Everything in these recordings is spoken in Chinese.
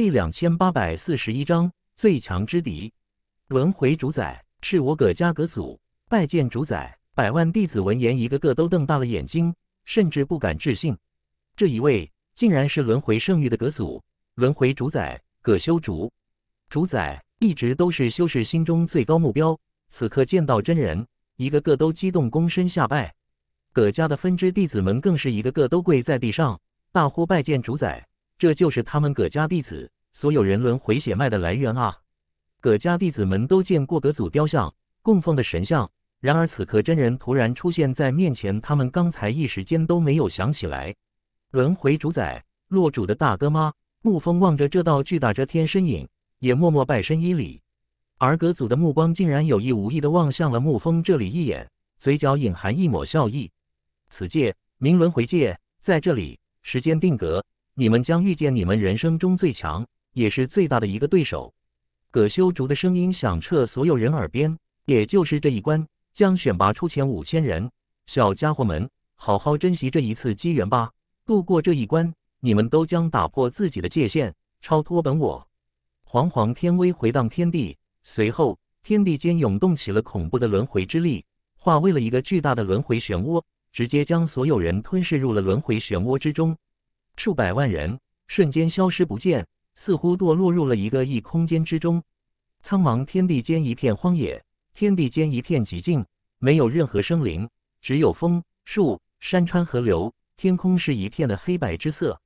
第两千八百四十一章最强之敌，轮回主宰是我葛家葛祖，拜见主宰！百万弟子闻言，一个个都瞪大了眼睛，甚至不敢置信，这一位竟然是轮回圣域的葛祖，轮回主宰葛修竹。主宰一直都是修士心中最高目标，此刻见到真人，一个个都激动躬身下拜。葛家的分支弟子们更是一个个都跪在地上，大呼拜见主宰。这就是他们葛家弟子所有人轮回血脉的来源啊！葛家弟子们都见过葛祖雕像供奉的神像，然而此刻真人突然出现在面前，他们刚才一时间都没有想起来。轮回主宰落主的大哥吗？沐风望着这道巨大遮天身影，也默默拜身一礼。而葛祖的目光竟然有意无意地望向了沐风这里一眼，嘴角隐含一抹笑意。此界，名轮回界，在这里，时间定格。你们将遇见你们人生中最强也是最大的一个对手，葛修竹的声音响彻所有人耳边。也就是这一关将选拔出前五千人，小家伙们，好好珍惜这一次机缘吧！度过这一关，你们都将打破自己的界限，超脱本我。煌煌天威回荡天地，随后天地间涌动起了恐怖的轮回之力，化为了一个巨大的轮回漩涡，直接将所有人吞噬入了轮回漩涡之中。数百万人瞬间消失不见，似乎堕落入了一个异空间之中。苍茫天地间一片荒野，天地间一片寂静，没有任何生灵，只有风、树、山川、河流。天空是一片的黑白之色。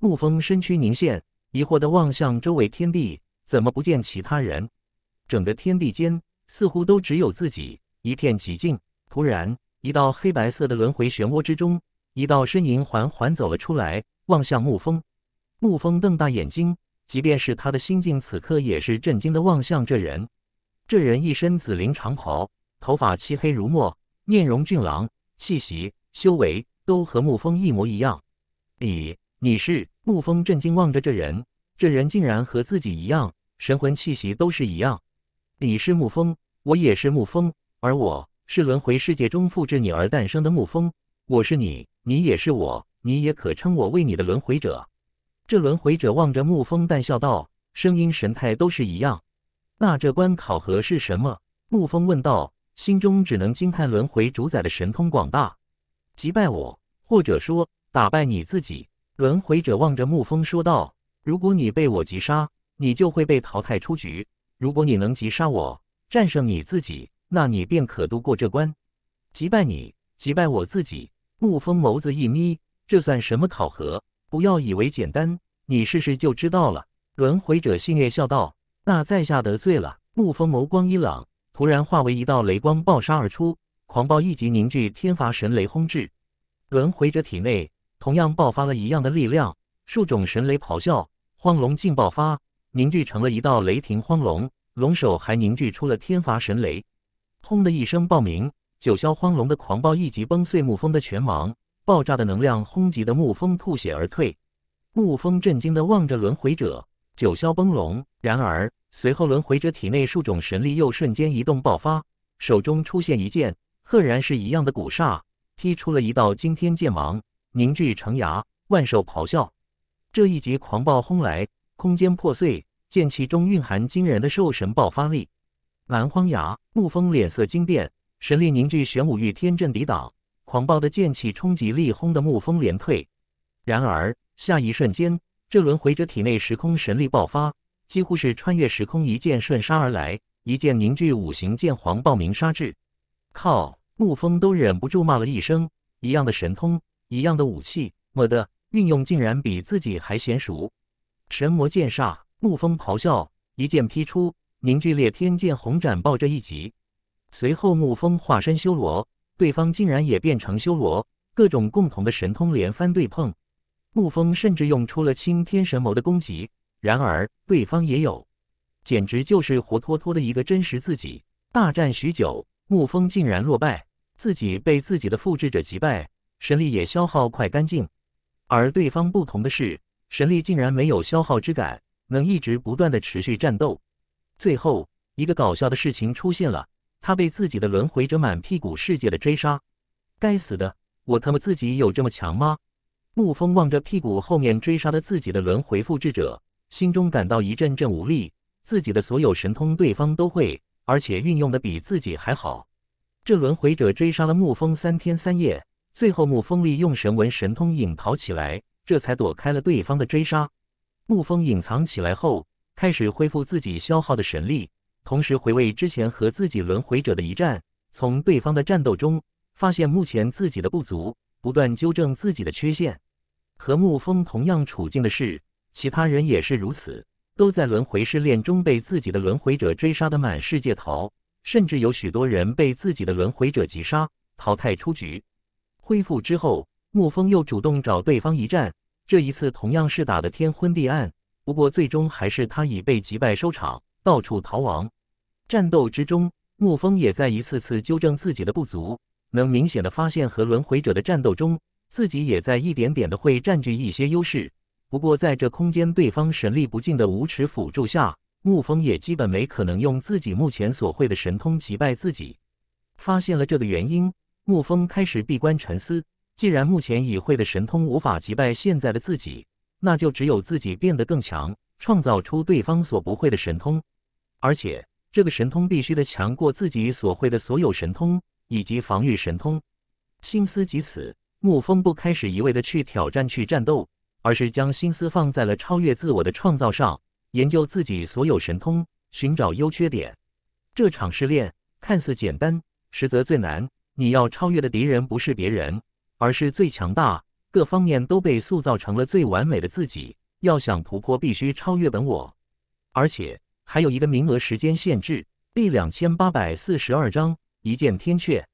沐风身躯凝现，疑惑地望向周围天地，怎么不见其他人？整个天地间似乎都只有自己，一片寂静。突然，一道黑白色的轮回漩涡之中，一道身影缓缓走了出来。望向沐风，沐风瞪大眼睛，即便是他的心境，此刻也是震惊的望向这人。这人一身紫绫长袍，头发漆黑如墨，面容俊朗，气息、修为都和沐风一模一样。你你是沐风？震惊望着这人，这人竟然和自己一样，神魂气息都是一样。你是沐风，我也是沐风，而我是轮回世界中复制你而诞生的沐风，我是你，你也是我。你也可称我为你的轮回者。这轮回者望着沐风，淡笑道：“声音、神态都是一样。那这关考核是什么？”沐风问道，心中只能惊叹轮回主宰的神通广大。击败我，或者说打败你自己。轮回者望着沐风说道：“如果你被我击杀，你就会被淘汰出局；如果你能击杀我，战胜你自己，那你便可度过这关。击败你，击败我自己。”沐风眸子一眯。这算什么考核？不要以为简单，你试试就知道了。轮回者星夜笑道：“那在下得罪了。”沐风眸光一冷，突然化为一道雷光爆杀而出，狂暴一级凝聚天罚神雷轰至。轮回者体内同样爆发了一样的力量，数种神雷咆哮，荒龙竟爆发，凝聚成了一道雷霆荒龙，龙首还凝聚出了天罚神雷。轰的一声爆鸣，九霄荒龙的狂暴一级崩碎沐风的全盲。爆炸的能量轰击的沐风吐血而退，沐风震惊的望着轮回者九霄崩龙。然而，随后轮回者体内数种神力又瞬间移动爆发，手中出现一剑，赫然是一样的古煞，劈出了一道惊天剑芒，凝聚成崖万兽咆哮。这一击狂暴轰来，空间破碎，剑气中蕴含惊人的兽神爆发力。蛮荒崖沐风脸色惊变，神力凝聚玄武玉天阵抵挡。狂暴的剑气冲击力轰得沐风连退，然而下一瞬间，这轮回者体内时空神力爆发，几乎是穿越时空一剑瞬杀而来，一剑凝聚五行剑皇暴鸣杀至。靠！沐风都忍不住骂了一声：“一样的神通，一样的武器，么的运用竟然比自己还娴熟！”神魔剑煞，沐风咆哮，一剑劈出，凝聚裂天剑红斩爆这一击。随后，沐风化身修罗。对方竟然也变成修罗，各种共同的神通连番对碰，沐风甚至用出了青天神眸的攻击，然而对方也有，简直就是活脱脱的一个真实自己。大战许久，沐风竟然落败，自己被自己的复制者击败，神力也消耗快干净。而对方不同的是，神力竟然没有消耗之感，能一直不断的持续战斗。最后一个搞笑的事情出现了。他被自己的轮回者满屁股世界的追杀，该死的，我他妈自己有这么强吗？沐风望着屁股后面追杀的自己的轮回复制者，心中感到一阵阵无力。自己的所有神通，对方都会，而且运用的比自己还好。这轮回者追杀了沐风三天三夜，最后沐风利用神纹神通引逃起来，这才躲开了对方的追杀。沐风隐藏起来后，开始恢复自己消耗的神力。同时回味之前和自己轮回者的一战，从对方的战斗中发现目前自己的不足，不断纠正自己的缺陷。和沐风同样处境的是，其他人也是如此，都在轮回试炼中被自己的轮回者追杀的满世界逃，甚至有许多人被自己的轮回者击杀淘汰出局。恢复之后，沐风又主动找对方一战，这一次同样是打得天昏地暗，不过最终还是他以被击败收场。到处逃亡，战斗之中，沐风也在一次次纠正自己的不足。能明显的发现，和轮回者的战斗中，自己也在一点点的会占据一些优势。不过在这空间，对方神力不尽的无耻辅助下，沐风也基本没可能用自己目前所会的神通击败自己。发现了这个原因，沐风开始闭关沉思。既然目前已会的神通无法击败现在的自己，那就只有自己变得更强，创造出对方所不会的神通。而且，这个神通必须的强过自己所会的所有神通以及防御神通。心思即此，沐风不开始一味的去挑战、去战斗，而是将心思放在了超越自我的创造上，研究自己所有神通，寻找优缺点。这场试炼看似简单，实则最难。你要超越的敌人不是别人，而是最强大、各方面都被塑造成了最完美的自己。要想突破，必须超越本我，而且。还有一个名额时间限制。第两千八百四十二章一剑天阙。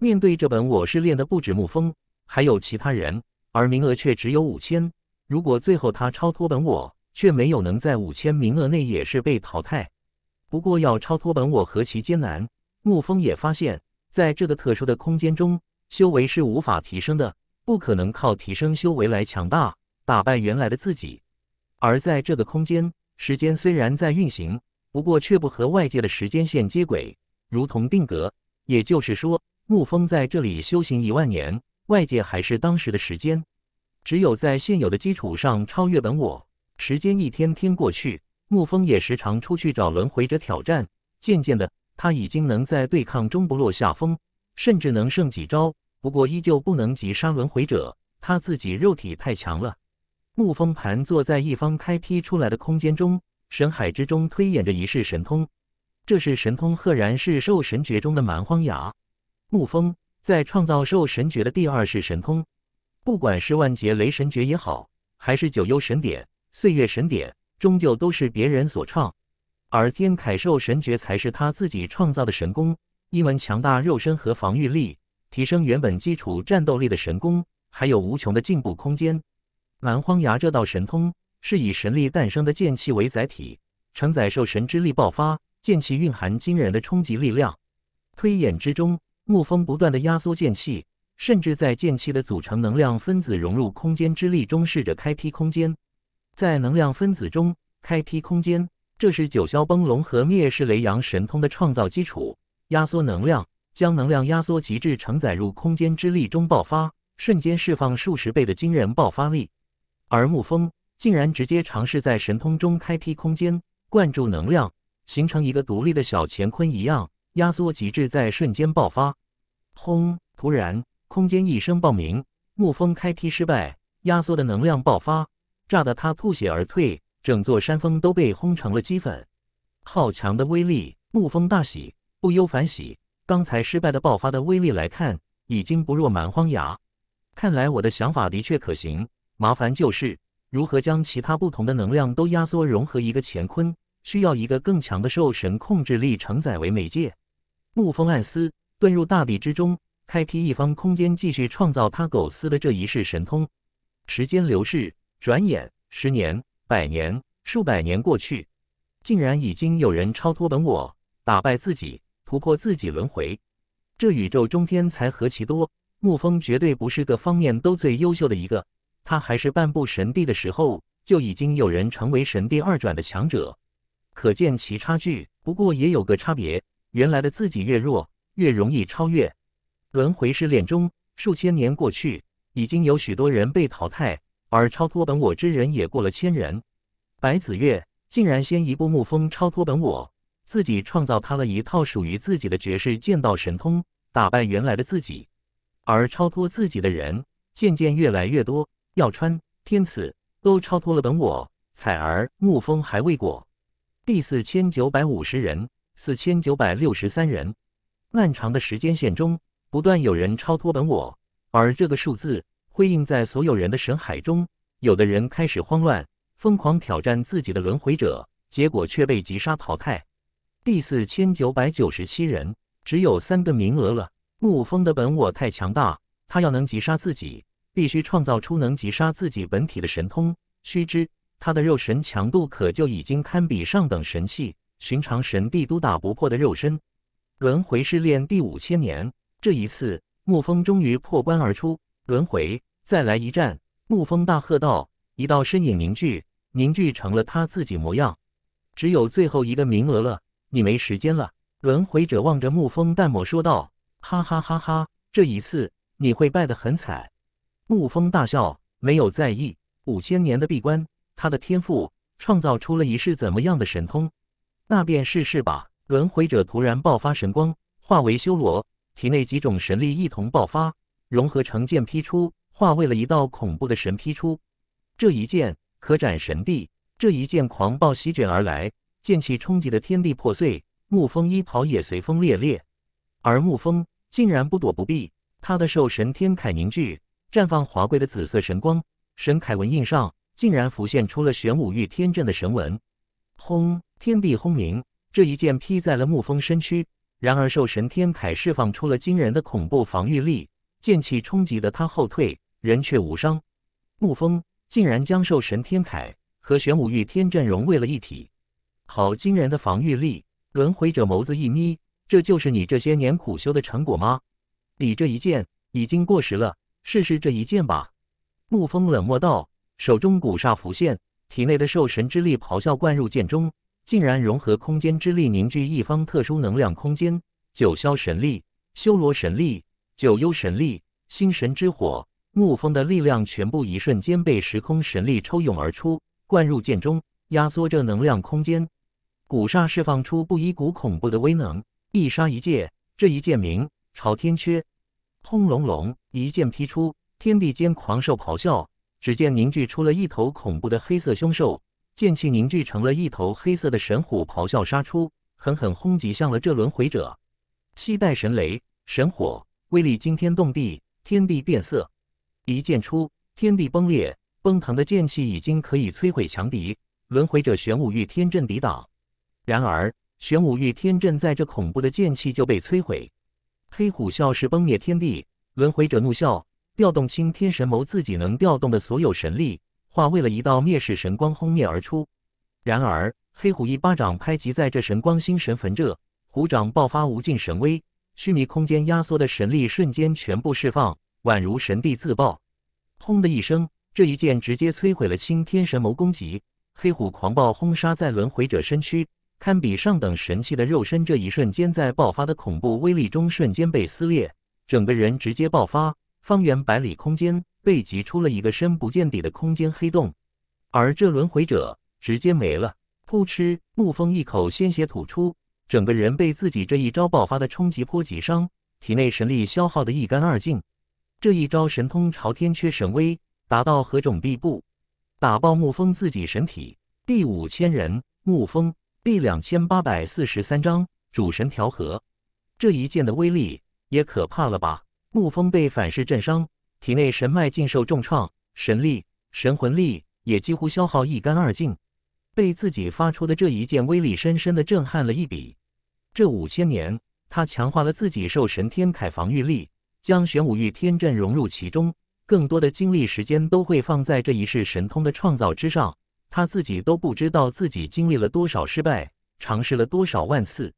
面对这本我是练的不止沐风，还有其他人，而名额却只有五千。如果最后他超脱本我，却没有能在五千名额内也是被淘汰。不过要超脱本我何其艰难！沐风也发现，在这个特殊的空间中，修为是无法提升的，不可能靠提升修为来强大、打败原来的自己。而在这个空间。时间虽然在运行，不过却不和外界的时间线接轨，如同定格。也就是说，沐风在这里修行一万年，外界还是当时的时间。只有在现有的基础上超越本我，时间一天天过去，沐风也时常出去找轮回者挑战。渐渐的，他已经能在对抗中不落下风，甚至能胜几招。不过依旧不能击杀轮回者，他自己肉体太强了。沐风盘坐在一方开辟出来的空间中，神海之中推演着一世神通。这是神通，赫然是兽神诀中的蛮荒崖。沐风在创造兽神诀的第二式神通，不管是万劫雷神诀也好，还是九幽神典、岁月神典，终究都是别人所创。而天凯兽神诀才是他自己创造的神功，一门强大肉身和防御力，提升原本基础战斗力的神功，还有无穷的进步空间。蛮荒崖这道神通是以神力诞生的剑气为载体，承载受神之力爆发，剑气蕴含惊人的冲击力量。推演之中，沐风不断的压缩剑气，甚至在剑气的组成能量分子融入空间之力中，试着开辟空间，在能量分子中开辟空间，这是九霄崩龙和灭世雷阳神通的创造基础。压缩能量，将能量压缩极致，承载入空间之力中爆发，瞬间释放数十倍的惊人爆发力。而沐风竟然直接尝试在神通中开辟空间，灌注能量，形成一个独立的小乾坤一样，压缩极致，在瞬间爆发。轰！突然，空间一声爆鸣，沐风开辟失败，压缩的能量爆发，炸得他吐血而退，整座山峰都被轰成了齑粉。好强的威力！沐风大喜，不忧反喜。刚才失败的爆发的威力来看，已经不弱蛮荒崖。看来我的想法的确可行。麻烦就是如何将其他不同的能量都压缩融合一个乾坤，需要一个更强的兽神控制力承载为媒介。沐风暗思，遁入大地之中，开辟一方空间，继续创造他狗斯的这一世神通。时间流逝，转眼十年、百年、数百年过去，竟然已经有人超脱本我，打败自己，突破自己轮回。这宇宙中天才何其多，沐风绝对不是各方面都最优秀的一个。他还是半步神帝的时候，就已经有人成为神帝二转的强者，可见其差距。不过也有个差别，原来的自己越弱，越容易超越。轮回失恋中，数千年过去，已经有许多人被淘汰，而超脱本我之人也过了千人。白子月竟然先一步沐风超脱本我，自己创造他了一套属于自己的绝世剑道神通，打败原来的自己。而超脱自己的人渐渐越来越多。耀川、天赐都超脱了本我，彩儿、沐风还未果。第四千九百五十人，四千九百六十三人，漫长的时间线中不断有人超脱本我，而这个数字会映在所有人的神海中。有的人开始慌乱，疯狂挑战自己的轮回者，结果却被击杀淘汰。第四千九百九十七人，只有三个名额了。沐风的本我太强大，他要能击杀自己。必须创造出能击杀自己本体的神通。须知他的肉身强度可就已经堪比上等神器，寻常神帝都打不破的肉身。轮回试炼第五千年，这一次沐风终于破关而出。轮回，再来一战！沐风大喝道，一道身影凝聚，凝聚成了他自己模样。只有最后一个名额了，你没时间了。轮回者望着沐风淡漠说道：“哈哈哈哈，这一次你会败得很惨。”沐风大笑，没有在意五千年的闭关，他的天赋创造出了一世怎么样的神通？那便试试吧。轮回者突然爆发神光，化为修罗，体内几种神力一同爆发，融合成剑劈出，化为了一道恐怖的神劈出。这一剑可斩神地，这一剑狂暴席卷而来，剑气冲击的天地破碎。沐风衣袍也随风裂裂。而沐风竟然不躲不避，他的兽神天铠凝聚。绽放华贵的紫色神光，神凯文印上竟然浮现出了玄武玉天阵的神纹。轰！天地轰鸣，这一剑劈在了沐风身躯，然而兽神天凯释放出了惊人的恐怖防御力，剑气冲击的他后退，人却无伤。沐风竟然将兽神天凯和玄武玉天阵融为了一体，好惊人的防御力！轮回者眸子一眯，这就是你这些年苦修的成果吗？你这一剑已经过时了。试试这一剑吧，沐风冷漠道。手中古煞浮现，体内的兽神之力咆哮灌入剑中，竟然融合空间之力，凝聚一方特殊能量空间。九霄神力、修罗神力、九幽神力、星神之火，沐风的力量全部一瞬间被时空神力抽涌而出，灌入剑中，压缩这能量空间。古煞释放出不依股恐怖的威能，一杀一剑，这一剑名朝天缺。轰隆隆，一剑劈出，天地间狂兽咆哮。只见凝聚出了一头恐怖的黑色凶兽，剑气凝聚成了一头黑色的神虎，咆哮杀出，狠狠轰击向了这轮回者。七代神雷、神火，威力惊天动地，天地变色。一剑出，天地崩裂，崩腾的剑气已经可以摧毁强敌。轮回者玄武玉天阵抵挡，然而玄武玉天阵在这恐怖的剑气就被摧毁。黑虎啸是崩灭天地，轮回者怒啸，调动青天神眸自己能调动的所有神力，化为了一道灭世神光轰灭而出。然而，黑虎一巴掌拍击在这神光心神焚热，虎掌爆发无尽神威，虚弥空间压缩的神力瞬间全部释放，宛如神帝自爆。轰的一声，这一剑直接摧毁了青天神眸攻击，黑虎狂暴轰杀在轮回者身躯。堪比上等神器的肉身，这一瞬间在爆发的恐怖威力中瞬间被撕裂，整个人直接爆发，方圆百里空间被挤出了一个深不见底的空间黑洞，而这轮回者直接没了。扑哧，沐风一口鲜血吐出，整个人被自己这一招爆发的冲击波击伤，体内神力消耗的一干二净。这一招神通朝天阙神威达到何种地步，打爆沐风自己神体？第五千人，沐风。第两千八百四十三章主神调和，这一剑的威力也可怕了吧？沐风被反噬震伤，体内神脉尽受重创，神力、神魂力也几乎消耗一干二净，被自己发出的这一剑威力深深的震撼了一笔。这五千年，他强化了自己受神天铠防御力，将玄武玉天阵融入其中，更多的精力时间都会放在这一世神通的创造之上。他自己都不知道自己经历了多少失败，尝试了多少万次。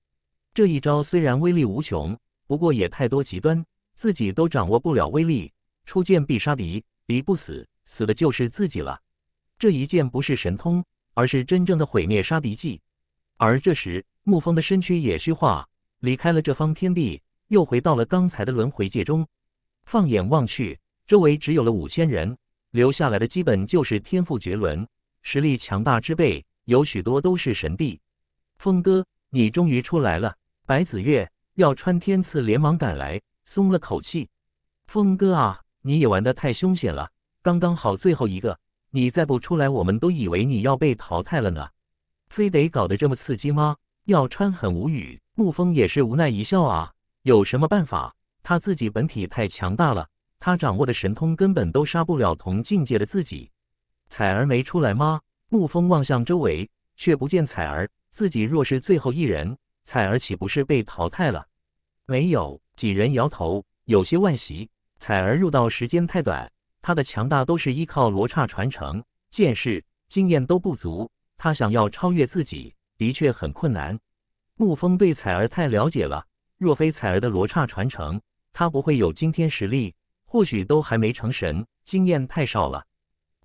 这一招虽然威力无穷，不过也太多极端，自己都掌握不了威力。出剑必杀敌，敌不死，死的就是自己了。这一剑不是神通，而是真正的毁灭杀敌技。而这时，沐风的身躯也虚化，离开了这方天地，又回到了刚才的轮回界中。放眼望去，周围只有了五千人，留下来的基本就是天赋绝伦。实力强大之辈，有许多都是神帝。风哥，你终于出来了！白子月、耀川、天赐连忙赶来，松了口气。风哥啊，你也玩的太凶险了！刚刚好最后一个，你再不出来，我们都以为你要被淘汰了呢。非得搞得这么刺激吗？耀川很无语。沐风也是无奈一笑啊，有什么办法？他自己本体太强大了，他掌握的神通根本都杀不了同境界的自己。彩儿没出来吗？沐风望向周围，却不见彩儿。自己若是最后一人，彩儿岂不是被淘汰了？没有，几人摇头，有些惋惜。彩儿入道时间太短，他的强大都是依靠罗刹传承、见识、经验都不足。他想要超越自己，的确很困难。沐风对彩儿太了解了，若非彩儿的罗刹传承，他不会有今天实力，或许都还没成神，经验太少了。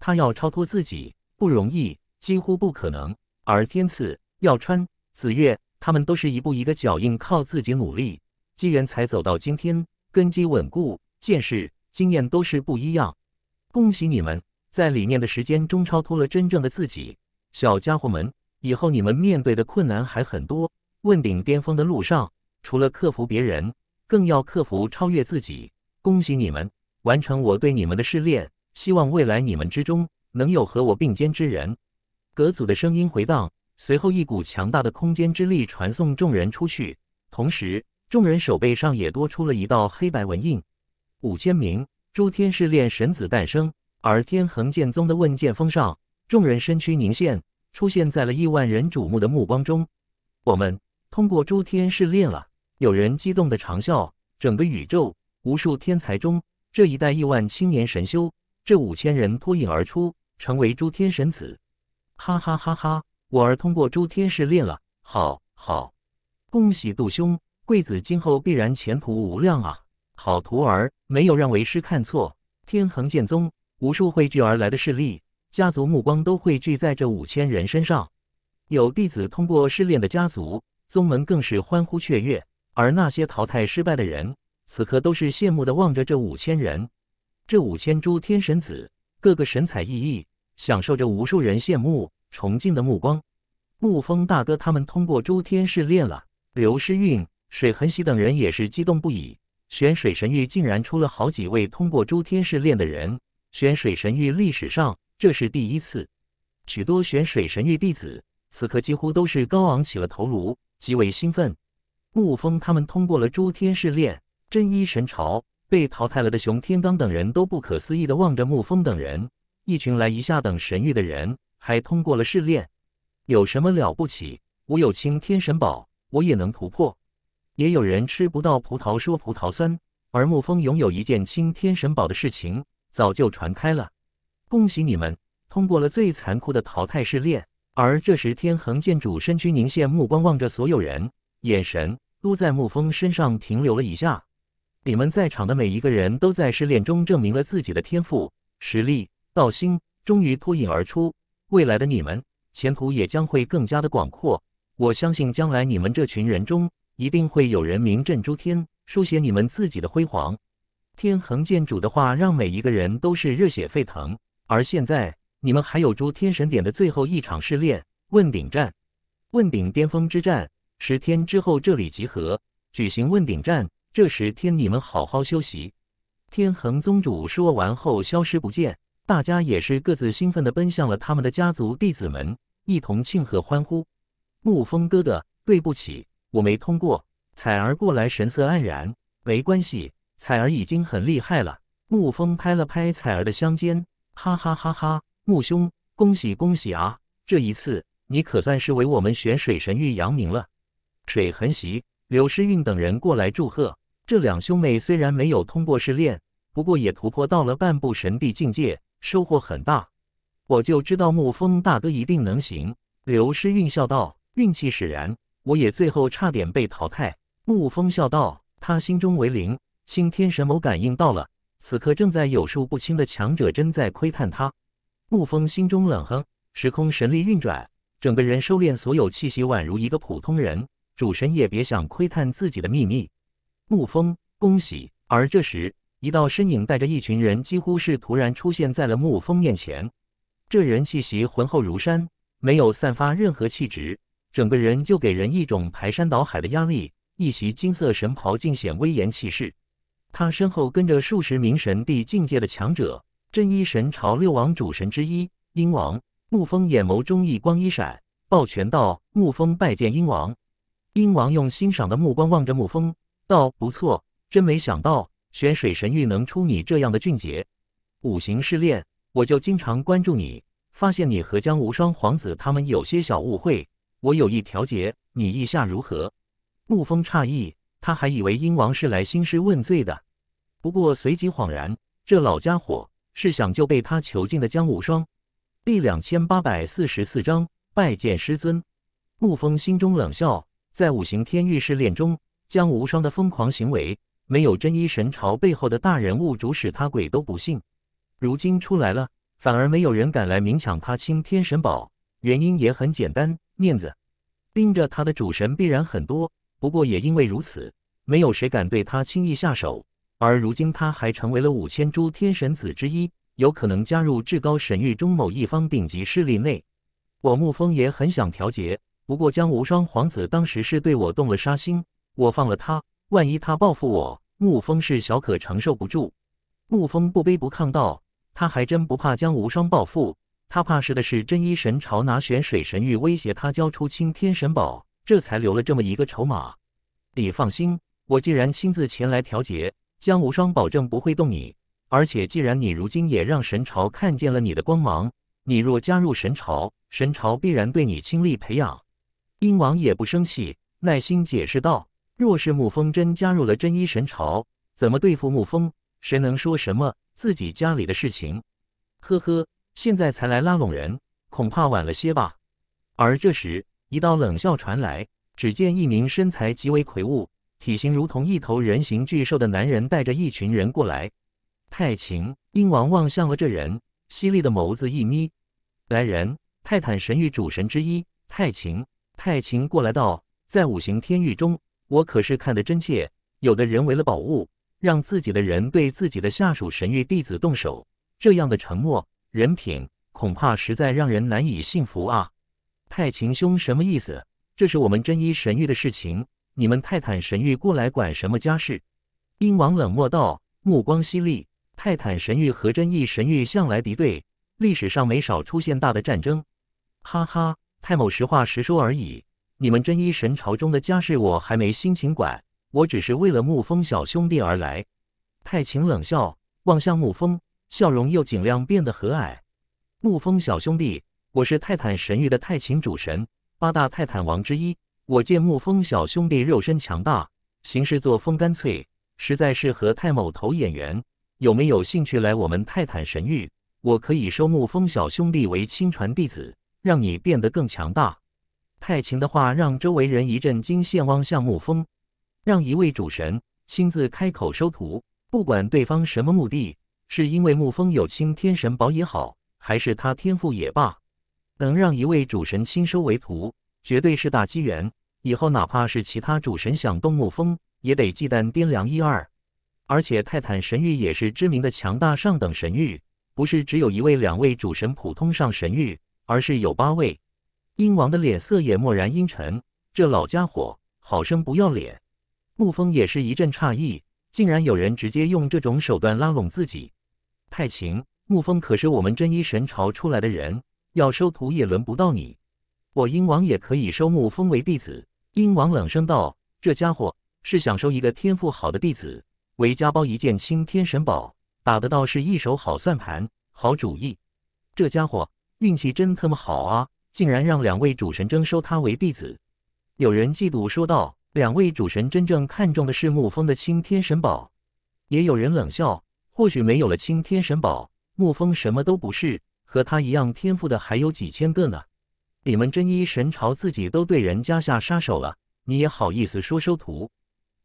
他要超脱自己不容易，几乎不可能。而天赐、耀川、子越，他们都是一步一个脚印，靠自己努力，机缘才走到今天，根基稳固，见识、经验都是不一样。恭喜你们，在里面的时间中超脱了真正的自己。小家伙们，以后你们面对的困难还很多，问鼎巅峰的路上，除了克服别人，更要克服超越自己。恭喜你们，完成我对你们的试炼。希望未来你们之中能有和我并肩之人。阁主的声音回荡，随后一股强大的空间之力传送众人出去，同时众人手背上也多出了一道黑白纹印。五千名诸天试炼神子诞生，而天恒剑宗的问剑峰上，众人身躯凝现，出现在了亿万人瞩目的目光中。我们通过诸天试炼了！有人激动的长啸。整个宇宙无数天才中，这一代亿万青年神修。这五千人脱颖而出，成为诸天神子，哈哈哈哈！我儿通过诸天试炼了，好，好，恭喜杜兄，贵子今后必然前途无量啊！好徒儿，没有让为师看错。天恒剑宗无数汇聚而来的势力、家族目光都汇聚在这五千人身上，有弟子通过试炼的家族、宗门更是欢呼雀跃，而那些淘汰失败的人，此刻都是羡慕的望着这五千人。这五千株天神子，个个神采奕奕，享受着无数人羡慕、崇敬的目光。沐风大哥他们通过诸天试炼了。刘诗韵、水痕喜等人也是激动不已。玄水神域竟然出了好几位通过诸天试炼的人，玄水神域历史上这是第一次。许多玄水神域弟子此刻几乎都是高昂起了头颅，极为兴奋。沐风他们通过了诸天试炼，真一神朝。被淘汰了的熊天罡等人都不可思议地望着沐风等人，一群来一下等神域的人还通过了试炼，有什么了不起？我有青天神宝，我也能突破。也有人吃不到葡萄说葡萄酸，而沐风拥有一件青天神宝的事情早就传开了。恭喜你们通过了最残酷的淘汰试炼。而这时，天恒剑主身躯凝现，目光望着所有人，眼神都在沐风身上停留了一下。你们在场的每一个人都在试炼中证明了自己的天赋、实力、道心，终于脱颖而出。未来的你们，前途也将会更加的广阔。我相信将来你们这群人中，一定会有人名震诸天，书写你们自己的辉煌。天恒剑主的话让每一个人都是热血沸腾。而现在，你们还有诸天神典的最后一场试炼——问鼎战，问鼎巅峰之战。十天之后，这里集合，举行问鼎战。这时天，你们好好休息。天恒宗主说完后消失不见，大家也是各自兴奋的奔向了他们的家族弟子们，一同庆贺欢呼。沐风哥哥，对不起，我没通过。彩儿过来，神色黯然。没关系，彩儿已经很厉害了。沐风拍了拍彩儿的香肩，哈哈哈哈！沐兄，恭喜恭喜啊！这一次你可算是为我们玄水神域扬名了。水痕袭、柳诗韵等人过来祝贺。这两兄妹虽然没有通过试炼，不过也突破到了半步神帝境界，收获很大。我就知道沐风大哥一定能行。”刘诗韵笑道，“运气使然，我也最后差点被淘汰。”沐风笑道：“他心中为零，青天神眸感应到了，此刻正在有数不清的强者正在窥探他。”沐风心中冷哼，时空神力运转，整个人收敛所有气息，宛如一个普通人，主神也别想窥探自己的秘密。沐风，恭喜！而这时，一道身影带着一群人，几乎是突然出现在了沐风面前。这人气息浑厚如山，没有散发任何气质，整个人就给人一种排山倒海的压力。一袭金色神袍，尽显威严气势。他身后跟着数十名神帝境界的强者，真一神朝六王主神之一，鹰王。沐风眼眸中一光一闪，抱拳道：“沐风拜见鹰王。”鹰王用欣赏的目光望着沐风。道：“不错，真没想到玄水神域能出你这样的俊杰。五行试炼，我就经常关注你，发现你和江无双皇子他们有些小误会，我有意调节，你意下如何？沐风诧异，他还以为鹰王是来兴师问罪的，不过随即恍然，这老家伙是想救被他囚禁的江无双。第两千八百四十四章拜见师尊。沐风心中冷笑，在五行天域试炼中。江无双的疯狂行为，没有真一神朝背后的大人物主使，他鬼都不信。如今出来了，反而没有人敢来明抢他清天神宝。原因也很简单，面子。盯着他的主神必然很多，不过也因为如此，没有谁敢对他轻易下手。而如今他还成为了五千株天神子之一，有可能加入至高神域中某一方顶级势力内。我沐风也很想调节，不过江无双皇子当时是对我动了杀心。我放了他，万一他报复我，沐风是小可承受不住。沐风不卑不亢道：“他还真不怕江无双报复，他怕是的是真一神朝拿玄水神玉威胁他交出青天神宝，这才留了这么一个筹码。你放心，我既然亲自前来调解，江无双保证不会动你。而且既然你如今也让神朝看见了你的光芒，你若加入神朝，神朝必然对你倾力培养。”鹰王也不生气，耐心解释道。若是沐风真加入了真一神朝，怎么对付沐风？谁能说什么自己家里的事情？呵呵，现在才来拉拢人，恐怕晚了些吧。而这时，一道冷笑传来，只见一名身材极为魁梧、体型如同一头人形巨兽的男人带着一群人过来。太秦鹰王望向了这人，犀利的眸子一眯。来人，泰坦神域主神之一，太秦。太秦过来道：“在五行天域中。”我可是看得真切，有的人为了宝物，让自己的人对自己的下属神域弟子动手，这样的沉默人品，恐怕实在让人难以信服啊！太秦兄什么意思？这是我们真一神域的事情，你们泰坦神域过来管什么家事？鹰王冷漠道，目光犀利。泰坦神域和真一神域向来敌对，历史上没少出现大的战争。哈哈，太某实话实说而已。你们真一神朝中的家事，我还没心情管。我只是为了沐风小兄弟而来。泰晴冷笑，望向沐风，笑容又尽量变得和蔼。沐风小兄弟，我是泰坦神域的泰晴主神，八大泰坦王之一。我见沐风小兄弟肉身强大，行事作风干脆，实在是和泰某投眼缘。有没有兴趣来我们泰坦神域？我可以收沐风小兄弟为亲传弟子，让你变得更强大。泰晴的话让周围人一阵惊羡，望向沐风。让一位主神亲自开口收徒，不管对方什么目的，是因为沐风有青天神宝也好，还是他天赋也罢，能让一位主神亲收为徒，绝对是大机缘。以后哪怕是其他主神想动沐风，也得忌惮掂量一二。而且泰坦神域也是知名的强大上等神域，不是只有一位、两位主神普通上神域，而是有八位。鹰王的脸色也蓦然阴沉，这老家伙好生不要脸。沐风也是一阵诧异，竟然有人直接用这种手段拉拢自己。太秦，沐风可是我们真一神朝出来的人，要收徒也轮不到你。我鹰王也可以收沐风为弟子。鹰王冷声道：“这家伙是想收一个天赋好的弟子，为家包一件青天神宝，打得倒是一手好算盘，好主意。这家伙运气真他妈好啊！”竟然让两位主神征收他为弟子，有人嫉妒说道：“两位主神真正看重的是沐风的青天神宝。”也有人冷笑：“或许没有了青天神宝，沐风什么都不是。和他一样天赋的还有几千个呢。你们真一神朝自己都对人家下杀手了，你也好意思说收徒？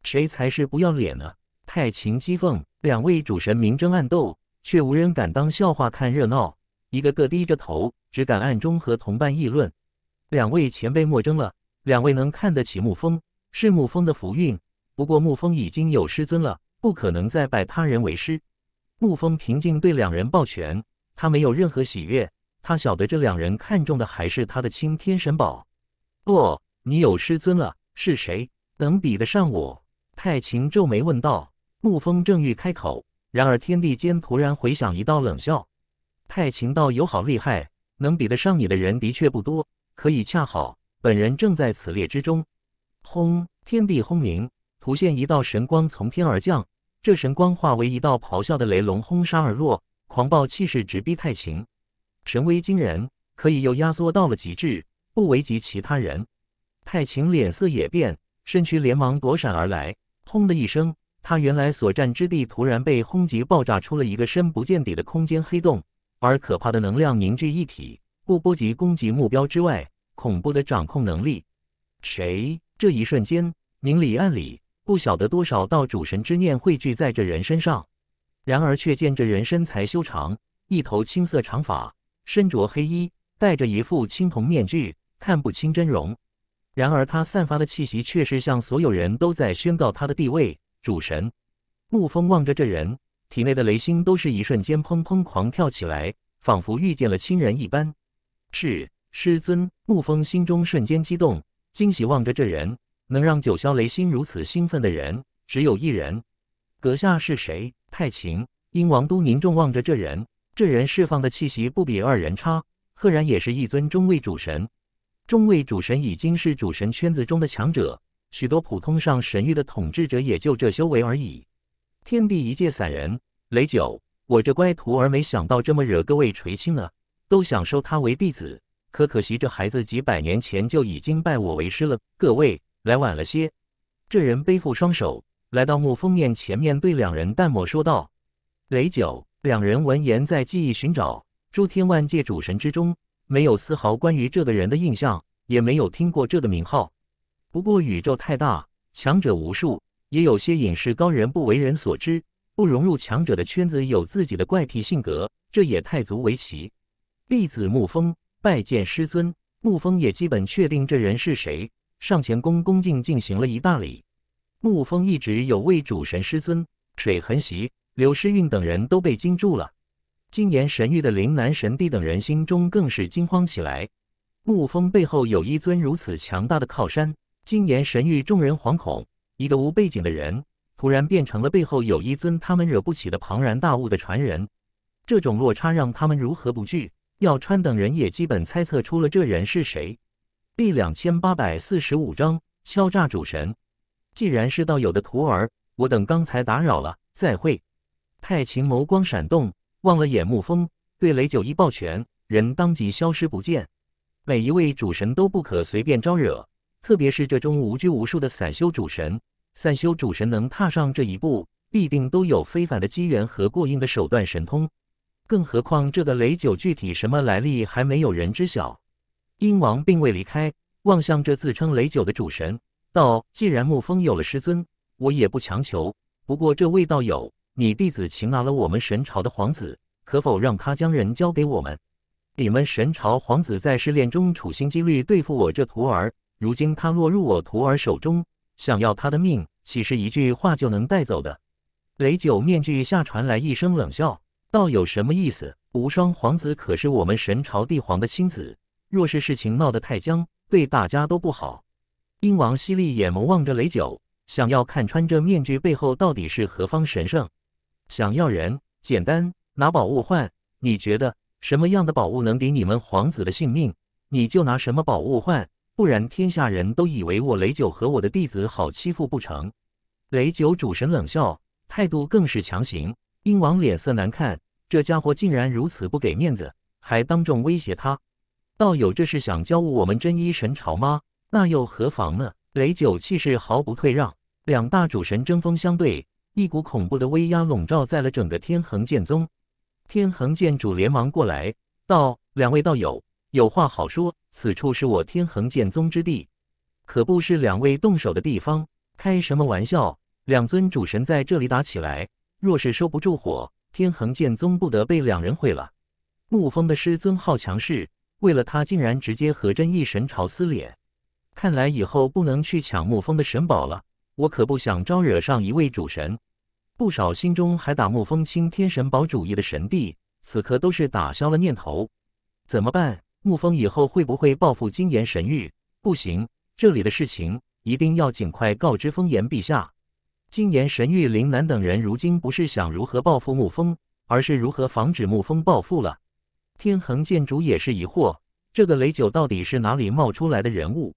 谁才是不要脸呢？”太秦讥讽：“两位主神明争暗斗，却无人敢当笑话看热闹。”一个个低着头，只敢暗中和同伴议论。两位前辈莫争了，两位能看得起沐风，是沐风的福运。不过沐风已经有师尊了，不可能再拜他人为师。沐风平静对两人抱拳，他没有任何喜悦。他晓得这两人看中的还是他的青天神宝。哦，你有师尊了，是谁能比得上我？太秦皱眉问道。沐风正欲开口，然而天地间突然回响一道冷笑。太晴道友好厉害，能比得上你的人的确不多。可以恰好，本人正在此列之中。轰！天地轰鸣，突现一道神光从天而降，这神光化为一道咆哮的雷龙，轰杀而落，狂暴气势直逼太晴，神威惊人，可以又压缩到了极致，不危及其他人。太晴脸色也变，身躯连忙躲闪而来。轰的一声，他原来所站之地突然被轰击爆炸出了一个深不见底的空间黑洞。而可怕的能量凝聚一体，不波及攻击目标之外，恐怖的掌控能力。谁？这一瞬间，明里暗里，不晓得多少道主神之念汇聚在这人身上。然而，却见这人身材修长，一头青色长发，身着黑衣，戴着一副青铜面具，看不清真容。然而，他散发的气息却是向所有人都在宣告他的地位——主神。沐风望着这人。体内的雷心都是一瞬间砰砰狂跳起来，仿佛遇见了亲人一般。是师尊，沐风心中瞬间激动惊喜，望着这人，能让九霄雷心如此兴奋的人，只有一人。阁下是谁？太晴。英王都凝重望着这人，这人释放的气息不比二人差，赫然也是一尊中位主神。中位主神已经是主神圈子中的强者，许多普通上神域的统治者也就这修为而已。天地一界散人雷九，我这乖徒儿没想到这么惹各位垂青呢，都想收他为弟子。可可惜这孩子几百年前就已经拜我为师了。各位来晚了些。这人背负双手来到沐风面前，面对两人淡漠说道：“雷九。”两人闻言在记忆寻找，诸天万界主神之中没有丝毫关于这个人的印象，也没有听过这个名号。不过宇宙太大，强者无数。也有些隐士高人不为人所知，不融入强者的圈子，有自己的怪癖性格，这也太足为奇。弟子沐风拜见师尊。沐风也基本确定这人是谁，上前恭恭敬敬行了一大礼。沐风一直有位主神师尊，水痕席、柳诗韵等人都被惊住了。金岩神域的灵南神帝等人心中更是惊慌起来。沐风背后有一尊如此强大的靠山，金岩神域众人惶恐。一个无背景的人，突然变成了背后有一尊他们惹不起的庞然大物的传人，这种落差让他们如何不惧？耀川等人也基本猜测出了这人是谁。第两千八百四十五章敲诈主神。既然是道友的徒儿，我等刚才打扰了，再会。太秦眸光闪动，望了眼沐风，对雷九一抱拳，人当即消失不见。每一位主神都不可随便招惹。特别是这种无拘无束的散修主神，散修主神能踏上这一步，必定都有非凡的机缘和过硬的手段神通。更何况这个雷九具体什么来历，还没有人知晓。鹰王并未离开，望向这自称雷九的主神，道：“既然沐风有了师尊，我也不强求。不过这位道友，你弟子擒拿了我们神朝的皇子，可否让他将人交给我们？你们神朝皇子在试炼中处心积虑对付我这徒儿。”如今他落入我徒儿手中，想要他的命，岂是一句话就能带走的？雷九面具下传来一声冷笑，道：“有什么意思？无双皇子可是我们神朝帝皇的亲子，若是事情闹得太僵，对大家都不好。”英王犀利眼眸望着雷九，想要看穿这面具背后到底是何方神圣。想要人，简单，拿宝物换。你觉得什么样的宝物能抵你们皇子的性命？你就拿什么宝物换？不然天下人都以为我雷九和我的弟子好欺负不成？雷九主神冷笑，态度更是强行。鹰王脸色难看，这家伙竟然如此不给面子，还当众威胁他。道友，这是想教我们真一神朝吗？那又何妨呢？雷九气势毫不退让，两大主神针锋相对，一股恐怖的威压笼罩在了整个天恒剑宗。天恒剑主连忙过来道：“两位道友。”有话好说，此处是我天恒剑宗之地，可不是两位动手的地方。开什么玩笑！两尊主神在这里打起来，若是收不住火，天恒剑宗不得被两人毁了。沐风的师尊好强势，为了他竟然直接和真一神朝撕裂。看来以后不能去抢沐风的神宝了，我可不想招惹上一位主神。不少心中还打沐风清天神宝主意的神帝，此刻都是打消了念头。怎么办？沐风以后会不会报复金岩神域？不行，这里的事情一定要尽快告知风炎陛下。金岩神域林南等人如今不是想如何报复沐风，而是如何防止沐风报复了。天恒剑主也是疑惑，这个雷九到底是哪里冒出来的人物？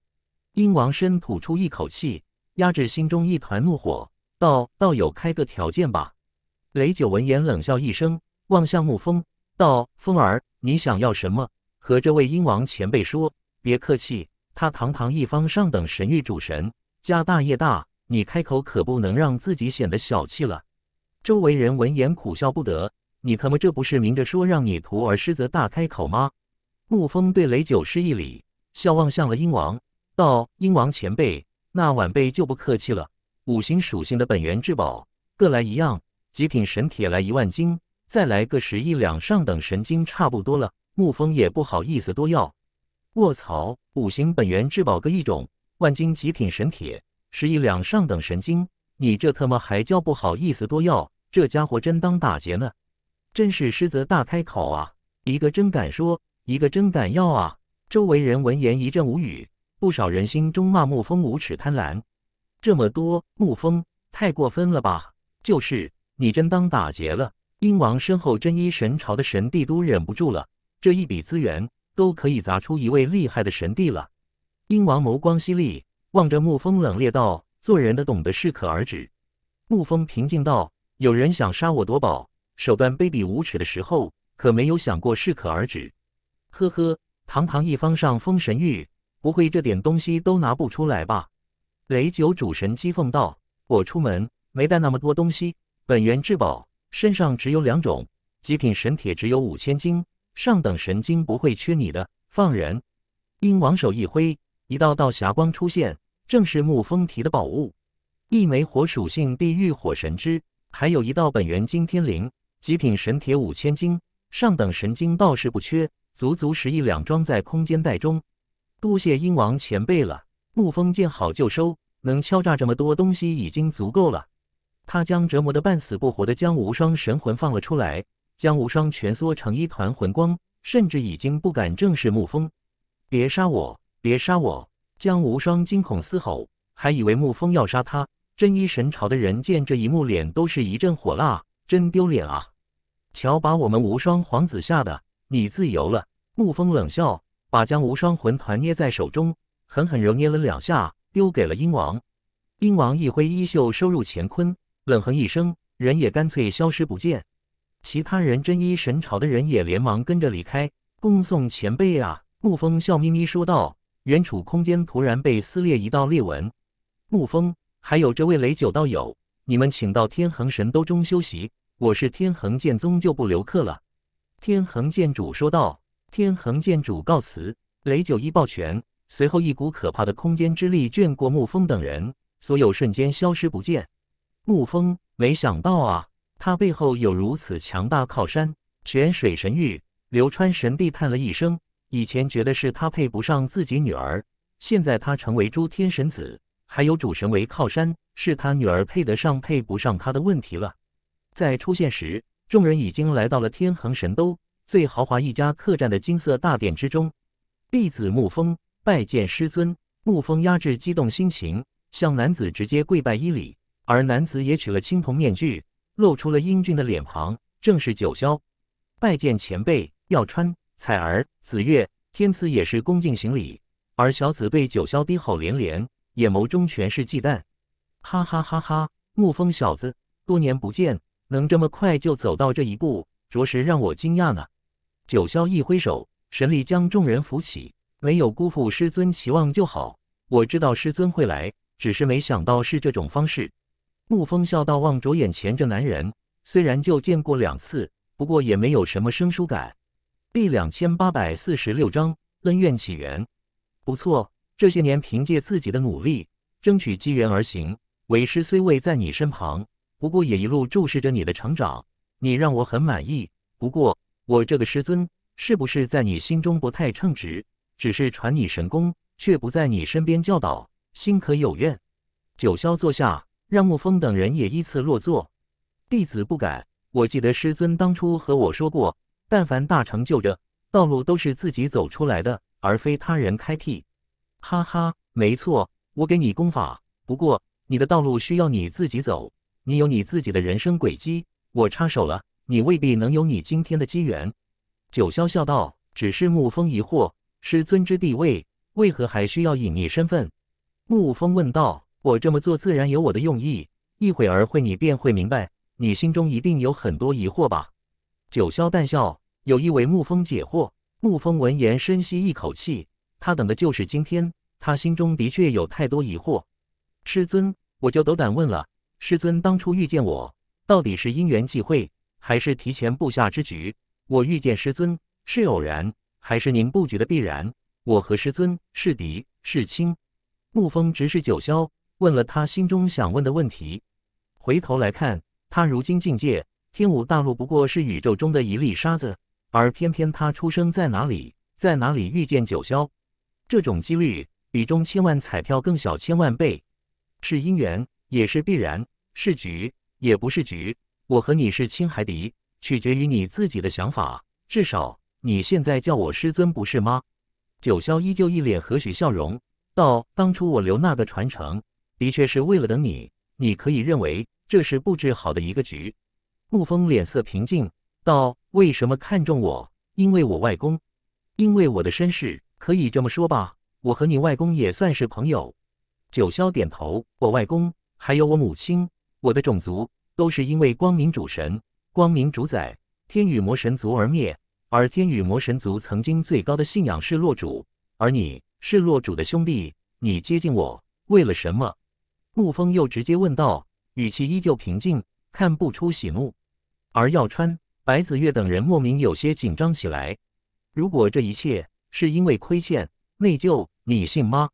鹰王深吐出一口气，压制心中一团怒火，道：“道友开个条件吧。”雷九闻言冷笑一声，望向沐风，道：“风儿，你想要什么？”和这位鹰王前辈说：“别客气，他堂堂一方上等神域主神，家大业大，你开口可不能让自己显得小气了。”周围人闻言苦笑不得：“你他妈这不是明着说让你徒儿狮子大开口吗？”沐风对雷九施一礼，笑望向了鹰王，道：“鹰王前辈，那晚辈就不客气了。五行属性的本源至宝各来一样，极品神铁来一万斤，再来个十亿两上等神经，差不多了。”沐风也不好意思多要，卧槽！五行本源至宝各一种，万金极品神铁十一两上等神金，你这特么还叫不好意思多要？这家伙真当打劫呢，真是狮子大开口啊！一个真敢说，一个真敢要啊！周围人闻言一阵无语，不少人心中骂沐风无耻贪婪，这么多沐风太过分了吧？就是你真当打劫了！鹰王身后真一神朝的神帝都忍不住了。这一笔资源都可以砸出一位厉害的神帝了。鹰王眸光犀利，望着沐风冷冽道：“做人的懂得适可而止。”沐风平静道：“有人想杀我夺宝，手段卑鄙无耻的时候，可没有想过适可而止。”呵呵，堂堂一方上封神域，不会这点东西都拿不出来吧？雷九主神讥讽道：“我出门没带那么多东西，本源至宝身上只有两种，极品神铁只有五千斤。”上等神经不会缺你的，放人！鹰王手一挥，一道道霞光出现，正是沐风提的宝物：一枚火属性地狱火神之，还有一道本源惊天灵，极品神铁五千斤，上等神经倒是不缺，足足十亿两，装在空间袋中。多谢鹰王前辈了。沐风见好就收，能敲诈这么多东西已经足够了。他将折磨得半死不活的江无双神魂放了出来。江无双蜷缩成一团魂光，甚至已经不敢正视沐风。别杀我！别杀我！江无双惊恐嘶吼，还以为沐风要杀他。真一神朝的人见这一幕，脸都是一阵火辣，真丢脸啊！瞧，把我们无双皇子吓的。你自由了，沐风冷笑，把江无双魂团捏在手中，狠狠揉捏了两下，丢给了鹰王。鹰王一挥衣袖，收入乾坤，冷哼一声，人也干脆消失不见。其他人真一神朝的人也连忙跟着离开，恭送前辈啊！沐风笑眯眯说道。原处空间突然被撕裂一道裂纹，沐风还有这位雷九道友，你们请到天恒神都中休息，我是天恒剑宗就不留客了。”天恒剑主说道。“天恒剑主告辞。”雷九一抱拳，随后一股可怕的空间之力卷过沐风等人，所有瞬间消失不见。沐风没想到啊！他背后有如此强大靠山，泉水神域，流川神帝叹了一声。以前觉得是他配不上自己女儿，现在他成为诸天神子，还有主神为靠山，是他女儿配得上配不上他的问题了。在出现时，众人已经来到了天恒神都最豪华一家客栈的金色大殿之中。弟子沐风拜见师尊。沐风压制激动心情，向男子直接跪拜一礼，而男子也取了青铜面具。露出了英俊的脸庞，正是九霄。拜见前辈，耀川、彩儿、紫月、天赐也是恭敬行礼，而小紫对九霄低吼连连，眼眸中全是忌惮。哈哈哈哈！沐风小子，多年不见，能这么快就走到这一步，着实让我惊讶呢。九霄一挥手，神力将众人扶起，没有辜负师尊期望就好。我知道师尊会来，只是没想到是这种方式。沐风笑道，望着眼前这男人，虽然就见过两次，不过也没有什么生疏感。第两千八百四十六章恩怨起源。不错，这些年凭借自己的努力，争取机缘而行。为师虽未在你身旁，不过也一路注视着你的成长，你让我很满意。不过我这个师尊是不是在你心中不太称职？只是传你神功，却不在你身边教导，心可有怨？九霄坐下。让沐风等人也依次落座。弟子不敢。我记得师尊当初和我说过，但凡大成就者，道路都是自己走出来的，而非他人开辟。哈哈，没错，我给你功法，不过你的道路需要你自己走，你有你自己的人生轨迹。我插手了，你未必能有你今天的机缘。九霄笑道。只是沐风疑惑，师尊之地位，为何还需要隐匿身份？沐风问道。我这么做自然有我的用意，一会儿会你便会明白。你心中一定有很多疑惑吧？九霄淡笑，有意为沐风解惑。沐风闻言，深吸一口气，他等的就是今天。他心中的确有太多疑惑。师尊，我就斗胆问了：师尊当初遇见我，到底是因缘际会，还是提前布下之局？我遇见师尊是偶然，还是您布局的必然？我和师尊是敌是亲？沐风直视九霄。问了他心中想问的问题，回头来看他如今境界，天武大陆不过是宇宙中的一粒沙子，而偏偏他出生在哪里，在哪里遇见九霄，这种几率比中千万彩票更小千万倍，是因缘，也是必然，是局，也不是局。我和你是亲海敌，取决于你自己的想法，至少你现在叫我师尊，不是吗？九霄依旧一脸和煦笑容，道：“当初我留那个传承。”的确是为了等你，你可以认为这是布置好的一个局。沐风脸色平静道：“为什么看中我？因为我外公，因为我的身世。可以这么说吧，我和你外公也算是朋友。”九霄点头：“我外公，还有我母亲，我的种族都是因为光明主神、光明主宰天羽魔神族而灭，而天羽魔神族曾经最高的信仰是洛主，而你是洛主的兄弟，你接近我，为了什么？”沐风又直接问道，语气依旧平静，看不出喜怒。而耀川、白子月等人莫名有些紧张起来。如果这一切是因为亏欠、内疚，你信吗？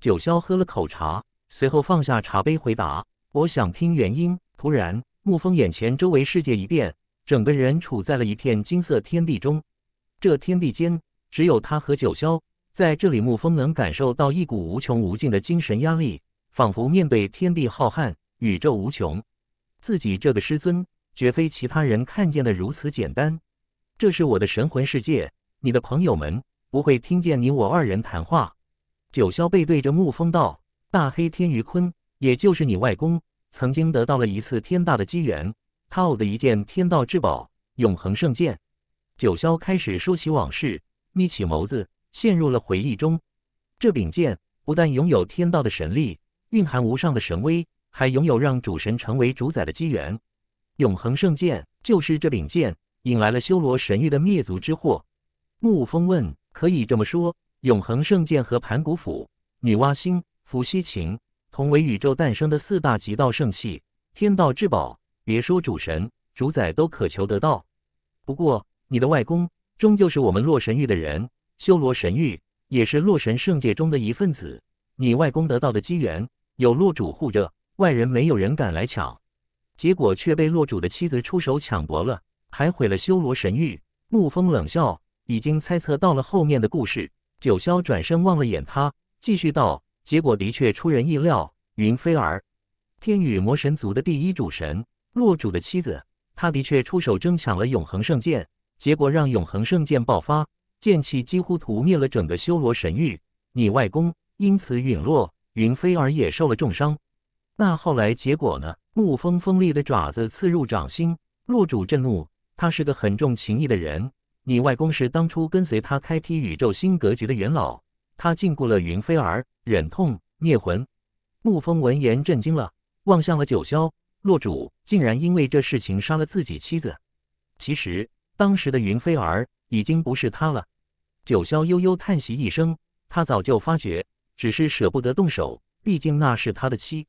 九霄喝了口茶，随后放下茶杯回答：“我想听原因。”突然，沐风眼前周围世界一变，整个人处在了一片金色天地中。这天地间只有他和九霄在这里。沐风能感受到一股无穷无尽的精神压力。仿佛面对天地浩瀚、宇宙无穷，自己这个师尊绝非其他人看见的如此简单。这是我的神魂世界，你的朋友们不会听见你我二人谈话。九霄背对着沐风道：“大黑天于坤，也就是你外公，曾经得到了一次天大的机缘，他偶得一件天道至宝——永恒圣剑。”九霄开始说起往事，眯起眸子，陷入了回忆中。这柄剑不但拥有天道的神力。蕴含无上的神威，还拥有让主神成为主宰的机缘。永恒圣剑就是这柄剑，引来了修罗神域的灭族之祸。沐风问：“可以这么说，永恒圣剑和盘古斧、女娲星、伏羲琴同为宇宙诞生的四大极道圣器、天道至宝。别说主神、主宰都渴求得到。不过，你的外公终究是我们洛神域的人，修罗神域也是洛神圣界中的一份子。你外公得到的机缘。”有洛主护着，外人没有人敢来抢，结果却被洛主的妻子出手抢夺了，还毁了修罗神域。沐风冷笑，已经猜测到了后面的故事。九霄转身望了眼他，继续道：“结果的确出人意料。云飞儿，天羽魔神族的第一主神，洛主的妻子，他的确出手争抢了永恒圣剑，结果让永恒圣剑爆发，剑气几乎屠灭了整个修罗神域。你外公因此陨落。”云飞儿也受了重伤，那后来结果呢？沐风锋利的爪子刺入掌心，洛主震怒。他是个很重情义的人，你外公是当初跟随他开辟宇宙新格局的元老。他禁锢了云飞儿，忍痛灭魂。沐风闻言震惊了，望向了九霄。洛主竟然因为这事情杀了自己妻子。其实当时的云飞儿已经不是他了。九霄悠悠叹息一声，他早就发觉。只是舍不得动手，毕竟那是他的妻。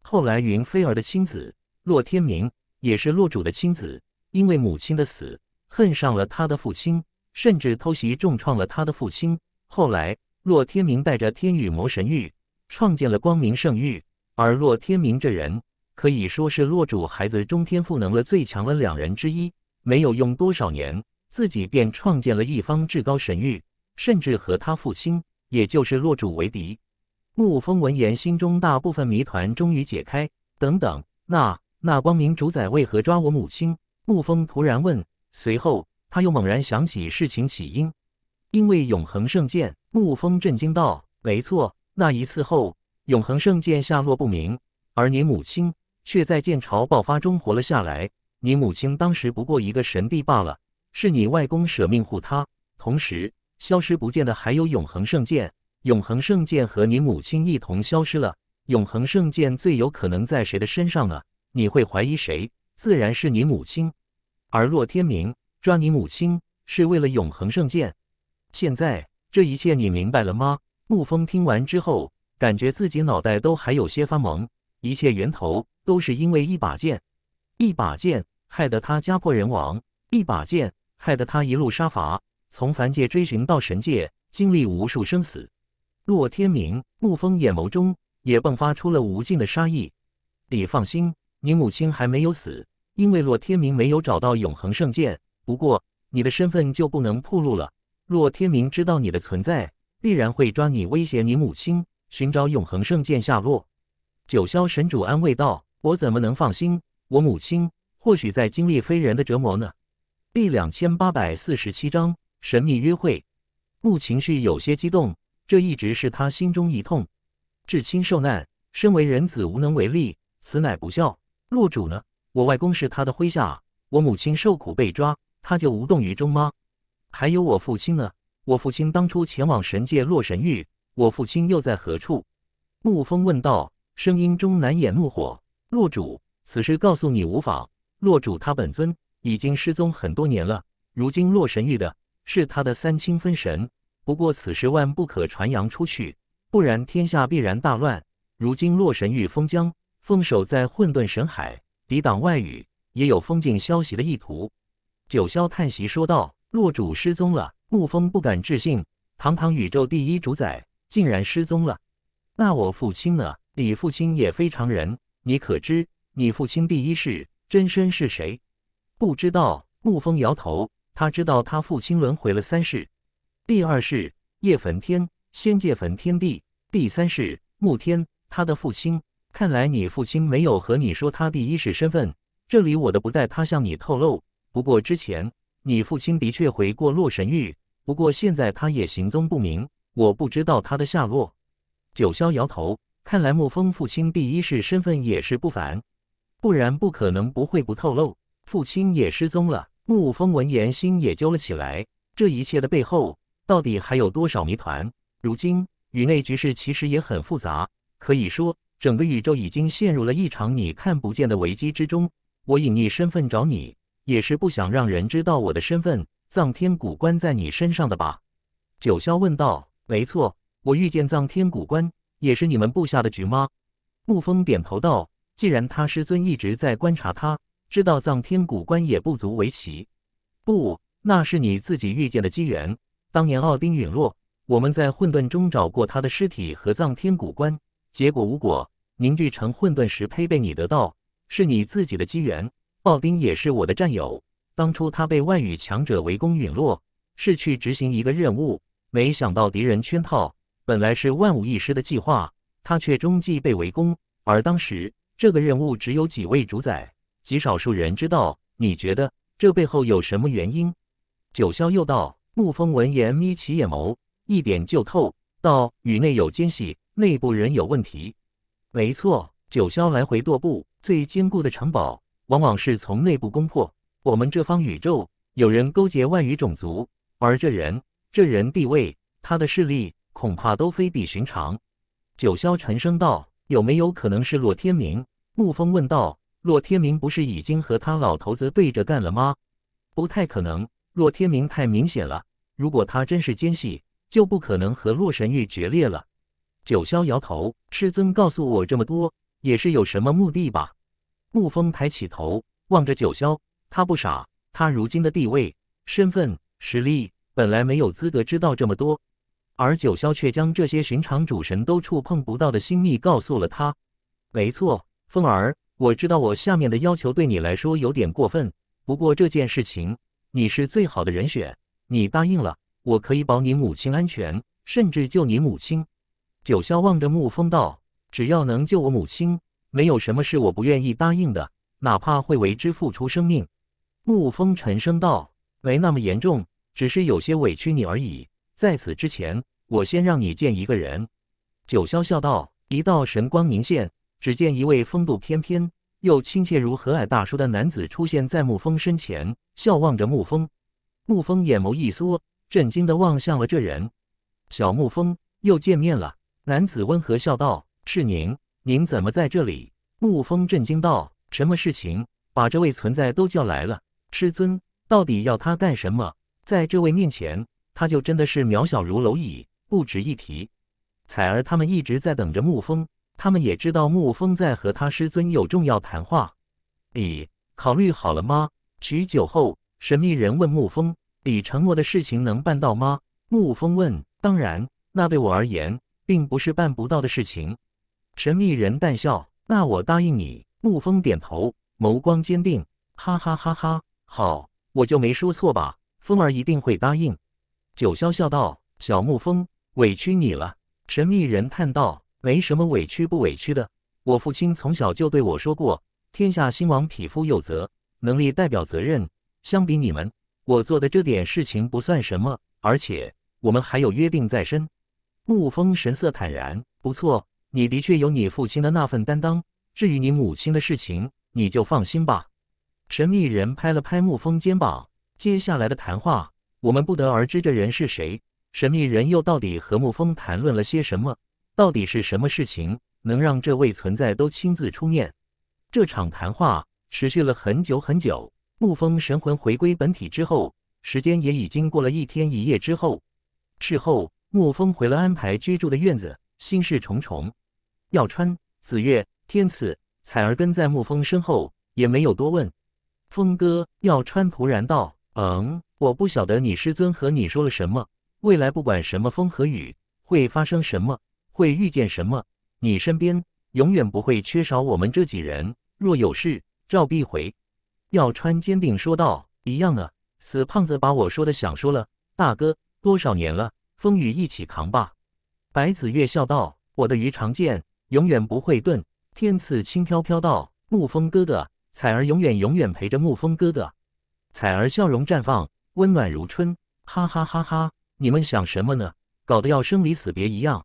后来，云飞儿的亲子洛天明也是洛主的亲子，因为母亲的死，恨上了他的父亲，甚至偷袭重创了他的父亲。后来，洛天明带着天宇魔神域创建了光明圣域，而洛天明这人可以说是洛主孩子中天赋能了最强的两人之一。没有用多少年，自己便创建了一方至高神域，甚至和他父亲。也就是落主为敌。沐风闻言，心中大部分谜团终于解开。等等，那那光明主宰为何抓我母亲？沐风突然问。随后，他又猛然想起事情起因，因为永恒圣剑。沐风震惊道：“没错，那一次后，永恒圣剑下落不明，而你母亲却在剑潮爆发中活了下来。你母亲当时不过一个神帝罢了，是你外公舍命护她。同时。”消失不见的还有永恒圣剑，永恒圣剑和你母亲一同消失了。永恒圣剑最有可能在谁的身上呢？你会怀疑谁？自然是你母亲。而洛天明抓你母亲是为了永恒圣剑。现在这一切你明白了吗？沐风听完之后，感觉自己脑袋都还有些发懵。一切源头都是因为一把剑，一把剑害得他家破人亡，一把剑害得他一路杀伐。从凡界追寻到神界，经历无数生死。洛天明、沐风眼眸中也迸发出了无尽的杀意。你放心，你母亲还没有死，因为洛天明没有找到永恒圣剑。不过，你的身份就不能暴露了。洛天明知道你的存在，必然会抓你威胁你母亲，寻找永恒圣剑下落。九霄神主安慰道：“我怎么能放心？我母亲或许在经历非人的折磨呢。”第两千八百四十七章。神秘约会，陆情绪有些激动，这一直是他心中一痛。至亲受难，身为人子无能为力，此乃不孝。洛主呢？我外公是他的麾下我母亲受苦被抓，他就无动于衷吗？还有我父亲呢？我父亲当初前往神界洛神域，我父亲又在何处？沐风问道，声音中难掩怒火。洛主，此事告诉你无妨。洛主他本尊已经失踪很多年了，如今洛神域的。是他的三清分神，不过此时万不可传扬出去，不然天下必然大乱。如今洛神域封疆，奉守在混沌神海，抵挡外雨，也有封禁消息的意图。九霄叹息说道：“洛主失踪了，沐风不敢置信，堂堂宇宙第一主宰竟然失踪了。那我父亲呢？你父亲也非常人，你可知你父亲第一世真身是谁？”不知道，沐风摇头。他知道他父亲轮回了三世，第二世叶焚天，仙界焚天地；第三世沐天，他的父亲。看来你父亲没有和你说他第一世身份，这里我的不带他向你透露。不过之前你父亲的确回过洛神域，不过现在他也行踪不明，我不知道他的下落。九霄摇头，看来沐风父亲第一世身份也是不凡，不然不可能不会不透露。父亲也失踪了。沐风闻言，心也揪了起来。这一切的背后，到底还有多少谜团？如今宇内局势其实也很复杂，可以说，整个宇宙已经陷入了一场你看不见的危机之中。我隐匿身份找你，也是不想让人知道我的身份。藏天古棺在你身上的吧？九霄问道。没错，我遇见藏天古棺，也是你们布下的局吗？沐风点头道：“既然他师尊一直在观察他。”知道藏天古棺也不足为奇，不，那是你自己遇见的机缘。当年奥丁陨落，我们在混沌中找过他的尸体和藏天古棺，结果无果，凝聚成混沌石胚被你得到，是你自己的机缘。奥丁也是我的战友，当初他被万域强者围攻陨落，是去执行一个任务，没想到敌人圈套，本来是万无一失的计划，他却中计被围攻。而当时这个任务只有几位主宰。极少数人知道，你觉得这背后有什么原因？九霄又道。沐风闻言眯起眼眸，一点就透，道：“宇内有奸细，内部人有问题。”没错。九霄来回踱步。最坚固的城堡，往往是从内部攻破。我们这方宇宙，有人勾结外域种族，而这人，这人地位，他的势力，恐怕都非比寻常。九霄沉声道：“有没有可能是洛天明？”沐风问道。洛天明不是已经和他老头子对着干了吗？不太可能，洛天明太明显了。如果他真是奸细，就不可能和洛神玉决裂了。九霄摇头，师尊告诉我这么多，也是有什么目的吧？沐风抬起头，望着九霄，他不傻，他如今的地位、身份、实力，本来没有资格知道这么多，而九霄却将这些寻常主神都触碰不到的心秘告诉了他。没错，风儿。我知道我下面的要求对你来说有点过分，不过这件事情你是最好的人选。你答应了，我可以保你母亲安全，甚至救你母亲。九霄望着沐风道：“只要能救我母亲，没有什么是我不愿意答应的，哪怕会为之付出生命。”沐风沉声道：“没那么严重，只是有些委屈你而已。在此之前，我先让你见一个人。”九霄笑道：“一道神光凝现。”只见一位风度翩翩又亲切如和蔼大叔的男子出现在沐风身前，笑望着沐风。沐风眼眸一缩，震惊地望向了这人。小沐风，又见面了。男子温和笑道：“是您，您怎么在这里？”沐风震惊道：“什么事情，把这位存在都叫来了？师尊到底要他干什么？在这位面前，他就真的是渺小如蝼蚁，不值一提。”彩儿他们一直在等着沐风。他们也知道沐风在和他师尊有重要谈话。咦，考虑好了吗？许久后，神秘人问沐风：“李承诺的事情能办到吗？”沐风问：“当然，那对我而言并不是办不到的事情。”神秘人淡笑：“那我答应你。”沐风点头，眸光坚定：“哈哈哈哈，好，我就没说错吧？风儿一定会答应。”九霄笑道：“小沐风，委屈你了。”神秘人叹道。没什么委屈不委屈的。我父亲从小就对我说过：“天下兴亡，匹夫有责。能力代表责任。相比你们，我做的这点事情不算什么。而且我们还有约定在身。”沐风神色坦然。不错，你的确有你父亲的那份担当。至于你母亲的事情，你就放心吧。神秘人拍了拍沐风肩膀。接下来的谈话，我们不得而知。这人是谁？神秘人又到底和沐风谈论了些什么？到底是什么事情能让这位存在都亲自出面？这场谈话持续了很久很久。沐风神魂回归本体之后，时间也已经过了一天一夜。之后，事后沐风回了安排居住的院子，心事重重。耀川、紫月、天赐、彩儿跟在沐风身后，也没有多问。风哥，耀川突然道：“嗯，我不晓得你师尊和你说了什么。未来不管什么风和雨，会发生什么。”会遇见什么？你身边永远不会缺少我们这几人。若有事，照必回。耀川坚定说道：“一样啊，死胖子把我说的想说了。”大哥，多少年了，风雨一起扛吧。白子月笑道：“我的鱼肠剑永远不会钝。”天赐轻飘飘道：“沐风哥哥，彩儿永远永远陪着沐风哥哥。”彩儿笑容绽放，温暖如春。哈哈哈哈！你们想什么呢？搞得要生离死别一样。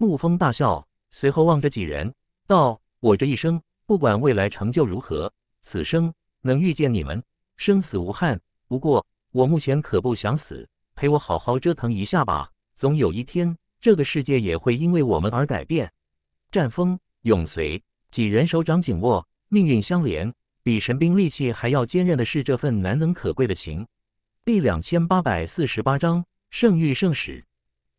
沐风大笑，随后望着几人道：“我这一生不管未来成就如何，此生能遇见你们，生死无憾。不过我目前可不想死，陪我好好折腾一下吧。总有一天，这个世界也会因为我们而改变。”战风永随几人手掌紧握，命运相连。比神兵利器还要坚韧的是这份难能可贵的情。第两千八百四十八章圣域圣使。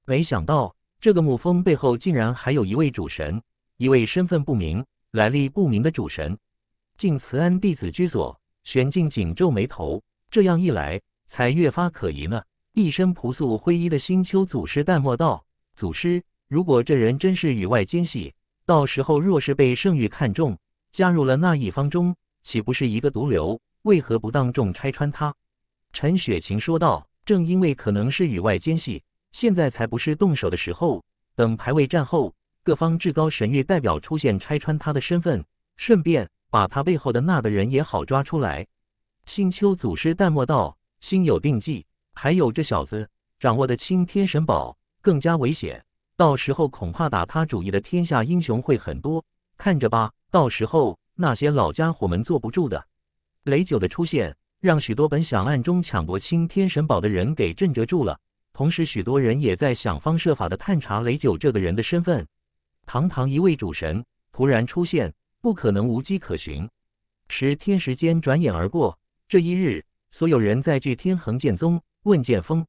没想到。这个母峰背后竟然还有一位主神，一位身份不明、来历不明的主神。进慈安弟子居所，玄静紧皱眉头。这样一来，才越发可疑呢。一身朴素灰衣的新秋祖师淡漠道：“祖师，如果这人真是宇外奸细，到时候若是被圣域看中，加入了那一方中，岂不是一个毒瘤？为何不当众拆穿他？”陈雪晴说道：“正因为可能是宇外奸细。”现在才不是动手的时候，等排位战后，各方至高神域代表出现，拆穿他的身份，顺便把他背后的那个人也好抓出来。青丘祖师淡漠道：“心有定计，还有这小子掌握的青天神宝更加危险，到时候恐怕打他主意的天下英雄会很多。看着吧，到时候那些老家伙们坐不住的。”雷九的出现，让许多本想暗中抢夺青天神宝的人给震住了。同时，许多人也在想方设法的探查雷九这个人的身份。堂堂一位主神突然出现，不可能无迹可寻。十天时间转眼而过，这一日，所有人在聚天恒剑宗问剑峰，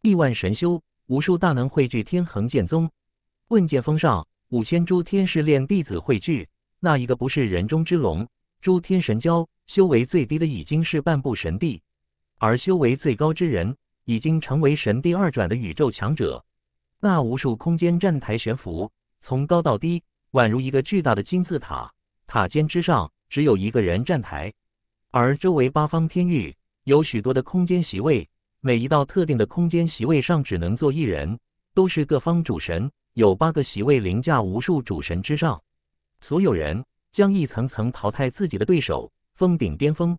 亿万神修、无数大能汇聚天恒剑宗问剑峰上，五千诸天试炼弟子汇聚，那一个不是人中之龙、诸天神交修为最低的已经是半步神帝，而修为最高之人。已经成为神帝二转的宇宙强者，那无数空间站台悬浮，从高到低，宛如一个巨大的金字塔。塔尖之上只有一个人站台，而周围八方天域有许多的空间席位，每一道特定的空间席位上只能坐一人，都是各方主神。有八个席位凌驾无数主神之上，所有人将一层层淘汰自己的对手，封顶巅峰。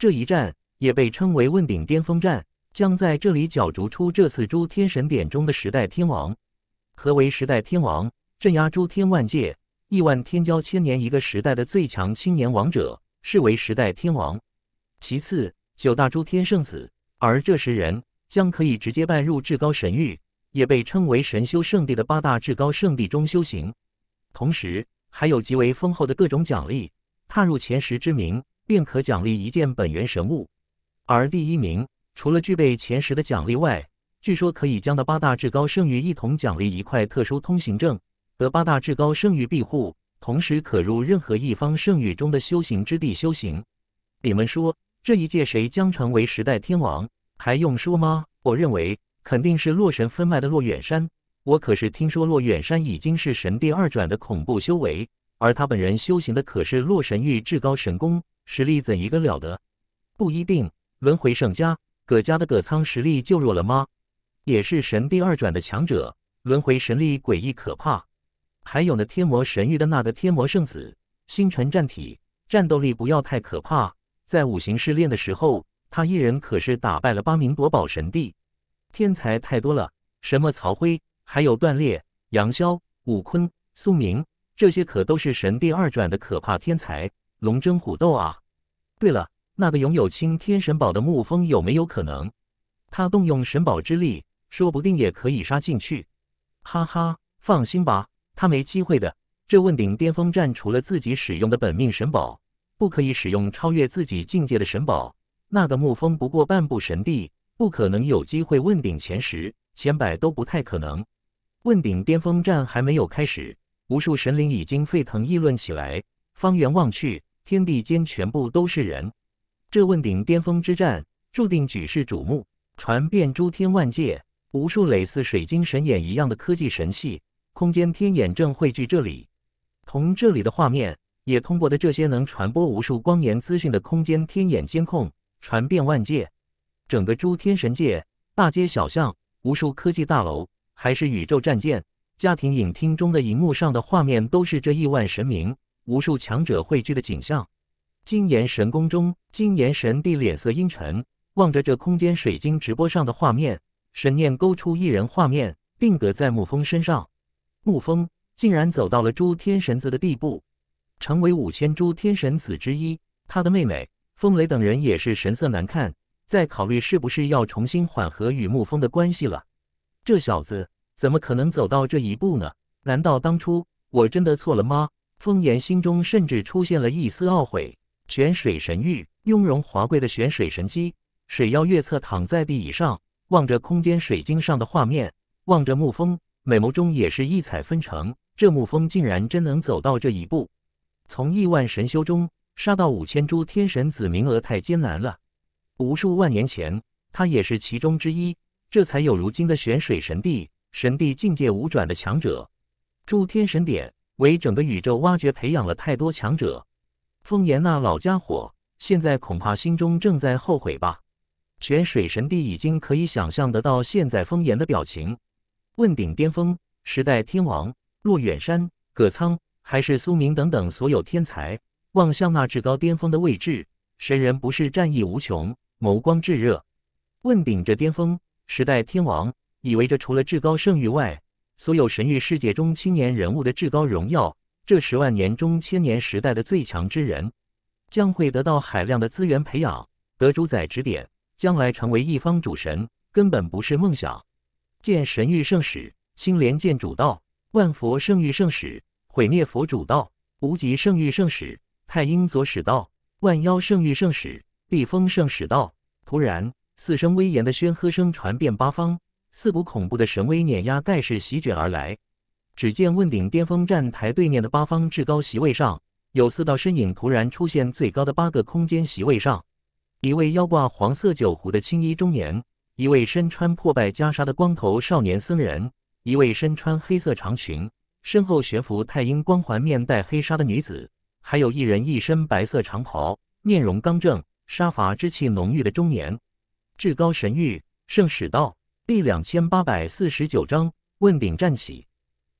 这一战也被称为问鼎巅峰战。将在这里角逐出这次诸天神典中的时代天王。何为时代天王？镇压诸天万界、亿万天骄、千年一个时代的最强青年王者，是为时代天王。其次，九大诸天圣子，而这十人将可以直接拜入至高神域，也被称为神修圣地的八大至高圣地中修行。同时，还有极为丰厚的各种奖励。踏入前十之名，便可奖励一件本源神物，而第一名。除了具备前十的奖励外，据说可以将那八大至高圣域一同奖励一块特殊通行证，得八大至高圣域庇护，同时可入任何一方圣域中的修行之地修行。你们说这一届谁将成为时代天王？还用说吗？我认为肯定是洛神分脉的洛远山。我可是听说洛远山已经是神帝二转的恐怖修为，而他本人修行的可是洛神域至高神功，实力怎一个了得？不一定，轮回圣家。葛家的葛苍实力就弱了吗？也是神帝二转的强者，轮回神力诡异可怕。还有那天魔神域的那个天魔圣子，星辰战体，战斗力不要太可怕。在五行试炼的时候，他一人可是打败了八名夺宝神帝。天才太多了，什么曹辉，还有段烈、杨逍、武坤、苏明，这些可都是神帝二转的可怕天才。龙争虎斗啊！对了。那个拥有青天神宝的沐风有没有可能？他动用神宝之力，说不定也可以杀进去。哈哈，放心吧，他没机会的。这问鼎巅峰战，除了自己使用的本命神宝，不可以使用超越自己境界的神宝。那个沐风不过半步神帝，不可能有机会问鼎前十、前百都不太可能。问鼎巅峰战还没有开始，无数神灵已经沸腾议论起来。方圆望去，天地间全部都是人。这问鼎巅峰之战注定举世瞩目，传遍诸天万界。无数类似水晶神眼一样的科技神器，空间天眼正汇聚这里。同这里的画面，也通过的这些能传播无数光年资讯的空间天眼监控，传遍万界。整个诸天神界大街小巷、无数科技大楼，还是宇宙战舰、家庭影厅中的荧幕上的画面，都是这亿万神明、无数强者汇聚的景象。金岩神宫中，金岩神帝脸色阴沉，望着这空间水晶直播上的画面，神念勾出一人画面，定格在沐风身上。沐风竟然走到了诛天神子的地步，成为五千诸天神子之一。他的妹妹风雷等人也是神色难看，在考虑是不是要重新缓和与沐风的关系了。这小子怎么可能走到这一步呢？难道当初我真的错了吗？风言心中甚至出现了一丝懊悔。玄水神域，雍容华贵的玄水神机，水妖月侧躺在地椅上，望着空间水晶上的画面，望着沐风，美眸中也是异彩纷呈。这沐风竟然真能走到这一步，从亿万神修中杀到五千株天神子名额太艰难了。无数万年前，他也是其中之一，这才有如今的玄水神帝，神帝境界五转的强者。诸天神典为整个宇宙挖掘培养了太多强者。风炎那老家伙，现在恐怕心中正在后悔吧。泉水神帝已经可以想象得到现在风炎的表情。问鼎巅峰时代，天王洛远山、葛苍，还是苏明等等所有天才，望向那至高巅峰的位置，神人不是战意无穷，眸光炙热。问鼎着巅峰时代，天王，以为这除了至高圣域外，所有神域世界中青年人物的至高荣耀。这十万年中千年时代的最强之人，将会得到海量的资源培养，得主宰指点，将来成为一方主神，根本不是梦想。见神域圣使，星莲见主道，万佛圣域圣使，毁灭佛主道，无极圣域圣使，太阴左使道，万妖圣域圣使，地风圣使道。突然，四声威严的宣喝声传遍八方，四股恐怖的神威碾压盖世席卷而来。只见问鼎巅峰站台对面的八方至高席位上，有四道身影突然出现。最高的八个空间席位上，一位腰挂黄色酒壶的青衣中年，一位身穿破败袈裟的光头少年僧人，一位身穿黑色长裙、身后悬浮太阴光环、面带黑纱的女子，还有一人一身白色长袍，面容刚正，杀伐之气浓郁的中年。至高神域圣使道第两千八百四十九章：问鼎战起。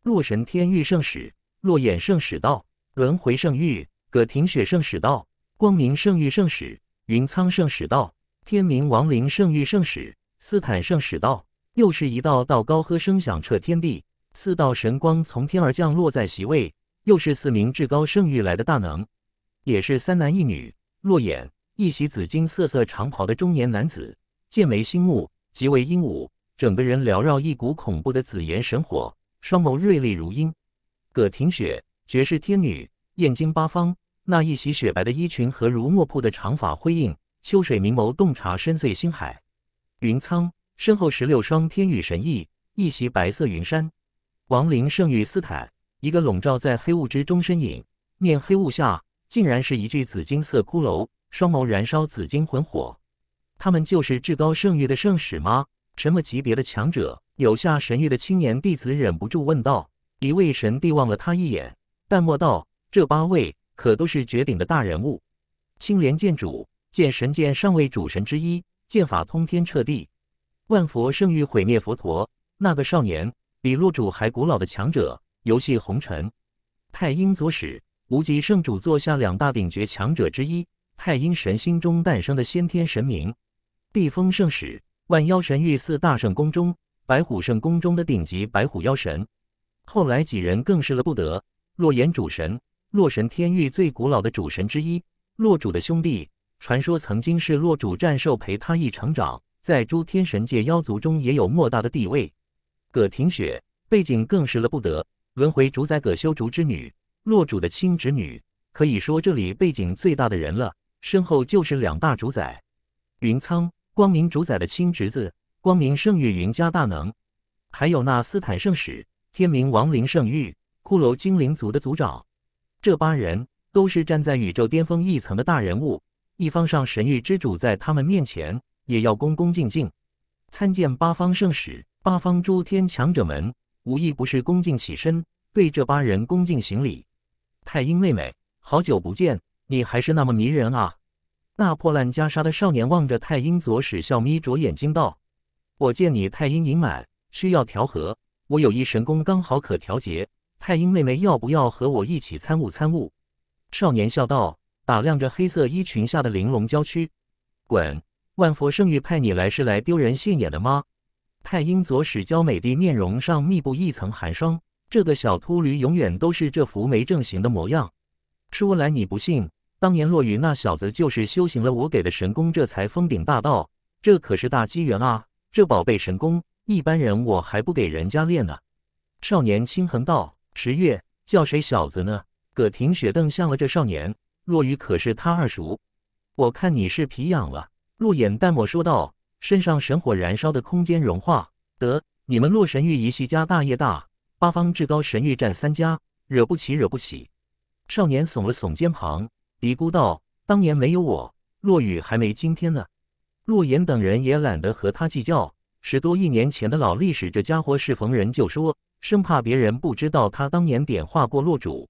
洛神天域圣使，洛眼圣使道，轮回圣域，葛庭雪圣使道，光明圣域圣使，云苍圣使道，天明亡灵圣域圣使，斯坦圣使道。又是一道道高喝声响彻天地，四道神光从天而降，落在席位。又是四名至高圣域来的大能，也是三男一女。洛眼，一袭紫金色色长袍的中年男子，剑眉星目，极为英武，整个人缭绕一股恐怖的紫炎神火。双眸锐利如鹰，葛庭雪绝世天女，艳惊八方。那一袭雪白的衣裙和如墨瀑的长发辉映，秋水明眸洞察深邃星海。云苍身后十六双天羽神翼，一袭白色云衫。王灵圣域斯坦，一个笼罩在黑雾之中身影，面黑雾下竟然是一具紫金色骷髅，双眸燃烧紫金魂火。他们就是至高圣域的圣使吗？什么级别的强者？有下神域的青年弟子忍不住问道。一位神帝望了他一眼，淡漠道：“这八位可都是绝顶的大人物。青莲剑主，剑神剑上位主神之一，剑法通天彻地；万佛圣域毁灭佛陀，那个少年比落主还古老的强者，游戏红尘；太阴左使，无极圣主座下两大顶绝强者之一，太阴神星中诞生的先天神明；地风圣使。”万妖神域四大圣宫中，白虎圣宫中的顶级白虎妖神，后来几人更是了不得。洛言主神，洛神天域最古老的主神之一，洛主的兄弟，传说曾经是洛主战兽陪他一成长，在诸天神界妖族中也有莫大的地位。葛庭雪背景更是了不得，轮回主宰葛修竹之女，洛主的亲侄女，可以说这里背景最大的人了，身后就是两大主宰云苍。光明主宰的亲侄子，光明圣域云家大能，还有那斯坦圣使，天明亡灵圣域骷髅精灵族的族长，这八人都是站在宇宙巅峰一层的大人物，一方上神域之主在他们面前也要恭恭敬敬，参见八方圣使，八方诸天强者们无一不是恭敬起身，对这八人恭敬行礼。太阴妹妹，好久不见，你还是那么迷人啊。那破烂袈裟的少年望着太阴左使，笑眯着眼睛道：“我见你太阴隐满，需要调和，我有一神功刚好可调节。太阴妹妹，要不要和我一起参悟参悟？”少年笑道，打量着黑色衣裙下的玲珑娇躯。“滚！万佛圣域派你来是来丢人现眼的吗？”太阴左使娇美的面容上密布一层寒霜，这个小秃驴永远都是这副没正形的模样。说来你不信。当年落雨那小子就是修行了我给的神功，这才封顶大道。这可是大机缘啊！这宝贝神功，一般人我还不给人家练呢。少年轻哼道：“十月叫谁小子呢？”葛庭雪瞪向了这少年。落雨可是他二叔。我看你是皮痒了。陆衍淡漠说道：“身上神火燃烧的空间融化。”得，你们洛神域一系家大业大，八方至高神域占三家，惹不起，惹不起。少年耸了耸肩旁。嘀咕道：“当年没有我，落雨还没今天呢。”洛言等人也懒得和他计较。十多亿年前的老历史，这家伙是逢人就说，生怕别人不知道他当年点化过落主。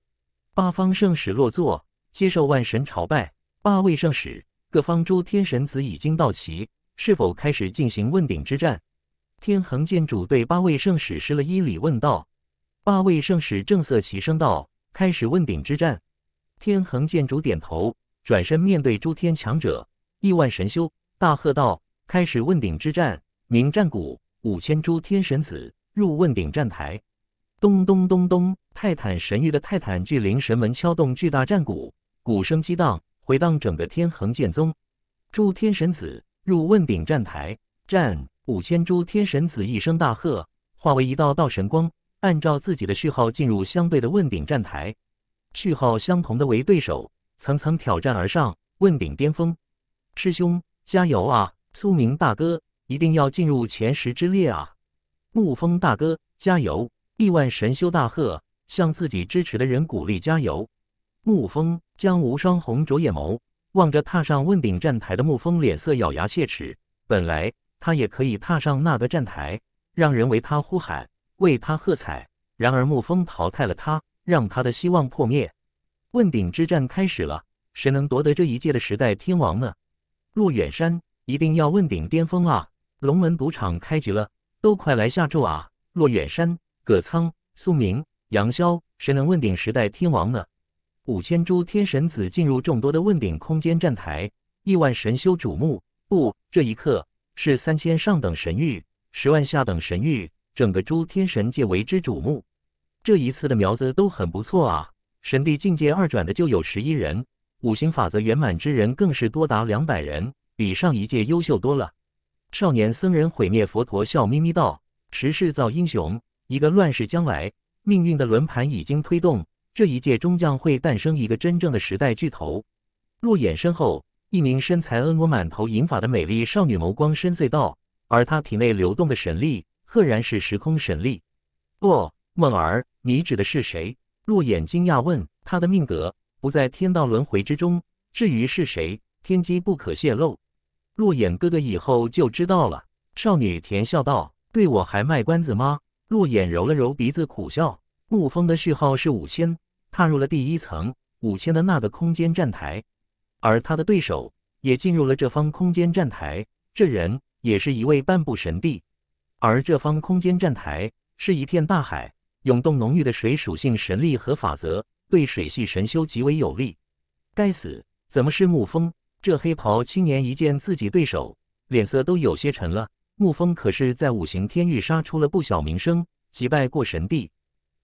八方圣使落座，接受万神朝拜。八位圣使，各方诸天神子已经到齐，是否开始进行问鼎之战？天恒剑主对八位圣使施了一礼，问道：“八位圣使，正色齐声道：开始问鼎之战。”天恒剑主点头，转身面对诸天强者，亿万神修大喝道：“开始问鼎之战！鸣战鼓，五千诸天神子入问鼎战台！”咚咚咚咚，泰坦神域的泰坦巨灵神门敲动巨大战鼓，鼓声激荡，回荡整个天恒剑宗。诸天神子入问鼎战台，战五千诸天神子一声大喝，化为一道道神光，按照自己的序号进入相对的问鼎战台。序号相同的为对手，层层挑战而上，问鼎巅峰。师兄，加油啊！苏明大哥，一定要进入前十之列啊！沐风大哥，加油！亿万神修大贺，向自己支持的人鼓励加油。沐风将无双红着眼眸，望着踏上问鼎站台的沐风，脸色咬牙切齿。本来他也可以踏上那个站台，让人为他呼喊，为他喝彩。然而沐风淘汰了他。让他的希望破灭。问鼎之战开始了，谁能夺得这一届的时代天王呢？骆远山，一定要问鼎巅峰啊！龙门赌场开局了，都快来下注啊！骆远山、葛苍、苏明、杨潇，谁能问鼎时代天王呢？五千株天神子进入众多的问鼎空间站台，亿万神修瞩目。不，这一刻是三千上等神域，十万下等神域，整个诸天神界为之瞩目。这一次的苗子都很不错啊！神帝境界二转的就有十一人，五行法则圆满之人更是多达两百人，比上一届优秀多了。少年僧人毁灭佛陀笑眯眯道：“时势造英雄，一个乱世将来，命运的轮盘已经推动，这一届终将会诞生一个真正的时代巨头。”落眼身后，一名身材婀娜、满头银发的美丽少女眸光深邃道：“而她体内流动的神力，赫然是时空神力。”不。梦儿，你指的是谁？洛眼惊讶问。他的命格不在天道轮回之中。至于是谁，天机不可泄露。洛眼哥哥以后就知道了。少女甜笑道：“对我还卖关子吗？”洛眼揉了揉鼻子，苦笑。沐风的序号是五千，踏入了第一层五千的那个空间站台。而他的对手也进入了这方空间站台。这人也是一位半步神帝。而这方空间站台是一片大海。涌动浓郁的水属性神力和法则，对水系神修极为有利。该死，怎么是沐风？这黑袍青年一见自己对手，脸色都有些沉了。沐风可是在五行天域杀出了不小名声，击败过神帝。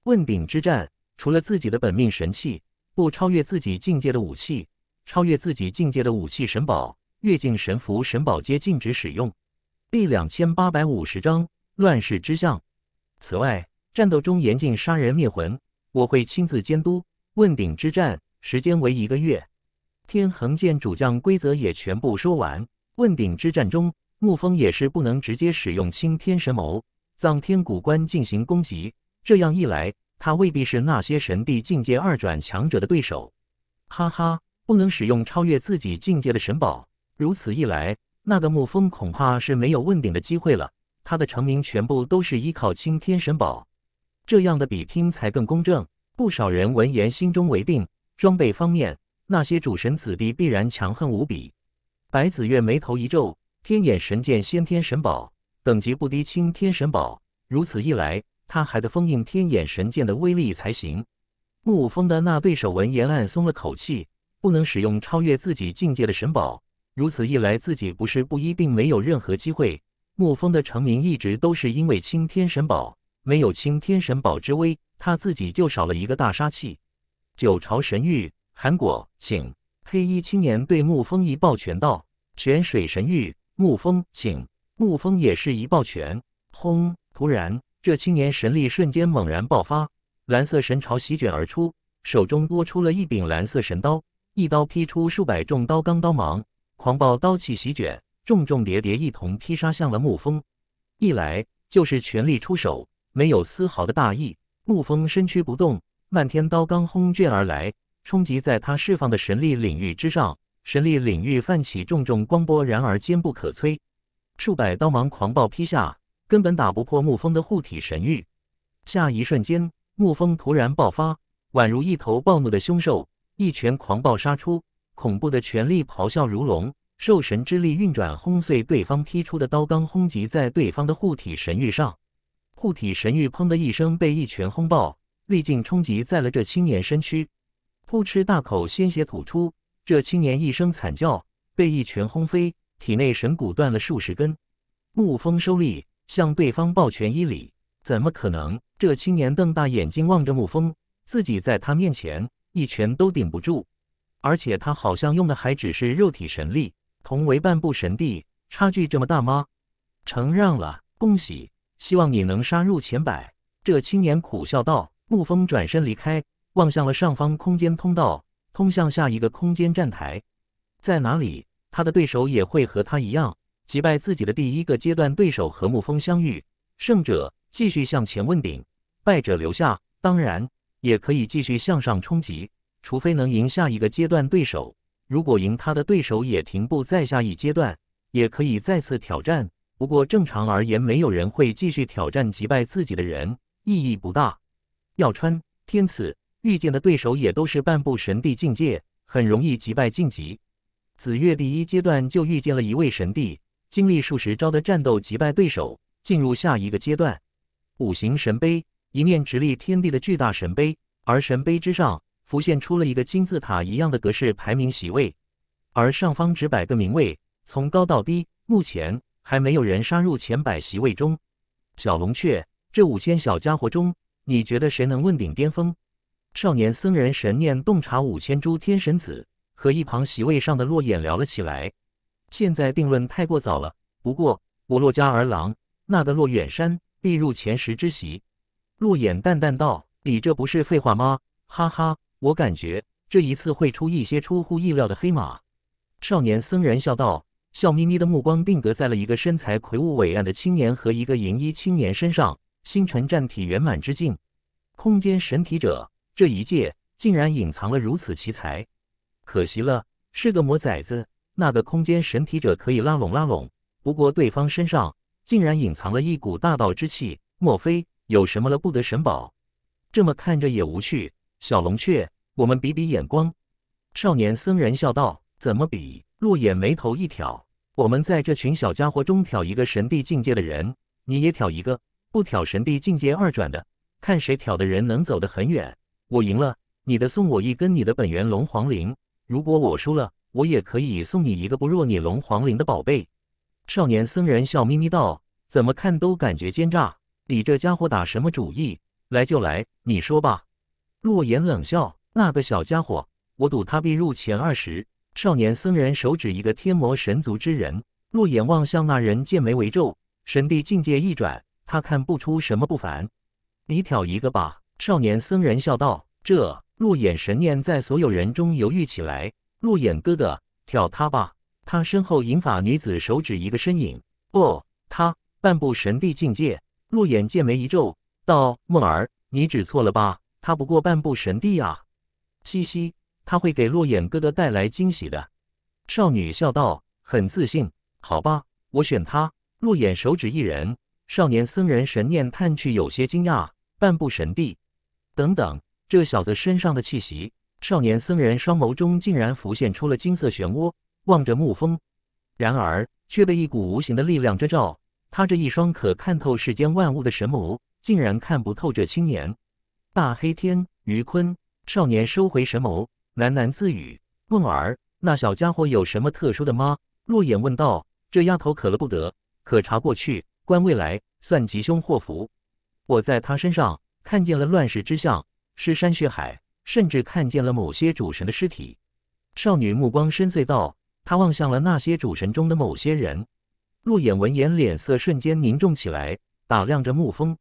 问鼎之战，除了自己的本命神器，不超越自己境界的武器，超越自己境界的武器、神宝、越境神符、神宝皆禁止使用。第两千八百五十章乱世之相。此外。战斗中严禁杀人灭魂，我会亲自监督。问鼎之战时间为一个月。天恒剑主将规则也全部说完。问鼎之战中，沐风也是不能直接使用青天神眸、藏天古棺进行攻击。这样一来，他未必是那些神帝境界二转强者的对手。哈哈，不能使用超越自己境界的神宝。如此一来，那个沐风恐怕是没有问鼎的机会了。他的成名全部都是依靠青天神宝。这样的比拼才更公正。不少人闻言心中为定。装备方面，那些主神子弟必然强横无比。白子月眉头一皱，天眼神剑先天神宝，等级不低，青天神宝。如此一来，他还得封印天眼神剑的威力才行。沐风的那对手闻言暗松了口气，不能使用超越自己境界的神宝。如此一来，自己不是不一定没有任何机会。沐风的成名一直都是因为青天神宝。没有青天神宝之威，他自己就少了一个大杀器。九朝神域，韩果，请。黑衣青年对沐风一抱拳道：“泉水神域，沐风，请。”沐风也是一抱拳。轰！突然，这青年神力瞬间猛然爆发，蓝色神潮席卷而出，手中多出了一柄蓝色神刀，一刀劈出数百重刀罡，刀芒狂暴，刀气席卷，重重叠叠一同劈杀向了沐风。一来就是全力出手。没有丝毫的大意，沐风身躯不动，漫天刀罡轰卷而来，冲击在他释放的神力领域之上。神力领域泛起重重光波，然而坚不可摧。数百刀芒狂暴劈下，根本打不破沐风的护体神域。下一瞬间，沐风突然爆发，宛如一头暴怒的凶兽，一拳狂暴杀出，恐怖的权力咆哮如龙，兽神之力运转，轰碎对方劈出的刀罡，轰击在对方的护体神域上。护体神域砰的一声被一拳轰爆，力劲冲击在了这青年身躯，噗嗤大口鲜血吐出，这青年一声惨叫，被一拳轰飞，体内神骨断了数十根。沐风收力，向对方抱拳一礼：“怎么可能？”这青年瞪大眼睛望着沐风，自己在他面前一拳都顶不住，而且他好像用的还只是肉体神力，同为半步神帝，差距这么大吗？承让了，恭喜。希望你能杀入前百。这青年苦笑道。沐风转身离开，望向了上方空间通道，通向下一个空间站台，在哪里？他的对手也会和他一样，击败自己的第一个阶段对手和沐风相遇，胜者继续向前问鼎，败者留下。当然，也可以继续向上冲击，除非能赢下一个阶段对手。如果赢他的对手也停步在下一阶段，也可以再次挑战。不过，正常而言，没有人会继续挑战击败自己的人，意义不大。要川天赐遇见的对手也都是半步神帝境界，很容易击败晋级。紫月第一阶段就遇见了一位神帝，经历数十招的战斗击败对手，进入下一个阶段。五行神碑，一面直立天地的巨大神碑，而神碑之上浮现出了一个金字塔一样的格式排名席位，而上方只摆个名位，从高到低，目前。还没有人杀入前百席位中，小龙雀，这五千小家伙中，你觉得谁能问鼎巅峰？少年僧人神念洞察五千株天神子，和一旁席位上的洛眼聊了起来。现在定论太过早了，不过我洛家儿郎，那个洛远山，必入前十之席。洛眼淡淡道：“你这不是废话吗？哈哈，我感觉这一次会出一些出乎意料的黑马。”少年僧人笑道。笑眯眯的目光定格在了一个身材魁梧伟岸的青年和一个银衣青年身上。星辰战体圆满之境，空间神体者，这一界竟然隐藏了如此奇才，可惜了，是个魔崽子。那个空间神体者可以拉拢拉拢，不过对方身上竟然隐藏了一股大道之气，莫非有什么了不得神宝？这么看着也无趣。小龙雀，我们比比眼光。少年僧人笑道：“怎么比？”陆眼眉头一挑。我们在这群小家伙中挑一个神帝境界的人，你也挑一个不挑神帝境界二转的，看谁挑的人能走得很远。我赢了，你的送我一根你的本源龙皇铃。如果我输了，我也可以送你一个不弱你龙皇铃的宝贝。少年僧人笑眯眯道：“怎么看都感觉奸诈，你这家伙打什么主意？来就来，你说吧。”洛言冷笑：“那个小家伙，我赌他必入前二十。”少年僧人手指一个天魔神族之人，落眼望向那人，剑眉微皱，神帝境界一转，他看不出什么不凡。你挑一个吧。”少年僧人笑道。这落眼神念在所有人中犹豫起来。“落眼哥哥，挑他吧。”他身后银发女子手指一个身影，“哦，他半步神帝境界。”落眼剑眉一皱，道：“梦儿，你指错了吧？他不过半步神帝啊。”嘻嘻。他会给洛眼哥哥带来惊喜的，少女笑道，很自信。好吧，我选他。洛眼手指一人，少年僧人神念探去，有些惊讶。半步神地。等等，这小子身上的气息，少年僧人双眸中竟然浮现出了金色漩涡，望着沐风，然而却被一股无形的力量遮罩。他这一双可看透世间万物的神眸，竟然看不透这青年。大黑天于坤，少年收回神眸。喃喃自语：“梦儿，那小家伙有什么特殊的吗？”落眼问道。“这丫头可了不得，可查过去，观未来，算吉凶祸福。我在她身上看见了乱世之象，尸山血海，甚至看见了某些主神的尸体。”少女目光深邃道：“她望向了那些主神中的某些人。”落眼闻言，脸色瞬间凝重起来，打量着沐风。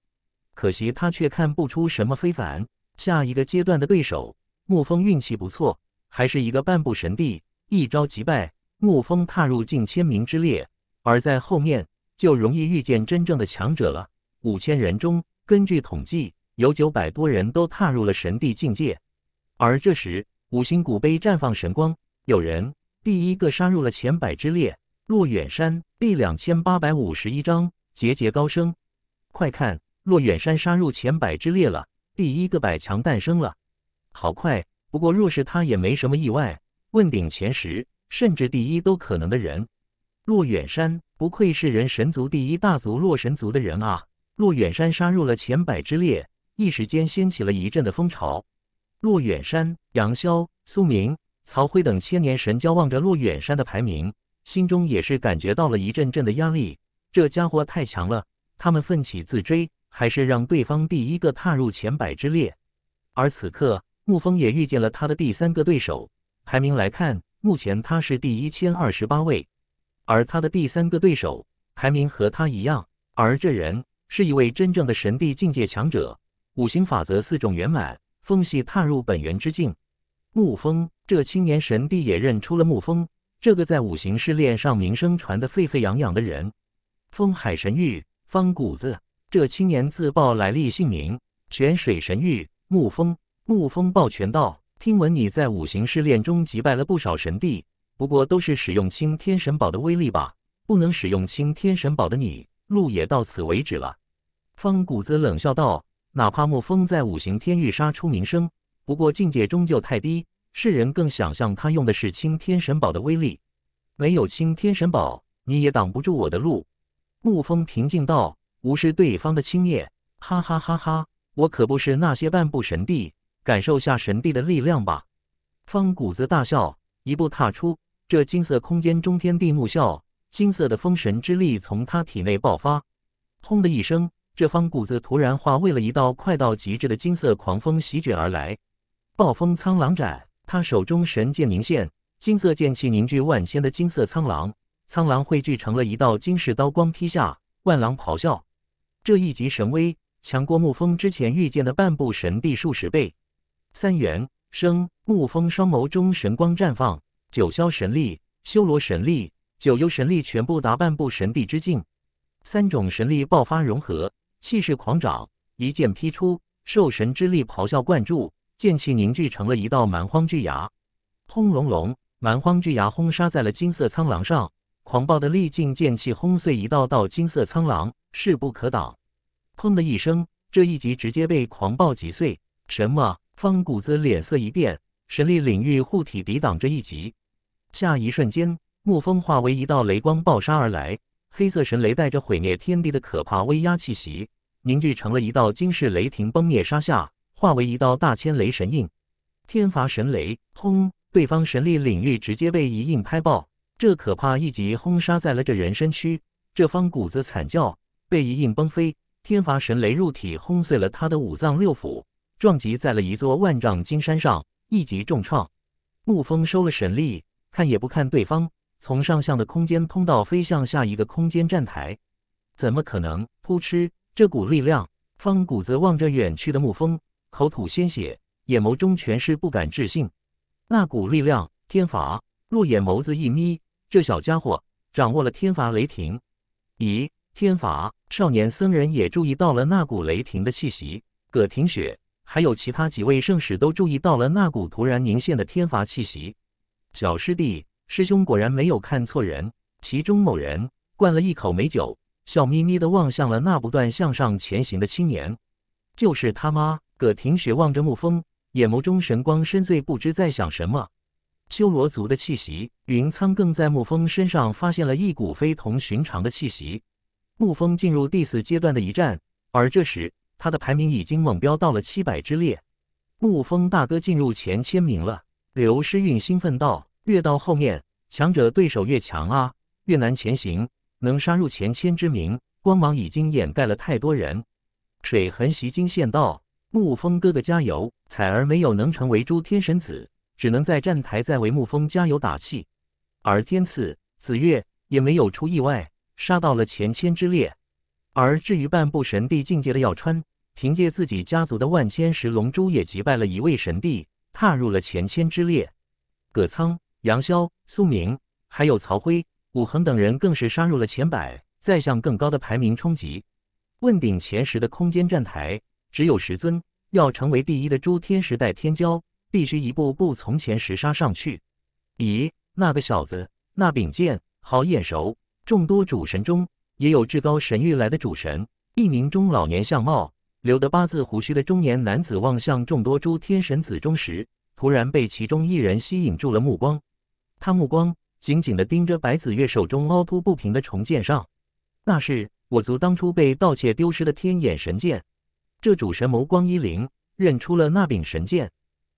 可惜他却看不出什么非凡。下一个阶段的对手。沐风运气不错，还是一个半步神帝，一招即败。沐风踏入近千名之列，而在后面就容易遇见真正的强者了。五千人中，根据统计，有九百多人都踏入了神帝境界。而这时，五星古碑绽放神光，有人第一个杀入了前百之列。洛远山第两千八百五十一章节节高升，快看，洛远山杀入前百之列了，第一个百强诞生了。好快！不过若是他也没什么意外，问鼎前十甚至第一都可能的人，洛远山不愧是人神族第一大族洛神族的人啊！洛远山杀入了前百之列，一时间掀起了一阵的风潮。洛远山、杨潇、苏明、曹辉等千年神交望着洛远山的排名，心中也是感觉到了一阵阵的压力。这家伙太强了，他们奋起自追，还是让对方第一个踏入前百之列，而此刻。沐风也遇见了他的第三个对手。排名来看，目前他是第一千二十八位，而他的第三个对手排名和他一样。而这人是一位真正的神帝境界强者，五行法则四种圆满，缝隙踏入本源之境。沐风，这青年神帝也认出了沐风，这个在五行试炼上名声传得沸沸扬扬的人。风海神域，方谷子，这青年自报来历姓名：泉水神域，沐风。沐风抱拳道：“听闻你在五行试炼中击败了不少神帝，不过都是使用青天神宝的威力吧？不能使用青天神宝的你，路也到此为止了。”方谷子冷笑道：“哪怕沐风在五行天域杀出名声，不过境界终究太低，世人更想象他用的是青天神宝的威力。没有青天神宝，你也挡不住我的路。”沐风平静道：“无视对方的轻蔑，哈哈哈哈！我可不是那些半步神帝。”感受下神帝的力量吧！方谷子大笑，一步踏出，这金色空间中，天地怒啸，金色的封神之力从他体内爆发。轰的一声，这方谷子突然化为了一道快到极致的金色狂风，席卷而来。暴风苍狼斩，他手中神剑凝现，金色剑气凝聚万千的金色苍狼，苍狼汇聚成了一道金世刀光，劈下万狼咆哮。这一级神威，强过沐风之前遇见的半步神帝数十倍。三元生沐风双眸中神光绽放，九霄神力、修罗神力、九幽神力全部达半步神帝之境，三种神力爆发融合，气势狂涨，一剑劈出，兽神之力咆哮灌注，剑气凝聚成了一道蛮荒巨牙。轰隆隆，蛮荒巨牙轰杀在了金色苍狼上，狂暴的力劲剑气轰碎一道道金色苍狼，势不可挡。砰的一声，这一击直接被狂暴击碎。什么？方谷子脸色一变，神力领域护体抵挡着一击。下一瞬间，沐风化为一道雷光爆杀而来，黑色神雷带着毁灭天地的可怕威压气息，凝聚成了一道惊世雷霆崩灭。杀下化为一道大千雷神印，天罚神雷轰，对方神力领域直接被一印拍爆。这可怕一击轰杀在了这人身躯，这方谷子惨叫，被一印崩飞，天罚神雷入体，轰碎了他的五脏六腑。撞击在了一座万丈金山上，一击重创。沐风收了神力，看也不看对方，从上向的空间通道飞向下一个空间站台。怎么可能？噗嗤！这股力量。方谷子望着远去的沐风，口吐鲜血，眼眸中全是不敢置信。那股力量，天罚！若眼眸子一眯，这小家伙掌握了天罚雷霆。咦，天罚！少年僧人也注意到了那股雷霆的气息。葛庭雪。还有其他几位圣使都注意到了那股突然凝现的天罚气息。小师弟，师兄果然没有看错人。其中某人灌了一口美酒，笑眯眯地望向了那不断向上前行的青年。就是他妈！葛庭雪望着沐风，眼眸中神光深邃，不知在想什么。修罗族的气息，云苍更在沐风身上发现了一股非同寻常的气息。沐风进入第四阶段的一战，而这时。他的排名已经猛飙到了七百之列，沐风大哥进入前千名了。刘诗韵兴奋道：“越到后面，强者对手越强啊，越难前行。能杀入前千之名，光芒已经掩盖了太多人。”水痕袭金线道：“沐风哥哥加油！”采儿没有能成为诸天神子，只能在站台在为沐风加油打气。而天赐、子月也没有出意外，杀到了前千之列。而至于半步神帝境界的药川。凭借自己家族的万千石龙珠，也击败了一位神帝，踏入了前千之列。葛苍、杨逍、苏明，还有曹辉、武恒等人，更是杀入了前百，再向更高的排名冲击。问鼎前十的空间站台，只有十尊。要成为第一的诸天时代天骄，必须一步步从前十杀上去。咦，那个小子，那柄剑好眼熟。众多主神中，也有至高神域来的主神，一名中老年相貌。留得八字胡须的中年男子望向众多诸天神子中时，突然被其中一人吸引住了目光。他目光紧紧地盯着白子月手中凹凸不平的重剑上，那是我族当初被盗窃丢失的天眼神剑。这主神眸光一灵，认出了那柄神剑。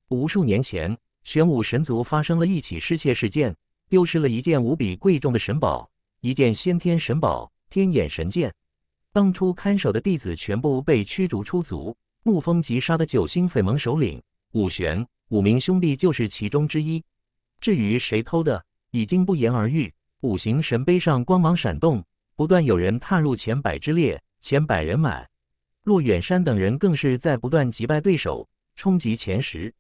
无数年前，玄武神族发生了一起失窃事件，丢失了一件无比贵重的神宝，一件先天神宝——天眼神剑。当初看守的弟子全部被驱逐出族，沐风击杀的九星匪盟首领武玄五名兄弟就是其中之一。至于谁偷的，已经不言而喻。五行神碑上光芒闪动，不断有人踏入前百之列，前百人满。骆远山等人更是在不断击败对手，冲击前十。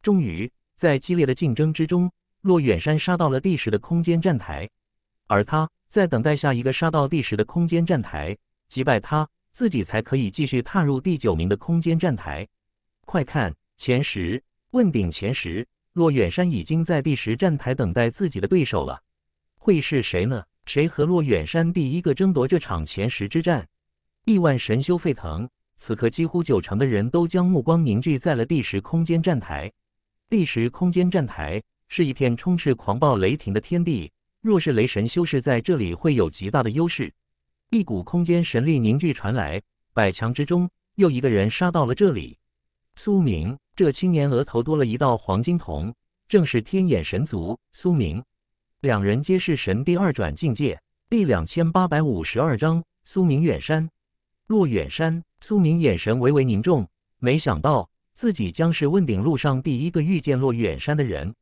终于，在激烈的竞争之中，骆远山杀到了第十的空间站台，而他在等待下一个杀到第十的空间站台。击败他，自己才可以继续踏入第九名的空间站台。快看，前十，问鼎前十，洛远山已经在第十站台等待自己的对手了。会是谁呢？谁和洛远山第一个争夺这场前十之战？亿万神修沸腾，此刻几乎九成的人都将目光凝聚在了第十空间站台。第十空间站台是一片充斥狂暴雷霆的天地，若是雷神修士在这里，会有极大的优势。一股空间神力凝聚传来，百强之中又一个人杀到了这里。苏明，这青年额头多了一道黄金瞳，正是天眼神族苏明。两人皆是神第二转境界。第两千八百五十二章：苏明远山，洛远山。苏明眼神微微凝重，没想到自己将是问鼎路上第一个遇见洛远山的人。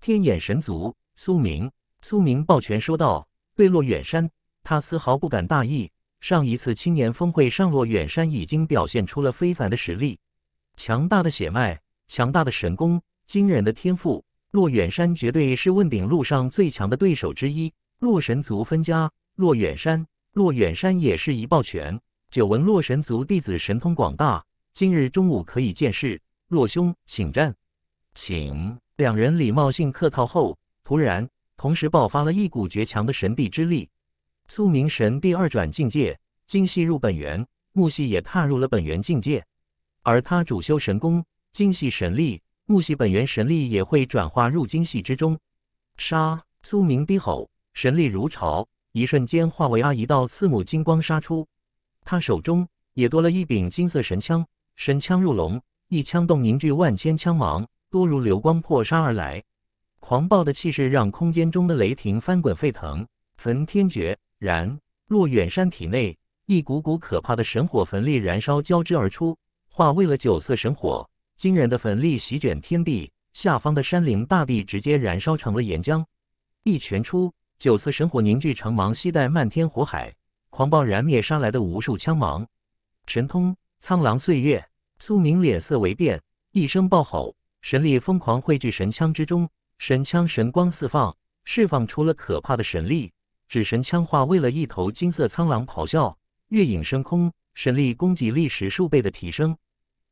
天眼神族苏明，苏明抱拳说道：“对洛远山。”他丝毫不敢大意。上一次青年峰会上，洛远山已经表现出了非凡的实力，强大的血脉，强大的神功，惊人的天赋，洛远山绝对是问鼎路上最强的对手之一。洛神族分家，洛远山，洛远山也是一抱拳。久闻洛神族弟子神通广大，今日中午可以见识。洛兄，请战，请。两人礼貌性客套后，突然同时爆发了一股绝强的神帝之力。苏明神第二转境界，金系入本源，木系也踏入了本源境界。而他主修神功，金系神力，木系本源神力也会转化入金系之中。杀！苏明低吼，神力如潮，一瞬间化为阿一道刺目金光杀出。他手中也多了一柄金色神枪，神枪入笼，一枪动凝聚万千枪芒，多如流光破杀而来。狂暴的气势让空间中的雷霆翻滚沸腾，焚天诀。然，洛远山体内一股股可怕的神火焚力燃烧交织而出，化为了九色神火。惊人的焚力席卷天地，下方的山林大地直接燃烧成了岩浆。一拳出，九色神火凝聚成芒，携带漫天火海，狂暴燃灭杀来的无数枪芒。神通苍狼岁月，苏明脸色微变，一声暴吼，神力疯狂汇聚神枪之中，神枪神光四放，释放出了可怕的神力。指神枪化为了一头金色苍狼咆哮，月影升空，神力攻击力十数倍的提升。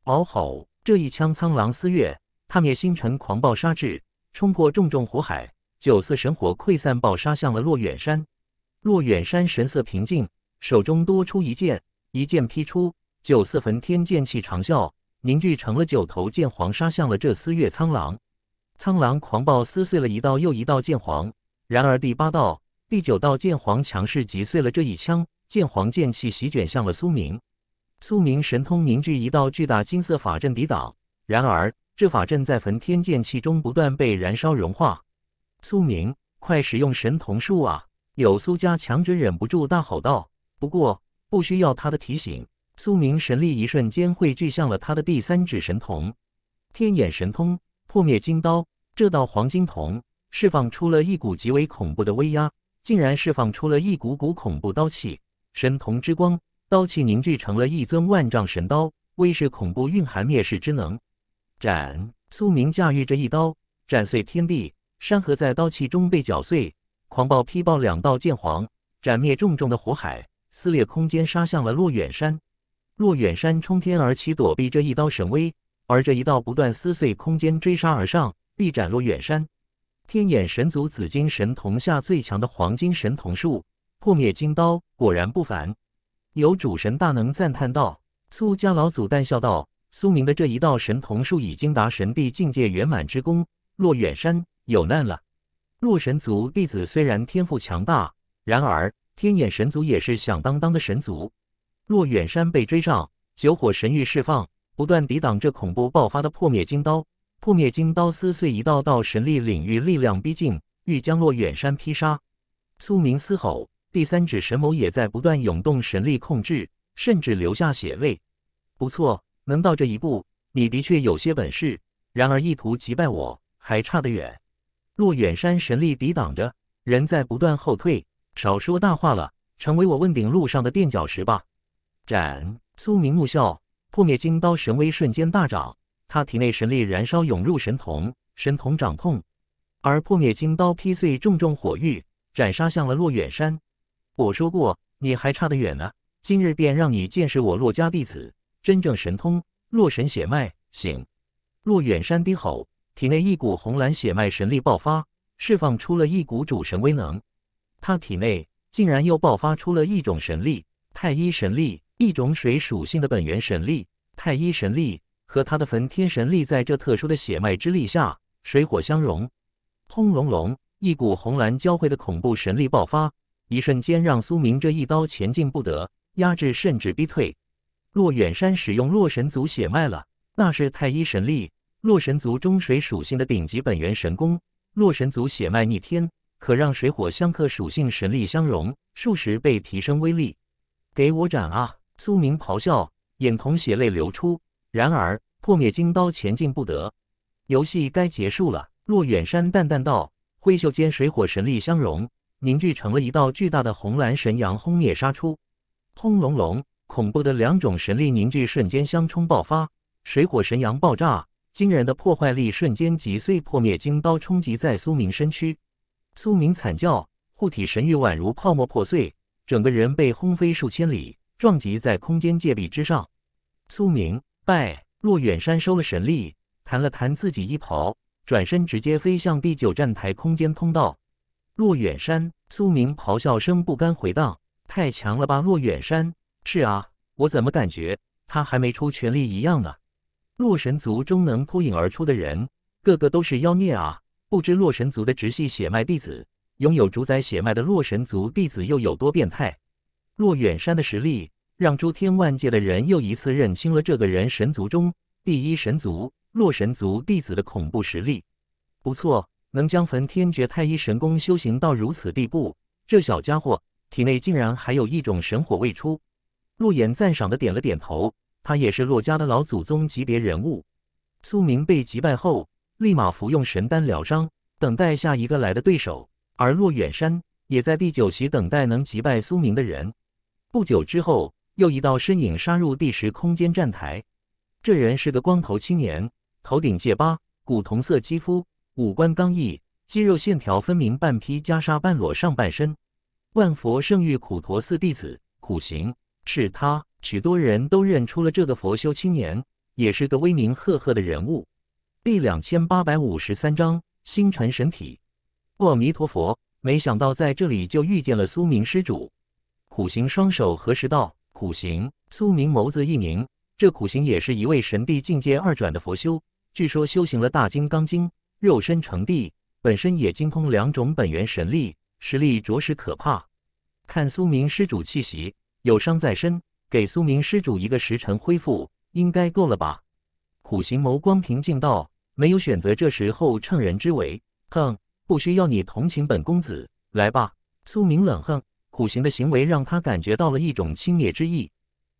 嗷吼！这一枪苍狼撕月，踏灭星辰，狂暴杀至，冲破重重火海，九色神火溃散爆杀向了洛远山。洛远山神色平静，手中多出一剑，一剑劈出，九色焚天剑气长啸，凝聚成了九头剑皇，杀向了这撕月苍狼。苍狼狂暴撕碎了一道又一道剑皇，然而第八道。第九道剑皇强势击碎了这一枪，剑皇剑气席卷向了苏明。苏明神通凝聚一道巨大金色法阵抵挡，然而这法阵在焚天剑气中不断被燃烧融化。苏明，快使用神童术啊！有苏家强者忍不住大吼道。不过不需要他的提醒，苏明神力一瞬间汇聚向了他的第三指神童，天眼神通破灭金刀。这道黄金瞳释放出了一股极为恐怖的威压。竟然释放出了一股股恐怖刀气，神童之光，刀气凝聚成了一尊万丈神刀，威势恐怖，蕴含灭世之能。斩苏明驾驭着一刀，斩碎天地，山河在刀气中被绞碎，狂暴劈爆两道剑皇，斩灭重重的火海，撕裂空间，杀向了洛远山。洛远山冲天而起，躲避这一刀神威，而这一道不断撕碎空间，追杀而上，必斩洛远山。天眼神族紫金神童下最强的黄金神童术破灭金刀果然不凡，有主神大能赞叹道。苏家老祖淡笑道：“苏明的这一道神童术已经达神帝境界圆满之功。”落远山有难了。洛神族弟子虽然天赋强大，然而天眼神族也是响当当的神族。骆远山被追上，九火神域释放，不断抵挡这恐怖爆发的破灭金刀。破灭金刀撕碎一道道神力领域，力量逼近，欲将洛远山劈杀。苏明嘶吼，第三指神眸也在不断涌动神力控制，甚至流下血泪。不错，能到这一步，你的确有些本事。然而意图击败我，还差得远。洛远山神力抵挡着，人在不断后退。少说大话了，成为我问鼎路上的垫脚石吧。斩！苏明怒笑，破灭金刀神威瞬间大涨。他体内神力燃烧，涌入神瞳，神瞳掌控，而破灭金刀劈碎重重火狱，斩杀向了洛远山。我说过，你还差得远呢，今日便让你见识我洛家弟子真正神通——洛神血脉。醒！洛远山低吼，体内一股红蓝血脉神力爆发，释放出了一股主神威能。他体内竟然又爆发出了一种神力——太一神力，一种水属性的本源神力。太一神力。和他的焚天神力在这特殊的血脉之力下水火相融，轰隆隆，一股红蓝交汇的恐怖神力爆发，一瞬间让苏明这一刀前进不得，压制甚至逼退。洛远山使用洛神族血脉了，那是太医神力，洛神族中水属性的顶级本源神功。洛神族血脉逆天，可让水火相克属性神力相融，数十倍提升威力。给我斩啊！苏明咆哮，眼瞳血泪流出。然而。破灭金刀前进不得，游戏该结束了。落远山淡淡道：“挥袖间，水火神力相融，凝聚成了一道巨大的红蓝神阳，轰灭杀出。轰隆隆，恐怖的两种神力凝聚瞬间相冲爆发，水火神阳爆炸，惊人的破坏力瞬间击碎破灭金刀，冲击在苏明身躯。苏明惨叫，护体神域宛如泡沫破碎，整个人被轰飞数千里，撞击在空间界壁之上。苏明败。”洛远山收了神力，弹了弹自己衣袍，转身直接飞向第九站台空间通道。洛远山，苏明咆哮声不甘回荡，太强了吧！洛远山，是啊，我怎么感觉他还没出全力一样呢？洛神族中能脱颖而出的人，个个都是妖孽啊！不知洛神族的直系血脉弟子，拥有主宰血脉的洛神族弟子，又有多变态？洛远山的实力。让诸天万界的人又一次认清了这个人神族中第一神族洛神族弟子的恐怖实力。不错，能将焚天诀太一神功修行到如此地步，这小家伙体内竟然还有一种神火未出。陆言赞赏的点了点头，他也是洛家的老祖宗级别人物。苏明被击败后，立马服用神丹疗伤，等待下一个来的对手。而洛远山也在第九席等待能击败苏明的人。不久之后。又一道身影杀入第十空间站台，这人是个光头青年，头顶戒疤，古铜色肌肤，五官刚毅，肌肉线条分明，半披袈裟，半裸上半身。万佛圣域苦陀寺弟子苦行是他，许多人都认出了这个佛修青年，也是个威名赫赫的人物。第两千八百五十三章星辰神体。阿弥陀佛，没想到在这里就遇见了苏明施主。苦行双手合十道。苦行苏明眸子一凝，这苦行也是一位神帝境界二转的佛修，据说修行了大金刚经，肉身成帝，本身也精通两种本源神力，实力着实可怕。看苏明施主气息，有伤在身，给苏明施主一个时辰恢复，应该够了吧？苦行眸光平静道，没有选择这时候趁人之危，哼，不需要你同情本公子，来吧。苏明冷哼。苦形的行为让他感觉到了一种轻蔑之意。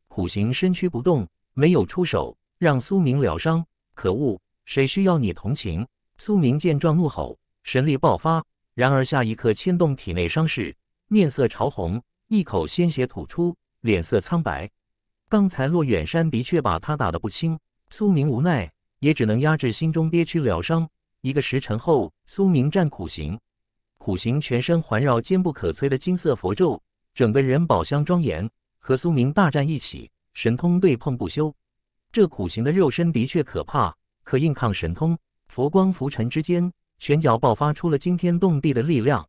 苦形身躯不动，没有出手，让苏明疗伤。可恶，谁需要你同情？苏明见状怒吼，神力爆发。然而下一刻牵动体内伤势，面色潮红，一口鲜血吐出，脸色苍白。刚才洛远山的确把他打得不轻。苏明无奈，也只能压制心中憋屈疗伤。一个时辰后，苏明战苦行。苦行全身环绕坚不可摧的金色佛咒，整个人宝相庄严，和苏明大战一起，神通对碰不休。这苦行的肉身的确可怕，可硬抗神通。佛光浮尘之间，拳脚爆发出了惊天动地的力量。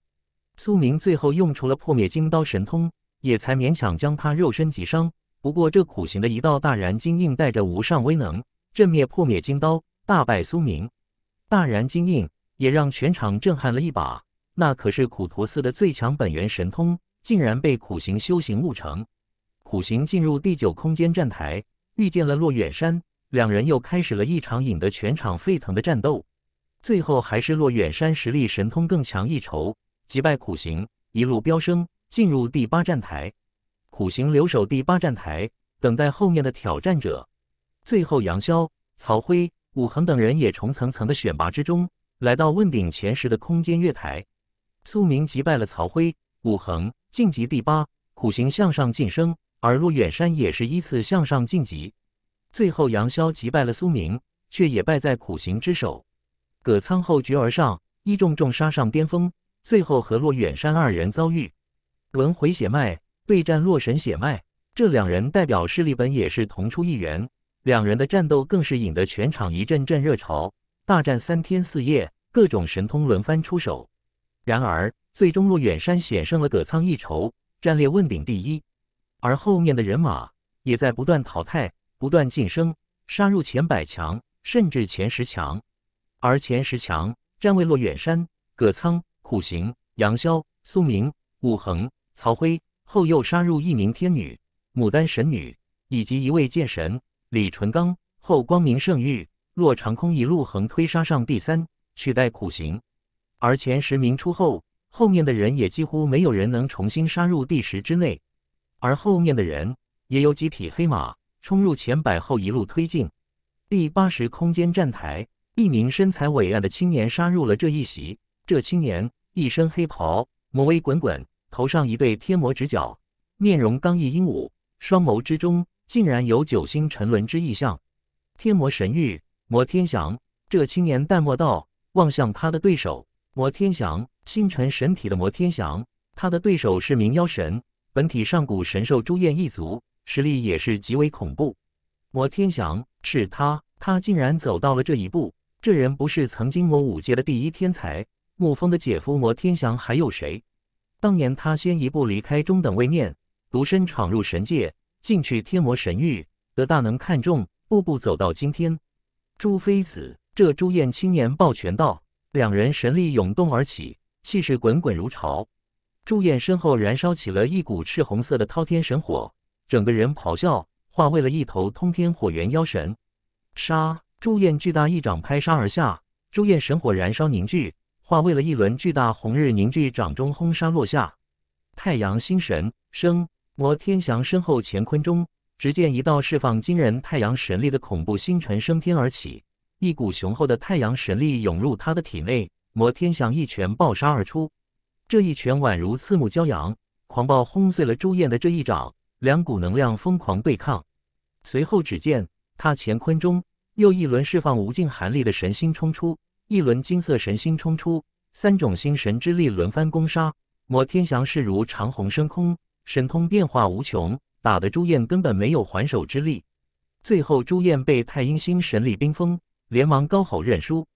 苏明最后用出了破灭金刀神通，也才勉强将他肉身击伤。不过这苦行的一道大燃金印带着无上威能，震灭破灭金刀，大败苏明。大燃金印也让全场震撼了一把。那可是苦陀寺的最强本源神通，竟然被苦行修行悟成。苦行进入第九空间站台，遇见了洛远山，两人又开始了一场引得全场沸腾的战斗。最后还是洛远山实力神通更强一筹，击败苦行，一路飙升进入第八站台。苦行留守第八站台，等待后面的挑战者。最后，杨潇、曹辉、武恒等人也从层层的选拔之中，来到问鼎前十的空间月台。苏明击败了曹辉、武恒，晋级第八；苦行向上晋升，而陆远山也是依次向上晋级。最后，杨潇击败了苏明，却也败在苦行之手。葛苍后决而上，一重重杀上巅峰，最后和洛远山二人遭遇，轮回血脉对战洛神血脉。这两人代表势力本也是同出一源，两人的战斗更是引得全场一阵阵热潮。大战三天四夜，各种神通轮番出手。然而，最终骆远山险胜了葛苍一筹，战列问鼎第一。而后面的人马也在不断淘汰、不断晋升，杀入前百强，甚至前十强。而前十强战位：骆远山、葛苍、苦行、杨潇、苏明、武恒、曹辉。后又杀入一名天女——牡丹神女，以及一位剑神——李淳刚。后光明圣域，骆长空一路横推，杀上第三，取代苦行。而前十名出后，后面的人也几乎没有人能重新杀入第十之内。而后面的人也有几匹黑马冲入前百后一路推进。第八十空间站台，一名身材伟岸的青年杀入了这一席。这青年一身黑袍，魔威滚滚，头上一对天魔直角，面容刚毅英武，双眸之中竟然有九星沉沦之意象。天魔神域，魔天翔。这青年淡漠道，望向他的对手。摩天翔星辰神体的摩天翔，他的对手是冥妖神本体上古神兽朱燕一族，实力也是极为恐怖。摩天翔是他，他竟然走到了这一步。这人不是曾经魔武界的第一天才沐风的姐夫摩天翔，还有谁？当年他先一步离开中等位面，独身闯入神界，进去天魔神域，得大能看中，步步走到今天。朱飞子，这朱燕青年抱拳道。两人神力涌动而起，气势滚滚如潮。祝晏身后燃烧起了一股赤红色的滔天神火，整个人咆哮，化为了一头通天火元妖神。杀！祝晏巨大一掌拍杀而下，祝晏神火燃烧凝聚，化为了一轮巨大红日，凝聚掌中轰杀落下。太阳星神升，摩天翔身后乾坤中，只见一道释放惊人太阳神力的恐怖星辰升天而起。一股雄厚的太阳神力涌入他的体内，摩天翔一拳爆杀而出。这一拳宛如刺目骄阳，狂暴轰碎了朱厌的这一掌。两股能量疯狂对抗，随后只见他乾坤中又一轮释放无尽寒力的神星冲出，一轮金色神星冲出，三种星神之力轮番攻杀。摩天翔势如长虹升空，神通变化无穷，打得朱厌根本没有还手之力。最后，朱厌被太阴星神力冰封。连忙高吼认输。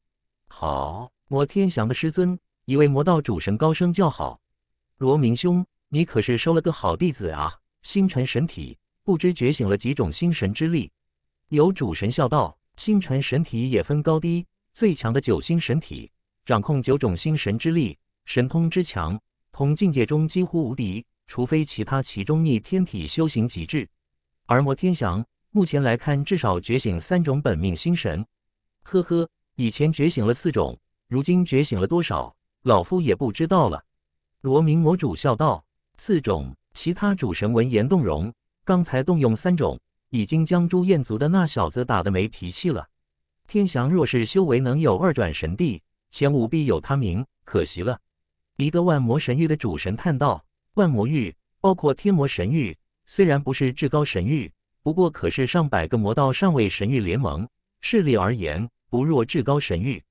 好，摩天翔的师尊，一位魔道主神高声叫好。罗明兄，你可是收了个好弟子啊！星辰神体不知觉醒了几种星神之力。有主神笑道：“星辰神体也分高低，最强的九星神体，掌控九种星神之力，神通之强，同境界中几乎无敌，除非其他其中逆天体修行极致。”而摩天翔目前来看，至少觉醒三种本命星神。呵呵，以前觉醒了四种，如今觉醒了多少，老夫也不知道了。罗明魔主笑道：“四种。”其他主神闻言动容，刚才动用三种，已经将朱彦族的那小子打得没脾气了。天翔若是修为能有二转神帝，前五必有他名。可惜了，一个万魔神域的主神叹道：“万魔域包括天魔神域，虽然不是至高神域，不过可是上百个魔道上位神域联盟。”势力而言，不弱至高神域。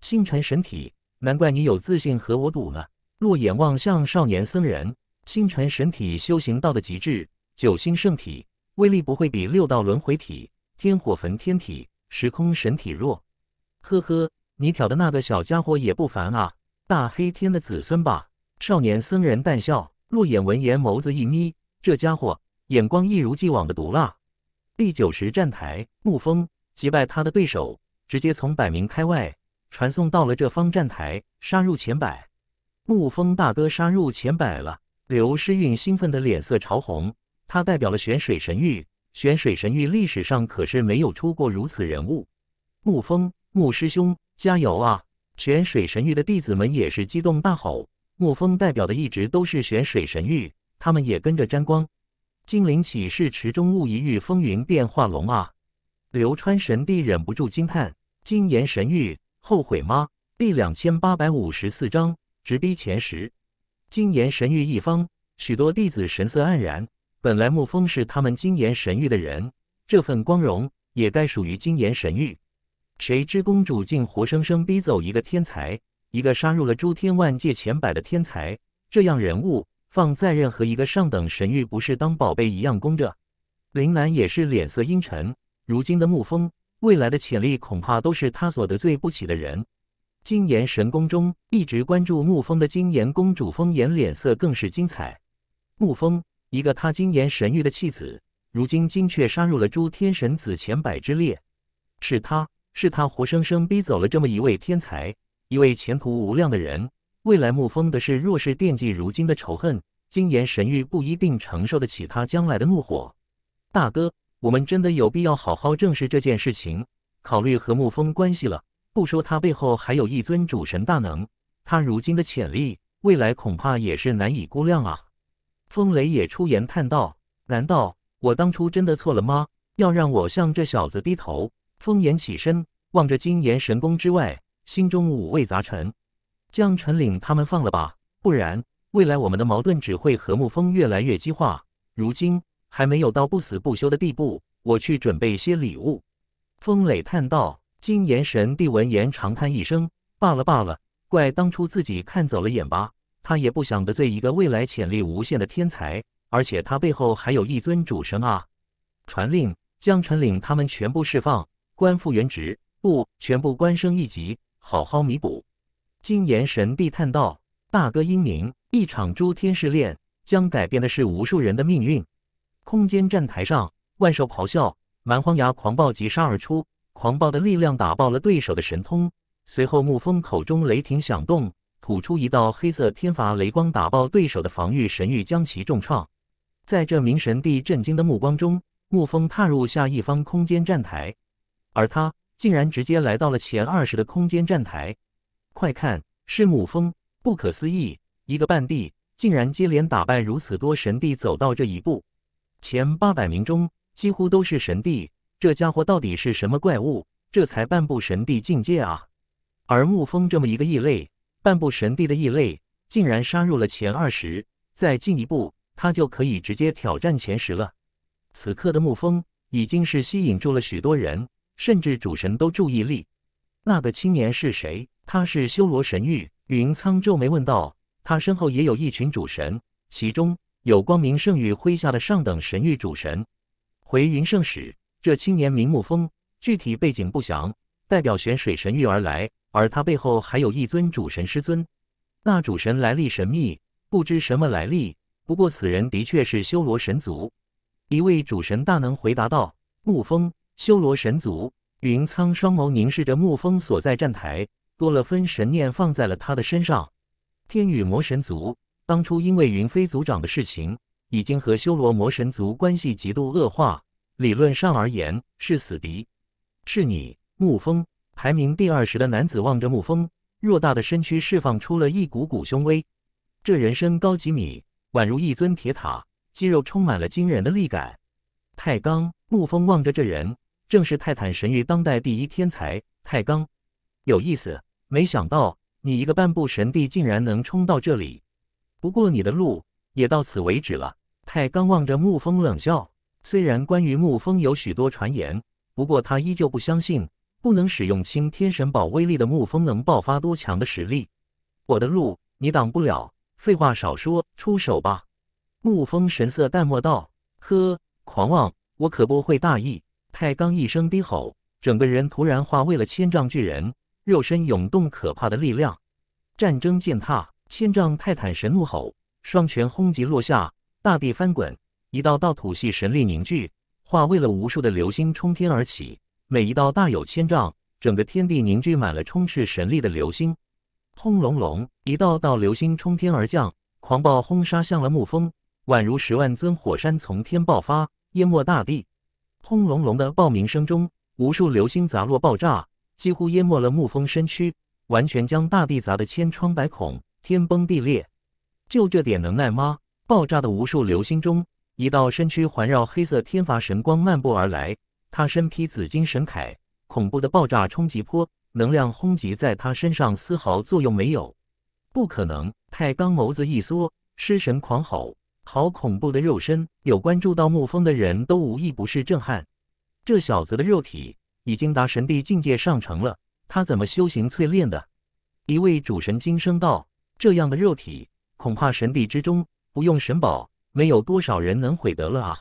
星辰神体，难怪你有自信和我赌呢。若眼望向少年僧人，星辰神体修行到的极致，九星圣体威力不会比六道轮回体、天火焚天体、时空神体弱。呵呵，你挑的那个小家伙也不凡啊，大黑天的子孙吧？少年僧人淡笑。若眼闻言，眸子一眯，这家伙眼光一如既往的毒辣。第九十站台，沐风。击败他的对手，直接从百名开外传送到了这方站台，杀入前百。沐风大哥杀入前百了！刘诗韵兴奋的脸色潮红，他代表了玄水神域，玄水神域历史上可是没有出过如此人物。沐风，沐师兄，加油啊！玄水神域的弟子们也是激动大吼：“沐风代表的一直都是玄水神域，他们也跟着沾光。”精灵启是池中物，一遇风云变化龙啊！流川神帝忍不住惊叹：“金岩神域后悔吗？”第两千八百五十四章直逼前十。金岩神域一方，许多弟子神色黯然。本来沐风是他们金岩神域的人，这份光荣也该属于金岩神域。谁知公主竟活生生逼走一个天才，一个杀入了诸天万界前百的天才。这样人物，放在任何一个上等神域，不是当宝贝一样供着？林岚也是脸色阴沉。如今的沐风，未来的潜力恐怕都是他所得罪不起的人。金岩神宫中一直关注沐风的金岩公主风岩脸色更是精彩。沐风，一个他金岩神域的弃子，如今精确杀入了诸天神子前百之列，是他，是他活生生逼走了这么一位天才，一位前途无量的人。未来沐风的事，若是惦记如今的仇恨，金岩神域不一定承受得起他将来的怒火。大哥。我们真的有必要好好正视这件事情，考虑和沐风关系了。不说他背后还有一尊主神大能，他如今的潜力，未来恐怕也是难以估量啊！风雷也出言叹道：“难道我当初真的错了吗？要让我向这小子低头？”风炎起身，望着金炎神宫之外，心中五味杂陈。将陈岭他们放了吧，不然未来我们的矛盾只会和沐风越来越激化。如今。还没有到不死不休的地步，我去准备些礼物。”风磊叹道。金岩神帝闻言长叹一声：“罢了罢了，怪当初自己看走了眼吧。他也不想得罪一个未来潜力无限的天才，而且他背后还有一尊主神啊。”传令，将陈领他们全部释放，官复原职不？全部官升一级，好好弥补。”金岩神帝叹道：“大哥英明，一场诸天试炼将改变的是无数人的命运。”空间站台上，万兽咆哮，蛮荒牙狂暴疾杀而出，狂暴的力量打爆了对手的神通。随后，沐风口中雷霆响动，吐出一道黑色天罚雷光，打爆对手的防御神域，将其重创。在这名神帝震惊的目光中，沐风踏入下一方空间站台，而他竟然直接来到了前二十的空间站台。快看，是沐风！不可思议，一个半帝竟然接连打败如此多神帝，走到这一步。前八百名中几乎都是神帝，这家伙到底是什么怪物？这才半步神帝境界啊！而沐风这么一个异类，半步神帝的异类，竟然杀入了前二十。再进一步，他就可以直接挑战前十了。此刻的沐风已经是吸引住了许多人，甚至主神都注意力。那个青年是谁？他是修罗神域云苍皱眉问道。他身后也有一群主神，其中。有光明圣域麾下的上等神域主神，回云圣使，这青年名沐风，具体背景不详，代表玄水神域而来，而他背后还有一尊主神师尊，那主神来历神秘，不知什么来历。不过此人的确是修罗神族，一位主神大能回答道：“沐风，修罗神族。”云苍双眸凝视着沐风所在站台，多了分神念放在了他的身上。天羽魔神族。当初因为云飞族长的事情，已经和修罗魔神族关系极度恶化，理论上而言是死敌。是你，沐风，排名第二十的男子望着沐风偌大的身躯，释放出了一股股凶威。这人身高几米，宛如一尊铁塔，肌肉充满了惊人的力感。泰刚，沐风望着这人，正是泰坦神域当代第一天才泰刚。有意思，没想到你一个半步神帝，竟然能冲到这里。不过你的路也到此为止了。太刚望着沐风冷笑，虽然关于沐风有许多传言，不过他依旧不相信，不能使用青天神宝威力的沐风能爆发多强的实力。我的路你挡不了，废话少说，出手吧！沐风神色淡漠道：“呵，狂妄，我可不会大意。”太刚一声低吼，整个人突然化为了千丈巨人，肉身涌动可怕的力量，战争践踏。千丈泰坦神怒吼，双拳轰击落下，大地翻滚，一道道土系神力凝聚，化为了无数的流星冲天而起，每一道大有千丈，整个天地凝聚满了充斥神力的流星。轰隆隆，一道道流星冲天而降，狂暴轰杀向了沐风，宛如十万尊火山从天爆发，淹没大地。轰隆隆的爆鸣声中，无数流星砸落爆炸，几乎淹没了沐风身躯，完全将大地砸得千疮百孔。天崩地裂，就这点能耐吗？爆炸的无数流星中，一道身躯环绕黑色天罚神光漫步而来。他身披紫金神铠，恐怖的爆炸冲击波能量轰击在他身上丝毫作用没有。不可能！太刚眸子一缩，失神狂吼：“好恐怖的肉身！有关注到沐风的人都无一不是震撼。这小子的肉体已经达神帝境界上乘了，他怎么修行淬炼的？”一位主神惊声道。这样的肉体，恐怕神地之中不用神宝，没有多少人能毁得了啊！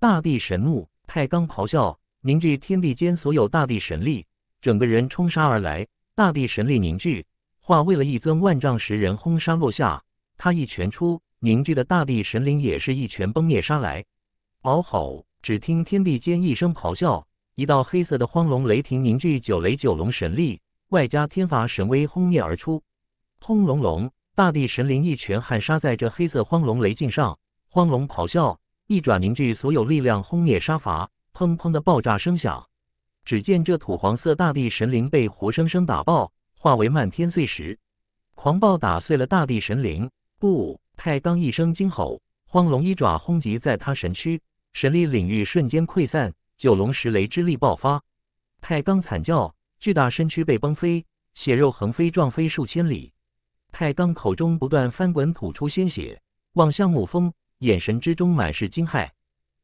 大地神怒，太刚咆哮，凝聚天地间所有大地神力，整个人冲杀而来。大地神力凝聚，化为了一尊万丈石人，轰杀落下。他一拳出，凝聚的大地神灵也是一拳崩灭杀来。嗷吼！只听天地间一声咆哮，一道黑色的荒龙雷霆凝聚九雷九龙神力，外加天罚神威，轰灭而出。轰隆隆！大地神灵一拳撼杀在这黑色荒龙雷镜上，荒龙咆哮，一爪凝聚所有力量轰灭杀伐，砰砰的爆炸声响。只见这土黄色大地神灵被活生生打爆，化为漫天碎石。狂暴打碎了大地神灵，不！太刚一声惊吼，荒龙一爪轰击在他神躯，神力领域瞬间溃散，九龙石雷之力爆发。太刚惨叫，巨大身躯被崩飞，血肉横飞，撞飞数千里。太刚口中不断翻滚，吐出鲜血，望向沐风，眼神之中满是惊骇。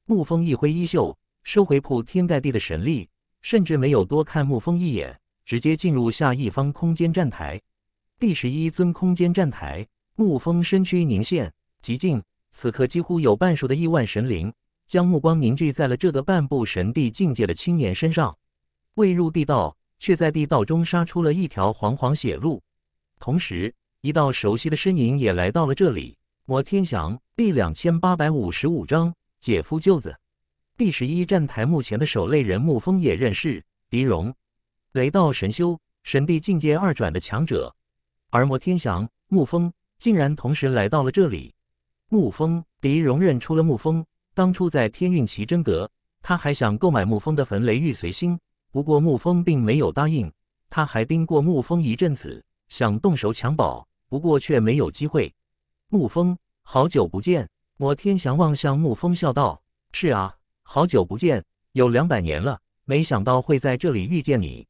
沐风一挥衣袖，收回铺天盖地的神力，甚至没有多看沐风一眼，直接进入下一方空间站台。第十一尊空间站台，沐风身躯凝现极尽，此刻几乎有半数的亿万神灵将目光凝聚在了这个半步神帝境界的青年身上。未入地道，却在地道中杀出了一条黄黄血路，同时。一道熟悉的身影也来到了这里。摩天翔第两千八百五十五章，姐夫舅子。第十一站台目前的守擂人沐风也认识狄荣，雷道神修，神帝境界二转的强者。而摩天翔、沐风竟然同时来到了这里。沐风，狄荣认出了沐风。当初在天运奇珍阁，他还想购买沐风的焚雷玉随心，不过沐风并没有答应。他还盯过沐风一阵子，想动手抢宝。不过却没有机会。沐风，好久不见！摩天翔望向沐风，笑道：“是啊，好久不见，有两百年了。没想到会在这里遇见你。”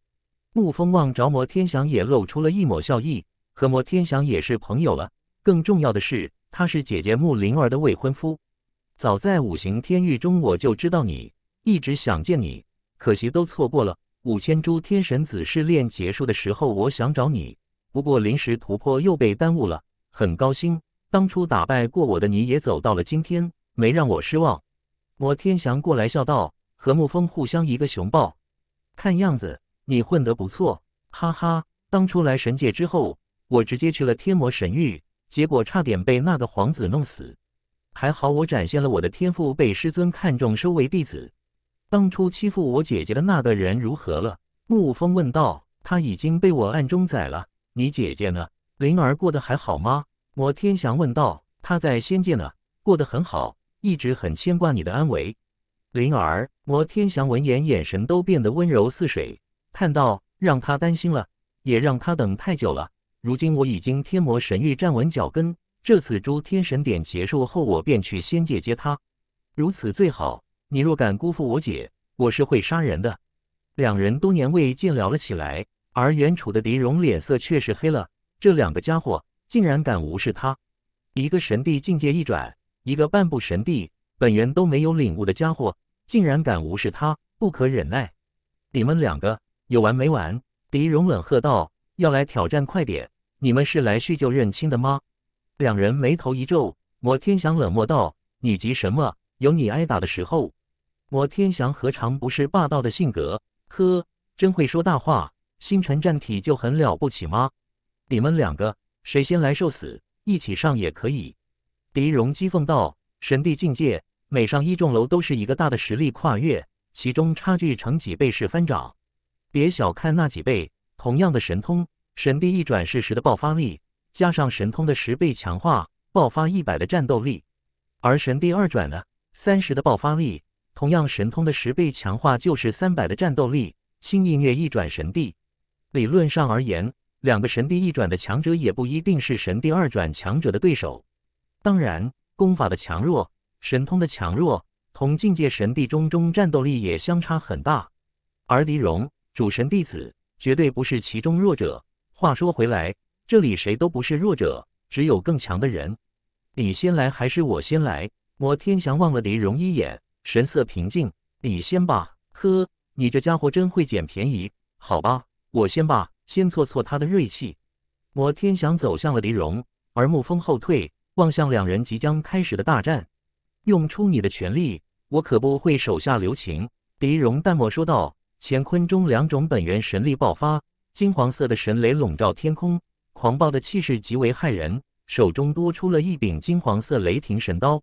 沐风望着摩天翔，也露出了一抹笑意。和摩天翔也是朋友了，更重要的是，他是姐姐沐灵儿的未婚夫。早在五行天域中，我就知道你，一直想见你，可惜都错过了。五千株天神子试炼结束的时候，我想找你。不过临时突破又被耽误了，很高兴，当初打败过我的你也走到了今天，没让我失望。摩天翔过来笑道：“和沐风互相一个熊抱，看样子你混得不错，哈哈！当初来神界之后，我直接去了天魔神域，结果差点被那个皇子弄死，还好我展现了我的天赋，被师尊看中收为弟子。当初欺负我姐姐的那个人如何了？”沐风问道：“他已经被我暗中宰了。”你姐姐呢？灵儿过得还好吗？摩天祥问道。她在仙界呢，过得很好，一直很牵挂你的安危。灵儿，摩天祥闻言，眼神都变得温柔似水，叹道：“让他担心了，也让他等太久了。如今我已经天魔神域站稳脚跟，这次诸天神典结束后，我便去仙界接他。如此最好。你若敢辜负我姐，我是会杀人的。”两人多年未见，聊了起来。而原楚的狄荣脸色却是黑了，这两个家伙竟然敢无视他，一个神帝境界一转，一个半步神帝，本源都没有领悟的家伙，竟然敢无视他，不可忍耐！你们两个有完没完？狄荣冷喝道：“要来挑战，快点！你们是来叙旧认亲的吗？”两人眉头一皱，摩天翔冷漠道：“你急什么？有你挨打的时候。”摩天翔何尝不是霸道的性格？呵，真会说大话。星辰战体就很了不起吗？你们两个谁先来受死？一起上也可以。狄容讥讽道：“神帝境界，每上一重楼都是一个大的实力跨越，其中差距成几倍式翻涨。别小看那几倍，同样的神通，神帝一转世时的爆发力，加上神通的十倍强化，爆发一百的战斗力；而神帝二转呢，三十的爆发力，同样神通的十倍强化就是三百的战斗力。轻音乐一转神帝。”理论上而言，两个神帝一转的强者也不一定是神帝二转强者的对手。当然，功法的强弱、神通的强弱，同境界神帝中中战斗力也相差很大。而狄荣主神弟子绝对不是其中弱者。话说回来，这里谁都不是弱者，只有更强的人。你先来还是我先来？摩天祥望了狄荣一眼，神色平静：“你先吧。”呵，你这家伙真会捡便宜。好吧。我先吧，先挫挫他的锐气。摩天翔走向了狄荣，而沐风后退，望向两人即将开始的大战。用出你的全力，我可不会手下留情。狄荣淡漠说道。乾坤中两种本源神力爆发，金黄色的神雷笼罩天空，狂暴的气势极为骇人。手中多出了一柄金黄色雷霆神刀。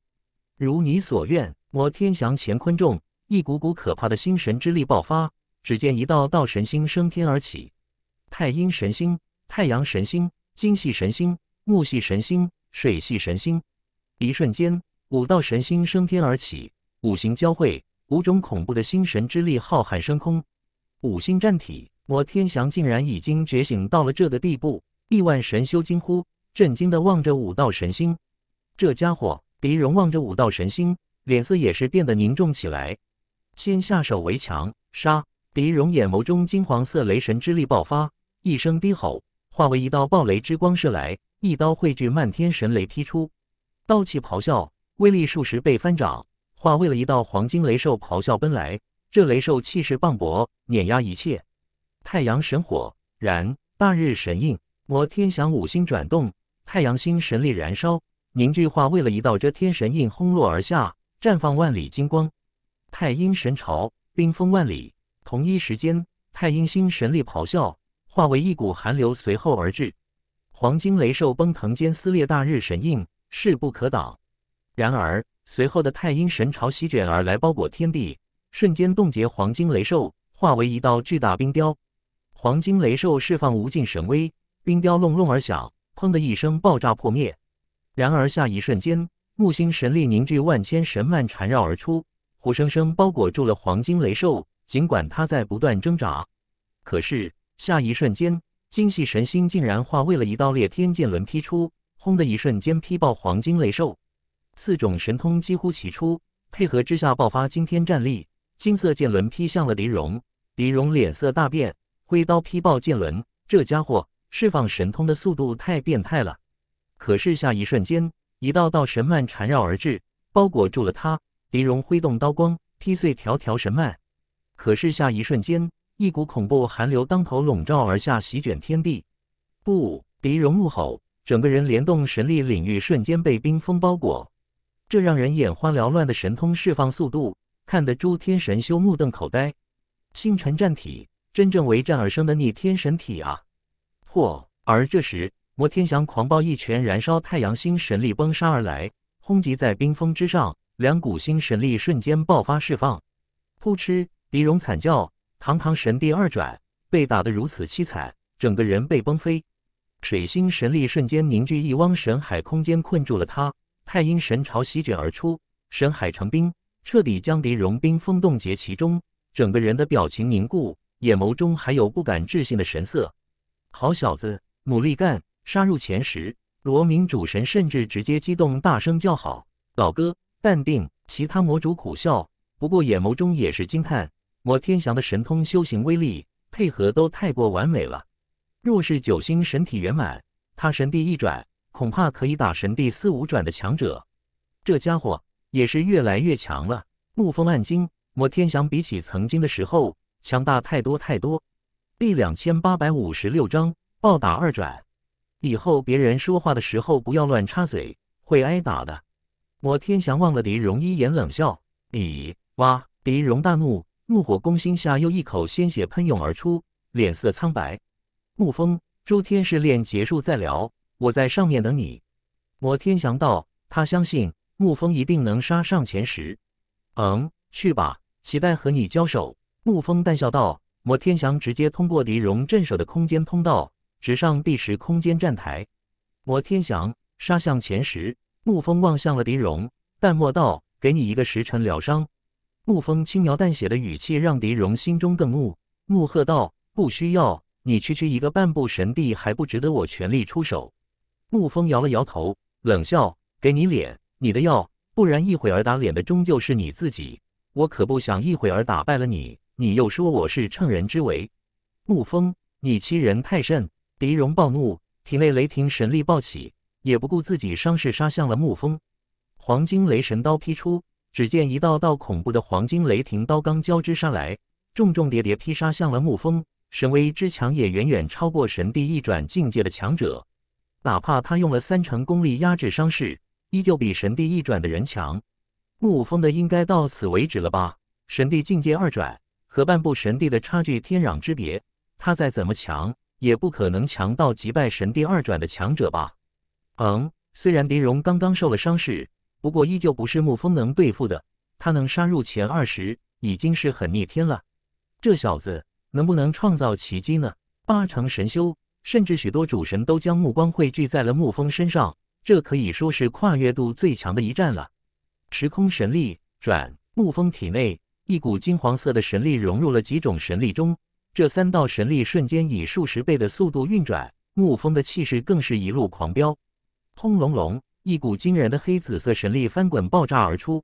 如你所愿，摩天翔乾坤中一股股可怕的星神之力爆发。只见一道道神星升天而起，太阴神星、太阳神星、金系神星、木系神星、水系神星，一瞬间五道神星升天而起，五行交汇，五种恐怖的星神之力浩瀚升空。五星战体摩天翔竟然已经觉醒到了这个地步，亿万神修惊呼，震惊的望着五道神星，这家伙，敌人望着五道神星，脸色也是变得凝重起来。先下手为强，杀！狄荣眼眸中金黄色雷神之力爆发，一声低吼，化为一道暴雷之光射来，一刀汇聚漫天神雷劈出，刀气咆哮，威力数十倍翻涨，化为了一道黄金雷兽咆哮奔来。这雷兽气势磅礴，碾压一切。太阳神火燃，大日神印，摩天翔五星转动，太阳星神力燃烧，凝聚化为了一道遮天神印轰落而下，绽放万里金光。太阴神潮，冰封万里。同一时间，太阴星神力咆哮，化为一股寒流随后而至。黄金雷兽奔腾间撕裂大日神印，势不可挡。然而，随后的太阴神潮席卷而来，包裹天地，瞬间冻结黄金雷兽，化为一道巨大冰雕。黄金雷兽释放无尽神威，冰雕隆隆而响，砰的一声爆炸破灭。然而，下一瞬间，木星神力凝聚万千神脉缠绕而出，虎生生包裹住了黄金雷兽。尽管他在不断挣扎，可是下一瞬间，精细神心竟然化为了一道裂天剑轮劈出，轰的一瞬间劈爆黄金雷兽。四种神通几乎齐出，配合之下爆发惊天战力，金色剑轮劈向了狄荣。狄荣脸色大变，挥刀劈爆剑轮。这家伙释放神通的速度太变态了。可是下一瞬间，一道道神蔓缠绕而至，包裹住了他。狄荣挥动刀光劈碎条条神蔓。可是下一瞬间，一股恐怖寒流当头笼罩而下，席卷天地。不，狄荣怒吼，整个人联动神力领域瞬间被冰封包裹。这让人眼花缭乱的神通释放速度，看得诸天神修目瞪口呆。星辰战体，真正为战而生的逆天神体啊！破！而这时，摩天翔狂暴一拳，燃烧太阳星神力崩杀而来，轰击在冰封之上，两股星神力瞬间爆发释放。扑哧！狄荣惨叫，堂堂神帝二转被打得如此凄惨，整个人被崩飞。水星神力瞬间凝聚一汪神海，空间困住了他。太阴神潮席卷而出，神海成冰，彻底将狄荣冰封冻结其中。整个人的表情凝固，眼眸中还有不敢置信的神色。好小子，努力干，杀入前十！罗明主神甚至直接激动，大声叫好。老哥，淡定。其他魔主苦笑，不过眼眸中也是惊叹。摩天翔的神通修行威力配合都太过完美了。若是九星神体圆满，他神帝一转，恐怕可以打神帝四五转的强者。这家伙也是越来越强了。沐风暗惊，摩天翔比起曾经的时候强大太多太多。第两千八百五十六章暴打二转。以后别人说话的时候不要乱插嘴，会挨打的。我天翔望了狄荣一眼，冷笑：“你哇！”狄荣大怒。怒火攻心下，又一口鲜血喷涌而出，脸色苍白。沐风，周天试炼结束再聊，我在上面等你。摩天翔道：“他相信沐风一定能杀上前十。”嗯，去吧，期待和你交手。沐风淡笑道：“摩天翔直接通过狄荣镇守的空间通道，直上第十空间站台。”摩天翔杀向前十，沐风望向了狄荣，淡漠道：“给你一个时辰疗伤。”沐风轻描淡写的语气让狄荣心中更怒，怒喝道：“不需要你，区区一个半步神帝还不值得我全力出手。”沐风摇了摇头，冷笑：“给你脸，你的药，不然一会儿打脸的终究是你自己。我可不想一会儿打败了你，你又说我是趁人之危。”沐风，你欺人太甚！狄荣暴怒，体内雷霆神力暴起，也不顾自己伤势，杀向了沐风。黄金雷神刀劈出。只见一道道恐怖的黄金雷霆刀罡交织杀来，重重叠叠劈杀向了沐风。神威之强也远远超过神帝一转境界的强者，哪怕他用了三成功力压制伤势，依旧比神帝一转的人强。沐风的应该到此为止了吧？神帝境界二转和半步神帝的差距天壤之别，他再怎么强也不可能强到击败神帝二转的强者吧？嗯，虽然狄荣刚刚受了伤势。不过依旧不是沐风能对付的，他能杀入前二十已经是很逆天了。这小子能不能创造奇迹呢？八成神修，甚至许多主神都将目光汇聚在了沐风身上，这可以说是跨越度最强的一战了。时空神力转，沐风体内一股金黄色的神力融入了几种神力中，这三道神力瞬间以数十倍的速度运转，沐风的气势更是一路狂飙，轰隆隆。一股惊人的黑紫色神力翻滚爆炸而出，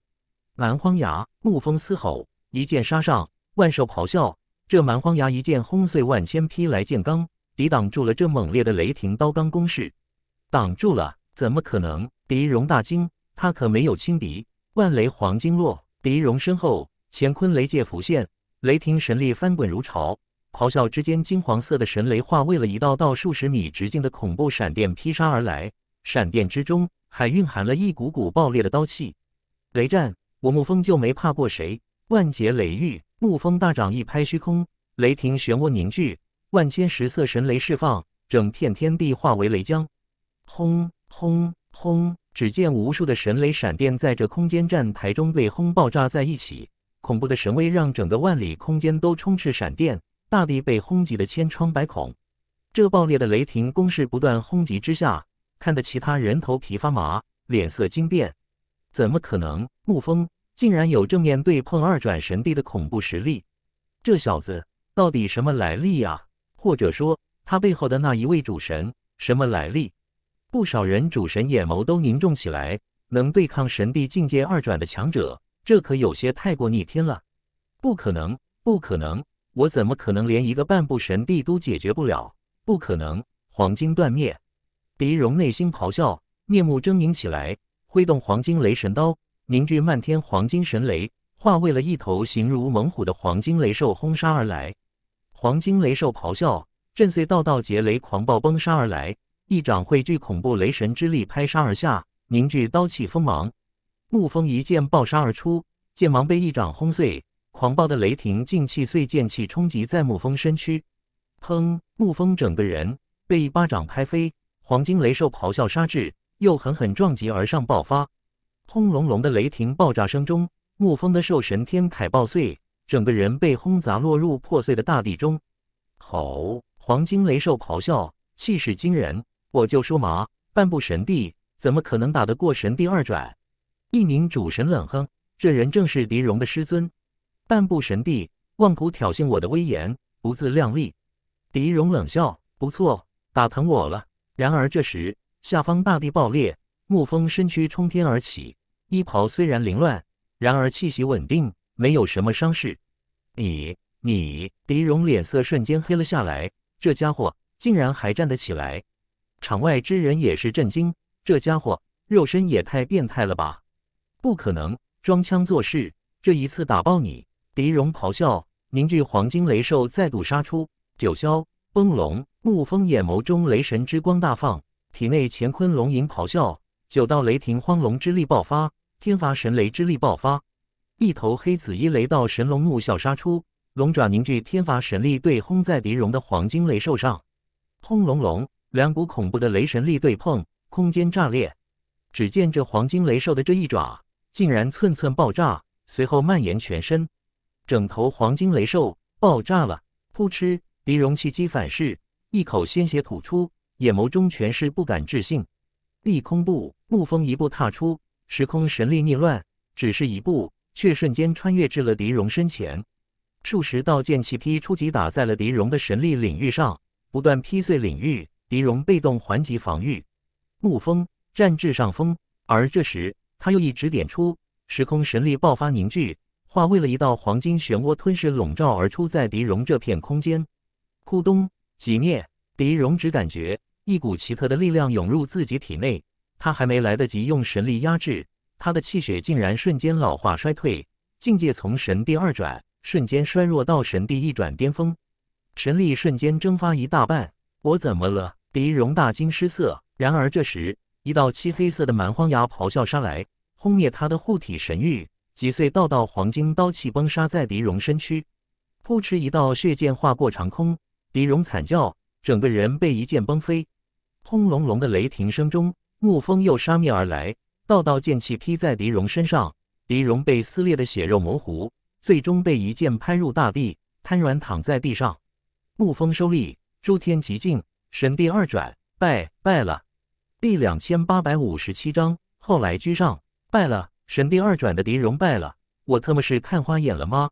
蛮荒崖怒风嘶吼，一剑杀上万兽咆哮。这蛮荒崖一剑轰碎万千劈来剑罡，抵挡住了这猛烈的雷霆刀罡攻势，挡住了？怎么可能？狄荣大惊，他可没有轻敌。万雷黄金落，狄荣身后乾坤雷界浮现，雷霆神力翻滚如潮，咆哮之间，金黄色的神雷化为了一道道数十米直径的恐怖闪电劈杀而来。闪电之中还蕴含了一股股爆裂的刀气。雷战，我沐风就没怕过谁。万劫雷狱，沐风大掌一拍虚空，雷霆漩涡凝聚，万千十色神雷释放，整片天地化为雷浆。轰轰轰！只见无数的神雷闪电在这空间站台中被轰爆炸在一起，恐怖的神威让整个万里空间都充斥闪电，大地被轰击的千疮百孔。这爆裂的雷霆攻势不断轰击之下。看得其他人头皮发麻，脸色惊变。怎么可能？沐风竟然有正面对碰二转神帝的恐怖实力？这小子到底什么来历啊？或者说他背后的那一位主神什么来历？不少人主神眼眸都凝重起来。能对抗神帝境界二转的强者，这可有些太过逆天了。不可能！不可能！我怎么可能连一个半步神帝都解决不了？不可能！黄金断灭。狄荣内心咆哮，面目狰狞起来，挥动黄金雷神刀，凝聚漫天黄金神雷，化为了一头形如猛虎的黄金雷兽，轰杀而来。黄金雷兽咆哮，震碎道道劫雷，狂暴崩杀而来。一掌汇聚恐怖雷神之力，拍杀而下，凝聚刀气锋芒。沐风一剑爆杀而出，剑芒被一掌轰碎，狂暴的雷霆劲气碎剑气冲击在沐风身躯，砰！沐风整个人被一巴掌拍飞。黄金雷兽咆哮杀至，又狠狠撞击而上，爆发，轰隆隆的雷霆爆炸声中，沐风的兽神天铠爆碎，整个人被轰砸落入破碎的大地中。吼！黄金雷兽咆哮，气势惊人。我就说嘛，半步神帝怎么可能打得过神帝二转？一名主神冷哼：“这人正是狄荣的师尊，半步神帝妄图挑衅我的威严，不自量力。”狄荣冷笑：“不错，打疼我了。”然而这时，下方大地爆裂，沐风身躯冲天而起，衣袍虽然凌乱，然而气息稳定，没有什么伤势。你你，狄荣脸色瞬间黑了下来，这家伙竟然还站得起来！场外之人也是震惊，这家伙肉身也太变态了吧！不可能装腔作势，这一次打爆你！狄荣咆哮，凝聚黄金雷兽再度杀出，九霄。风龙沐风眼眸中雷神之光大放，体内乾坤龙吟咆哮，九道雷霆荒龙之力爆发，天罚神雷之力爆发。一头黑紫衣雷道神龙怒啸杀出，龙爪凝聚天罚神力，对轰在狄荣的黄金雷兽上。轰隆隆，两股恐怖的雷神力对碰，空间炸裂。只见这黄金雷兽的这一爪，竟然寸寸爆炸，随后蔓延全身，整头黄金雷兽爆炸了。扑哧。狄荣气机反噬，一口鲜血吐出，眼眸中全是不敢置信。立空步，沐风一步踏出，时空神力逆乱，只是一步，却瞬间穿越至了狄荣身前。数十道剑气劈出击打在了狄荣的神力领域上，不断劈碎领域。狄荣被动还击防御，沐风占至上风。而这时，他又一指点出，时空神力爆发凝聚，化为了一道黄金漩涡吞噬笼罩而出，在狄荣这片空间。扑咚！几灭，狄荣只感觉一股奇特的力量涌入自己体内，他还没来得及用神力压制，他的气血竟然瞬间老化衰退，境界从神帝二转瞬间衰弱到神帝一转巅峰，神力瞬间蒸发一大半。我怎么了？狄荣大惊失色。然而这时，一道漆黑色的蛮荒牙咆哮杀来，轰灭他的护体神域，击碎道道黄金刀气崩杀在狄荣身躯。扑哧！一道血剑划过长空。狄荣惨叫，整个人被一剑崩飞。轰隆隆的雷霆声中，沐风又杀灭而来，道道剑气劈在狄荣身上，狄荣被撕裂的血肉模糊，最终被一剑拍入大地，瘫软躺在地上。沐风收力，诸天极静，神帝二转，败，败了。第两千八百五十七章，后来居上，败了。神帝二转的狄荣败了，我特么是看花眼了吗？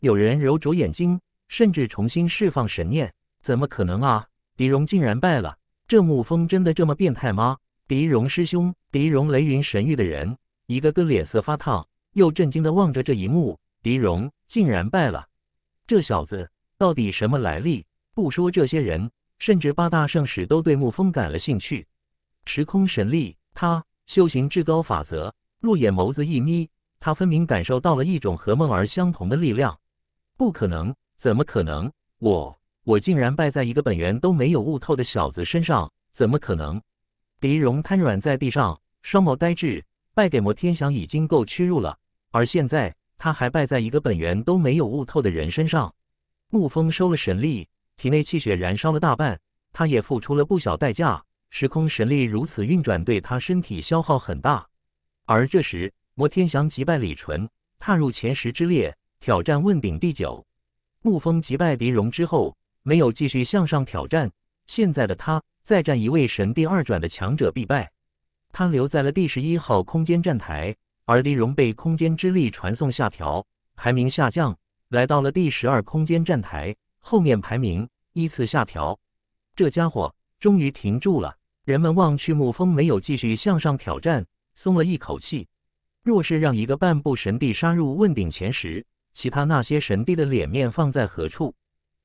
有人揉揉眼睛。甚至重新释放神念，怎么可能啊！狄荣竟然败了，这沐风真的这么变态吗？狄荣师兄，狄荣雷云神域的人，一个个脸色发烫，又震惊的望着这一幕。狄荣竟然败了，这小子到底什么来历？不说这些人，甚至八大圣使都对沐风感了兴趣。时空神力，他修行至高法则。陆眼眸子一眯，他分明感受到了一种和梦儿相同的力量，不可能。怎么可能？我我竟然败在一个本源都没有悟透的小子身上？怎么可能？狄荣瘫软在地上，双眸呆滞。败给摩天翔已经够屈辱了，而现在他还败在一个本源都没有悟透的人身上。沐风收了神力，体内气血燃烧了大半，他也付出了不小代价。时空神力如此运转，对他身体消耗很大。而这时，摩天翔击败李纯，踏入前十之列，挑战问鼎第九。沐风击败狄荣之后，没有继续向上挑战。现在的他再战一位神帝二转的强者必败。他留在了第十一号空间站台，而狄荣被空间之力传送下调，排名下降，来到了第十二空间站台。后面排名依次下调。这家伙终于停住了。人们望去，沐风没有继续向上挑战，松了一口气。若是让一个半步神帝杀入问鼎前十，其他那些神帝的脸面放在何处？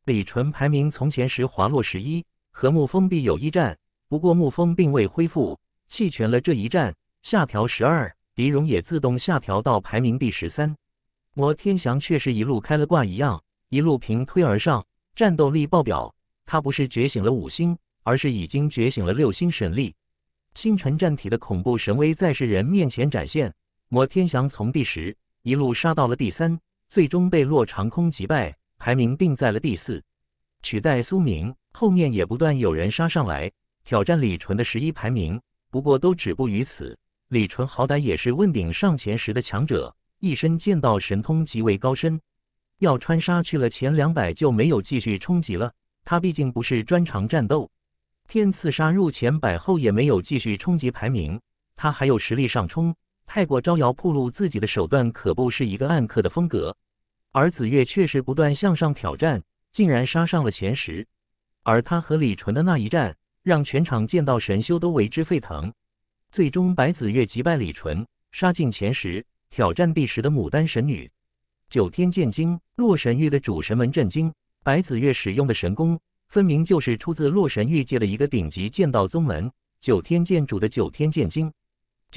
李纯排名从前时滑落十一，和沐枫必有一战。不过沐枫并未恢复，弃权了这一战，下调十二。狄荣也自动下调到排名第十三。摩天翔却是一路开了挂一样，一路平推而上，战斗力爆表。他不是觉醒了五星，而是已经觉醒了六星神力。星辰战体的恐怖神威在世人面前展现。摩天翔从第十一路杀到了第三。最终被洛长空击败，排名定在了第四，取代苏明。后面也不断有人杀上来挑战李纯的十一排名，不过都止步于此。李纯好歹也是问鼎上前十的强者，一身剑道神通极为高深。要穿杀去了前两百，就没有继续冲击了。他毕竟不是专长战斗，天赐杀入前百后也没有继续冲击排名，他还有实力上冲。太过招摇暴露自己的手段，可不是一个暗客的风格。而紫月确实不断向上挑战，竟然杀上了前十。而他和李纯的那一战，让全场见到神修都为之沸腾。最终，白子月击败李纯，杀进前十，挑战第十的牡丹神女九天剑经。洛神域的主神们震惊：白子月使用的神功，分明就是出自洛神域界的一个顶级剑道宗门九天剑主的九天剑经。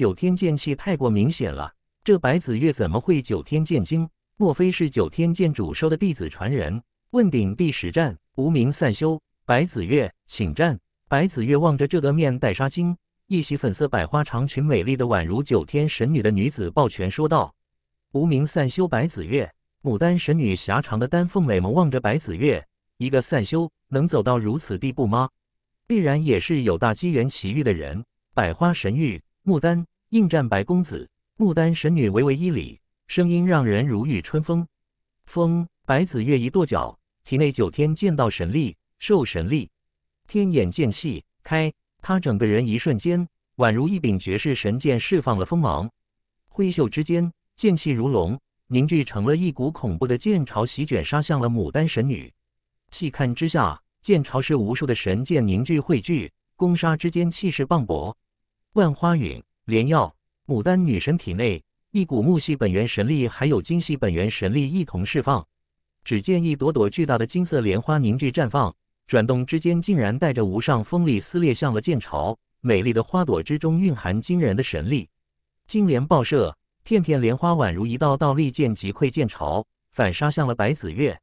九天剑气太过明显了，这白子月怎么会九天剑经？莫非是九天剑主收的弟子传人？问鼎第十战，无名散修，白子月，请战。白子月望着这个面带纱巾、一袭粉色百花长裙、美丽的宛如九天神女的女子，抱拳说道：“无名散修，白子月，牡丹神女。”狭长的丹凤美眸望着白子月，一个散修能走到如此地步吗？必然也是有大机缘奇遇的人。百花神域，牡丹。应战白公子，牡丹神女微微一礼，声音让人如遇春风。风白子月一跺脚，体内九天剑道神力受神力，天眼剑气开，他整个人一瞬间宛如一柄绝世神剑，释放了锋芒。挥袖之间，剑气如龙，凝聚成了一股恐怖的剑潮，席卷杀向了牡丹神女。细看之下，剑潮是无数的神剑凝聚汇聚，攻杀之间气势磅礴，万花陨。莲药、牡丹女神体内一股木系本源神力，还有金系本源神力一同释放。只见一朵朵巨大的金色莲花凝聚绽放，转动之间竟然带着无上锋力撕裂向了剑潮。美丽的花朵之中蕴含惊人的神力，金莲爆射，片片莲花宛如一道道利剑击溃剑潮，反杀向了白子月。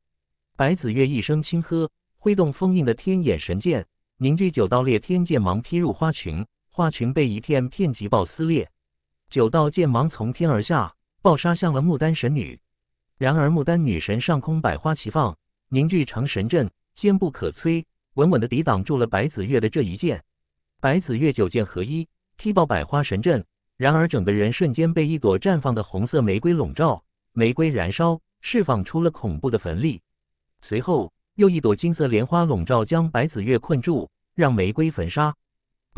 白子月一声轻喝，挥动封印的天眼神剑，凝聚九道裂天剑芒劈入花群。花裙被一片片级爆撕裂，九道剑芒从天而下，爆杀向了牡丹神女。然而，牡丹女神上空百花齐放，凝聚成神阵，坚不可摧，稳稳地抵挡住了白子月的这一剑。白子月九剑合一，劈爆百花神阵。然而，整个人瞬间被一朵绽放的红色玫瑰笼罩，玫瑰燃烧，释放出了恐怖的焚力。随后，又一朵金色莲花笼罩，将白子月困住，让玫瑰焚杀。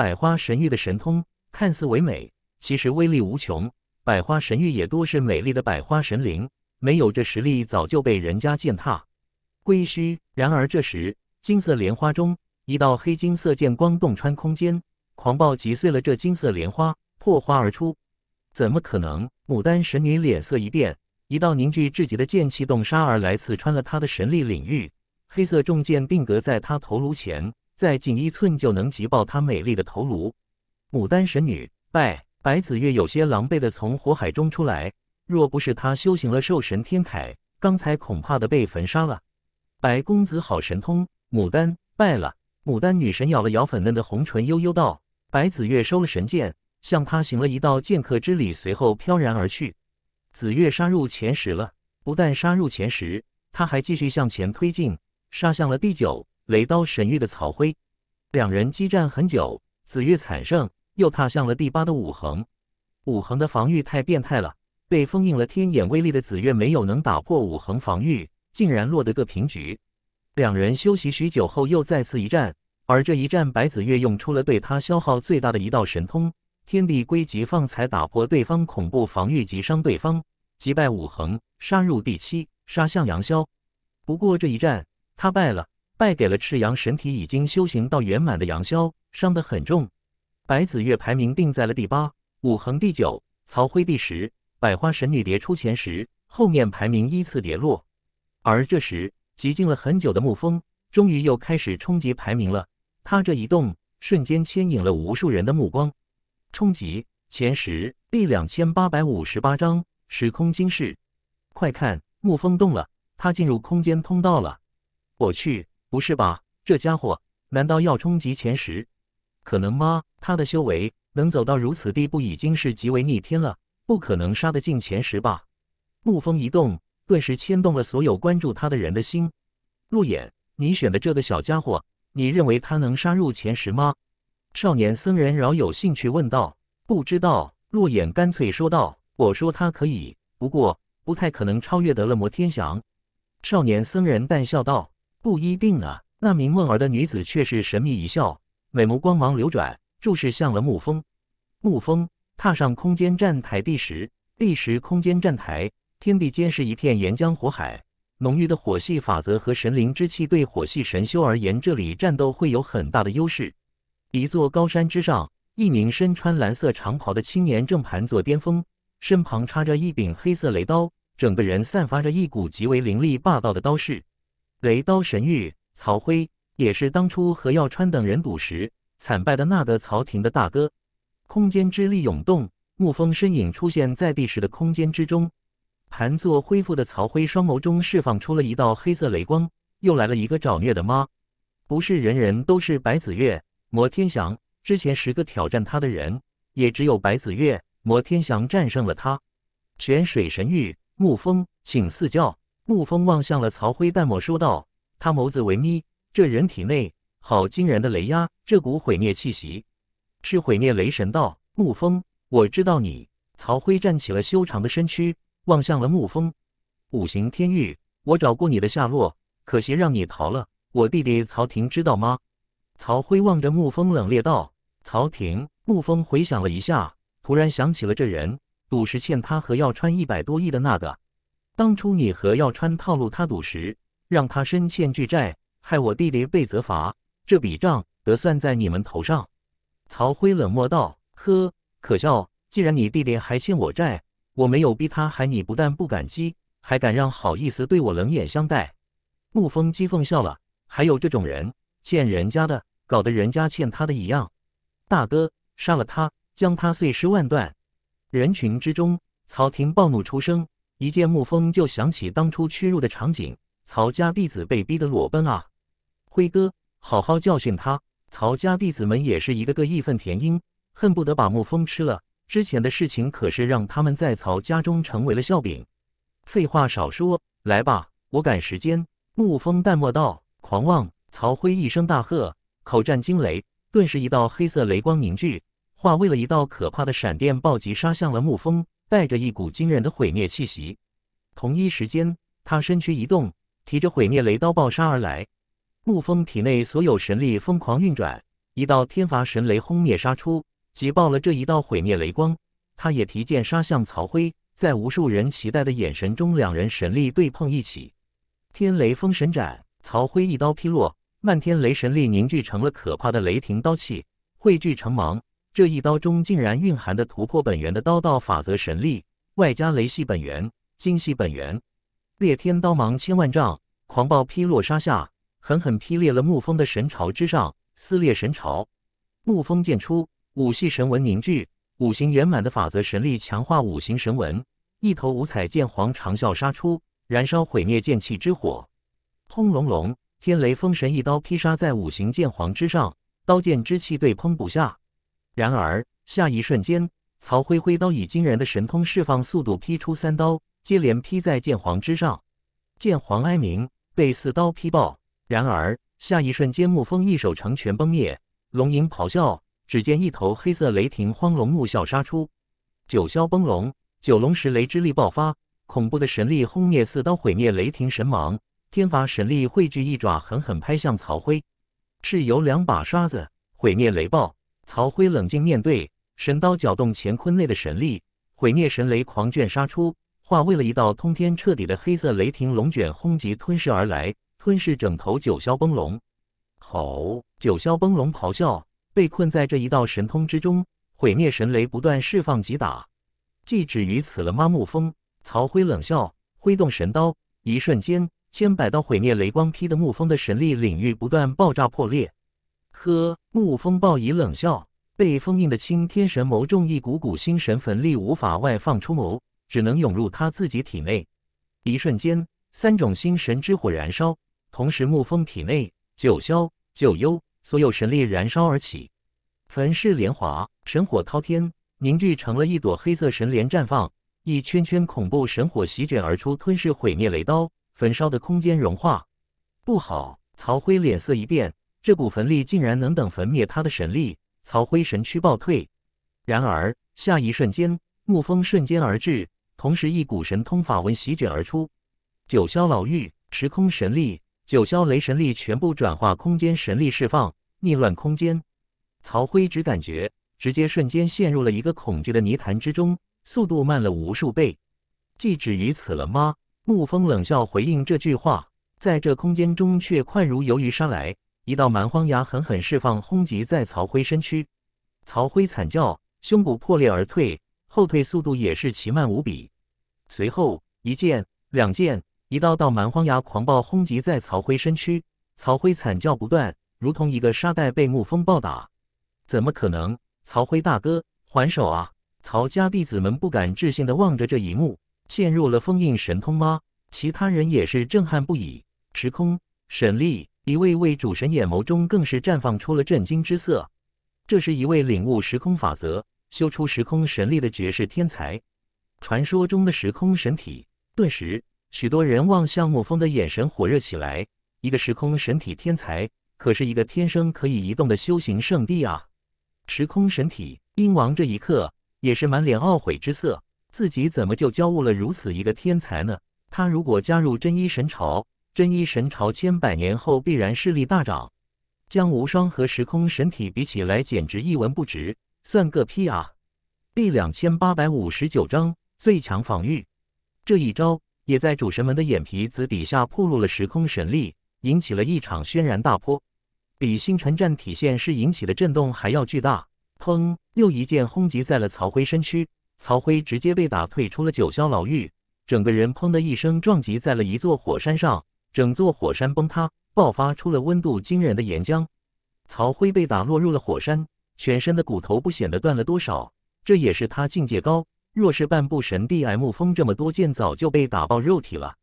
百花神域的神通看似唯美，其实威力无穷。百花神域也多是美丽的百花神灵，没有这实力，早就被人家践踏。归墟。然而这时，金色莲花中一道黑金色剑光洞穿空间，狂暴击碎了这金色莲花，破花而出。怎么可能？牡丹神女脸色一变，一道凝聚至极的剑气洞杀而来，刺穿了她的神力领域。黑色重剑定格在她头颅前。再仅一寸就能击爆他美丽的头颅。牡丹神女拜白子月有些狼狈地从火海中出来。若不是他修行了兽神天凯，刚才恐怕的被焚杀了。白公子好神通！牡丹败了。牡丹女神咬了咬粉嫩的红唇，悠悠道：“白子月收了神剑，向他行了一道剑客之礼，随后飘然而去。”子月杀入前十了，不但杀入前十，他还继续向前推进，杀向了第九。雷刀神域的草灰，两人激战很久，紫月惨胜，又踏向了第八的武恒。武恒的防御太变态了，被封印了天眼威力的紫月没有能打破武恒防御，竟然落得个平局。两人休息许久后，又再次一战。而这一战，白紫月用出了对他消耗最大的一道神通，天地归极放，才打破对方恐怖防御，击伤对方，击败武恒，杀入第七，杀向杨逍。不过这一战，他败了。败给了赤阳神体已经修行到圆满的杨逍，伤得很重。白子月排名定在了第八，武恒第九，曹辉第十，百花神女蝶出前十，后面排名依次跌落。而这时，寂静了很久的沐风，终于又开始冲击排名了。他这一动，瞬间牵引了无数人的目光。冲击前十，第两千八百五十八章时空惊世。快看，沐风动了，他进入空间通道了。我去！不是吧，这家伙难道要冲击前十？可能吗？他的修为能走到如此地步已经是极为逆天了，不可能杀得进前十吧？沐风一动，顿时牵动了所有关注他的人的心。陆眼，你选的这个小家伙，你认为他能杀入前十吗？少年僧人饶有兴趣问道。不知道，陆眼干脆说道：“我说他可以，不过不太可能超越得了摩天翔。”少年僧人淡笑道。不一定啊！那名梦儿的女子却是神秘一笑，美眸光芒流转，注视向了沐风。沐风踏上空间站台第十第十空间站台天地间是一片岩浆火海，浓郁的火系法则和神灵之气对火系神修而言，这里战斗会有很大的优势。一座高山之上，一名身穿蓝色长袍的青年正盘坐巅峰，身旁插着一柄黑色雷刀，整个人散发着一股极为凌厉霸道的刀势。雷刀神域，曹辉也是当初和耀川等人赌时惨败的那个曹廷的大哥。空间之力涌动，沐风身影出现在地时的空间之中。盘坐恢复的曹辉双眸中释放出了一道黑色雷光。又来了一个找虐的妈！不是人人都是白子月、摩天翔，之前十个挑战他的人，也只有白子月、摩天翔战胜了他。泉水神域，沐风，请赐教。沐风望向了曹辉，淡漠说道：“他眸子微眯，这人体内好惊人的雷压，这股毁灭气息，是毁灭雷神道。”沐风，我知道你。曹辉站起了修长的身躯，望向了沐风：“五行天域，我找过你的下落，可惜让你逃了。我弟弟曹廷知道吗？”曹辉望着沐风，冷冽道：“曹廷，沐风回想了一下，突然想起了这人，赌石欠他和要穿一百多亿的那个。当初你和耀川套路他赌时，让他身欠巨债，害我弟弟被责罚，这笔账得算在你们头上。”曹辉冷漠道，“呵，可笑！既然你弟弟还欠我债，我没有逼他还，你不但不感激，还敢让好意思对我冷眼相待。”沐风讥讽笑了，“还有这种人，欠人家的，搞得人家欠他的一样。”大哥，杀了他，将他碎尸万段！”人群之中，曹廷暴怒出声。一见沐风，就想起当初屈辱的场景。曹家弟子被逼得裸奔啊！辉哥，好好教训他。曹家弟子们也是一个个义愤填膺，恨不得把沐风吃了。之前的事情可是让他们在曹家中成为了笑柄。废话少说，来吧，我赶时间。沐风淡漠道：“狂妄！”曹辉一声大喝，口战惊雷，顿时一道黑色雷光凝聚，化为了一道可怕的闪电暴击，杀向了沐风。带着一股惊人的毁灭气息，同一时间，他身躯一动，提着毁灭雷刀暴杀而来。沐风体内所有神力疯狂运转，一道天罚神雷轰灭杀出，挤爆了这一道毁灭雷光。他也提剑杀向曹辉，在无数人期待的眼神中，两人神力对碰一起。天雷封神斩，曹辉一刀劈落，漫天雷神力凝聚成了可怕的雷霆刀气，汇聚成芒。这一刀中竟然蕴含的突破本源的刀道法则神力，外加雷系本源、金系本源，裂天刀芒千万丈，狂暴劈落杀下，狠狠劈裂了沐风的神朝之上，撕裂神朝。沐风剑出，五系神纹凝聚，五行圆满的法则神力强化五行神纹，一头五彩剑皇长啸杀出，燃烧毁灭剑气之火。轰隆隆，天雷风神一刀劈杀在五行剑皇之上，刀剑之气对碰不下。然而，下一瞬间，曹辉挥刀以惊人的神通释放速度劈出三刀，接连劈在剑皇之上，剑皇哀鸣，被四刀劈爆。然而，下一瞬间，沐风一手成拳崩灭，龙吟咆哮，只见一头黑色雷霆荒龙怒啸杀出，九霄崩龙，九龙十雷之力爆发，恐怖的神力轰灭四刀，毁灭雷霆神芒，天罚神力汇聚一爪，狠狠拍向曹辉，是有两把刷子，毁灭雷暴。曹辉冷静面对，神刀搅动乾坤内的神力，毁灭神雷狂卷杀出，化为了一道通天彻底的黑色雷霆龙卷，轰击吞噬而来，吞噬整头九霄崩龙。吼！九霄崩龙咆哮，被困在这一道神通之中，毁灭神雷不断释放击打，既止于此了吗？沐风，曹辉冷笑，挥动神刀，一瞬间，千百道毁灭雷光劈的沐风的神力领域不断爆炸破裂。呵，沐风暴以冷笑，被封印的青天神眸中一股股心神焚力无法外放出眸，只能涌入他自己体内。一瞬间，三种心神之火燃烧，同时沐风体内九霄、九幽所有神力燃烧而起，焚世莲华神火滔天，凝聚成了一朵黑色神莲绽放，一圈圈恐怖神火席卷而出，吞噬毁灭雷刀焚烧的空间，融化。不好！曹辉脸色一变。这股焚力竟然能等焚灭他的神力，曹辉神躯暴退。然而下一瞬间，沐风瞬间而至，同时一股神通法纹席卷而出，九霄老妪时空神力、九霄雷神力全部转化空间神力释放，逆乱空间。曹辉只感觉直接瞬间陷入了一个恐惧的泥潭之中，速度慢了无数倍。既止于此了吗？沐风冷笑回应这句话，在这空间中却快如游鱼杀来。一道蛮荒牙狠狠释放，轰击在曹辉身躯。曹辉惨叫，胸骨破裂而退，后退速度也是奇慢无比。随后一剑、两剑，一道道蛮荒牙狂暴轰击在曹辉身躯。曹辉惨叫不断，如同一个沙袋被沐风暴打。怎么可能？曹辉大哥还手啊！曹家弟子们不敢置信的望着这一幕，陷入了封印神通吗？其他人也是震撼不已。时空神力。一位位主神眼眸中更是绽放出了震惊之色。这是一位领悟时空法则、修出时空神力的绝世天才，传说中的时空神体。顿时，许多人望向沐风的眼神火热起来。一个时空神体天才，可是一个天生可以移动的修行圣地啊！时空神体鹰王这一刻也是满脸懊悔之色，自己怎么就教误了如此一个天才呢？他如果加入真一神朝……真一神朝千百年后必然势力大涨，将无双和时空神体比起来简直一文不值，算个屁啊！第两千八百五十九章最强防御，这一招也在主神们的眼皮子底下暴露了时空神力，引起了一场轩然大波，比星辰战体现是引起的震动还要巨大。砰！又一剑轰击在了曹辉身躯，曹辉直接被打退出了九霄牢狱，整个人砰的一声撞击在了一座火山上。整座火山崩塌，爆发出了温度惊人的岩浆。曹辉被打落入了火山，全身的骨头不显得断了多少。这也是他境界高，若是半步神帝，沐风这么多剑早就被打爆肉体了。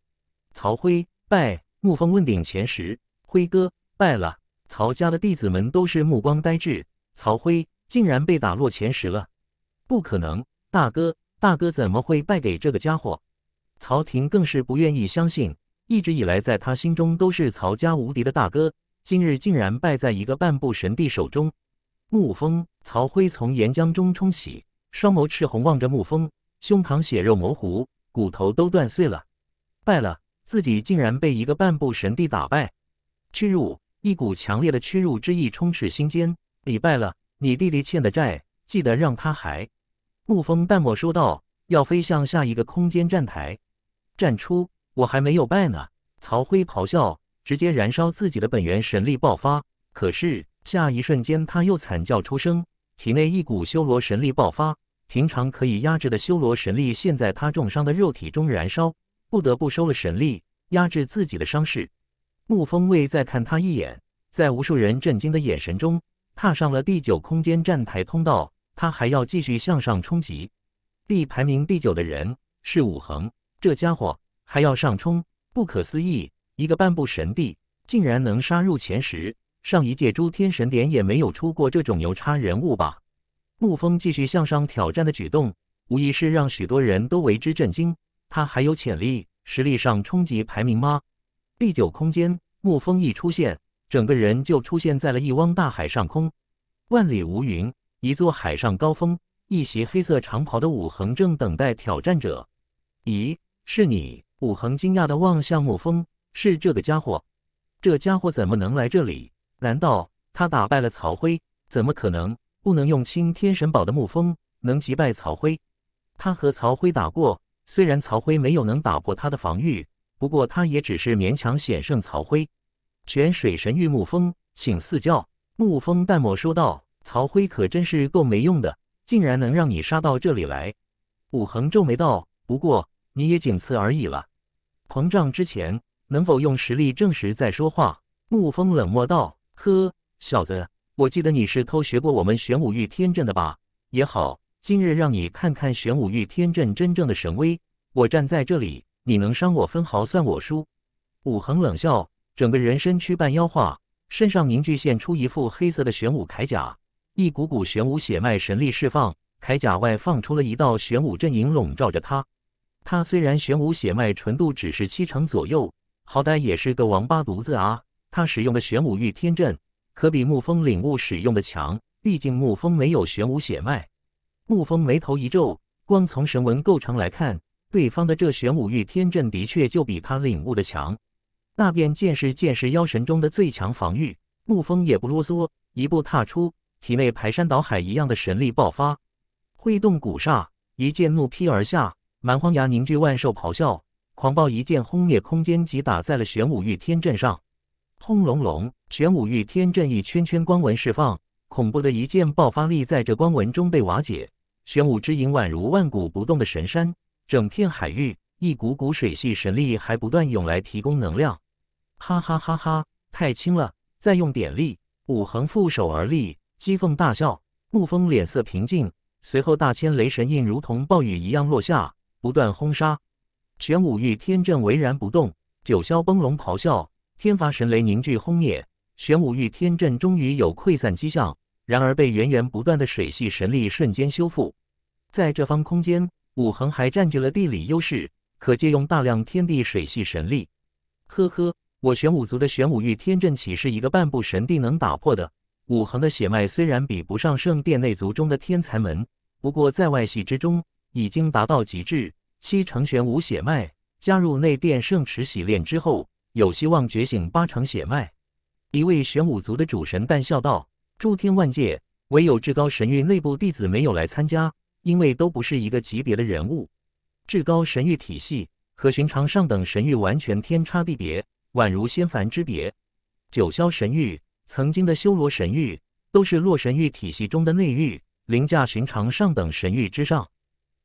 曹辉拜沐风问鼎前十，辉哥拜了。曹家的弟子们都是目光呆滞，曹辉竟然被打落前十了，不可能！大哥，大哥怎么会败给这个家伙？曹廷更是不愿意相信。一直以来，在他心中都是曹家无敌的大哥，今日竟然败在一个半步神帝手中。沐风，曹辉从岩浆中冲起，双眸赤红，望着沐风，胸膛血肉模糊，骨头都断碎了。败了，自己竟然被一个半步神帝打败，屈辱！一股强烈的屈辱之意充斥心间。你败了，你弟弟欠的债，记得让他还。沐风淡漠说道：“要飞向下一个空间站台，站出。”我还没有败呢！曹辉咆哮，直接燃烧自己的本源神力爆发。可是下一瞬间，他又惨叫出声，体内一股修罗神力爆发。平常可以压制的修罗神力，现在他重伤的肉体中燃烧，不得不收了神力，压制自己的伤势。沐风未再看他一眼，在无数人震惊的眼神中，踏上了第九空间站台通道。他还要继续向上冲击。第排名第九的人是武恒，这家伙。还要上冲，不可思议！一个半步神帝竟然能杀入前十，上一届诸天神典也没有出过这种牛叉人物吧？沐风继续向上挑战的举动，无疑是让许多人都为之震惊。他还有潜力，实力上冲击排名吗？第九空间，沐风一出现，整个人就出现在了一汪大海上空，万里无云。一座海上高峰，一袭黑色长袍的武恒正等待挑战者。咦，是你？武恒惊讶地望向沐风，是这个家伙！这家伙怎么能来这里？难道他打败了曹辉？怎么可能？不能用青天神宝的沐风能击败曹辉？他和曹辉打过，虽然曹辉没有能打破他的防御，不过他也只是勉强险胜曹辉。泉水神域沐风，请赐教。沐风淡漠说道：“曹辉可真是够没用的，竟然能让你杀到这里来。”武恒皱眉道：“不过……”你也仅此而已了。膨胀之前，能否用实力证实再说话？沐风冷漠道：“呵，小子，我记得你是偷学过我们玄武域天阵的吧？也好，今日让你看看玄武域天阵真正的神威。我站在这里，你能伤我分毫，算我输。”武恒冷笑，整个人身躯半妖化，身上凝聚现出一副黑色的玄武铠甲，一股股玄武血脉神力释放，铠甲外放出了一道玄武阵影，笼罩着他。他虽然玄武血脉纯度只是七成左右，好歹也是个王八犊子啊！他使用的玄武玉天阵，可比沐风领悟使用的强。毕竟沐风没有玄武血脉。沐风眉头一皱，光从神纹构成来看，对方的这玄武玉天阵的确就比他领悟的强。那便见识见识妖神中的最强防御。沐风也不啰嗦，一步踏出，体内排山倒海一样的神力爆发，挥动古刹，一剑怒劈而下。蛮荒崖凝聚万兽咆哮，狂暴一剑轰灭空间，即打在了玄武玉天阵上。轰隆隆，玄武玉天阵一圈圈光纹释放，恐怖的一剑爆发力在这光纹中被瓦解。玄武之影宛如万古不动的神山，整片海域一股股水系神力还不断涌来提供能量。哈哈哈哈，太轻了，再用点力！武衡负手而立，讥讽大笑。沐风脸色平静，随后大千雷神印如同暴雨一样落下。不断轰杀，玄武域天阵巍然不动，九霄崩龙咆哮，天罚神雷凝聚轰灭，玄武域天阵终于有溃散迹象，然而被源源不断的水系神力瞬间修复。在这方空间，武恒还占据了地理优势，可借用大量天地水系神力。呵呵，我玄武族的玄武域天阵岂是一个半步神帝能打破的？武恒的血脉虽然比不上圣殿内族中的天才门，不过在外系之中。已经达到极致，七成玄武血脉加入内殿圣池洗练之后，有希望觉醒八成血脉。一位玄武族的主神淡笑道：“诸天万界，唯有至高神域内部弟子没有来参加，因为都不是一个级别的人物。至高神域体系和寻常上等神域完全天差地别，宛如仙凡之别。九霄神域、曾经的修罗神域，都是洛神域体系中的内域，凌驾寻常上等神域之上。”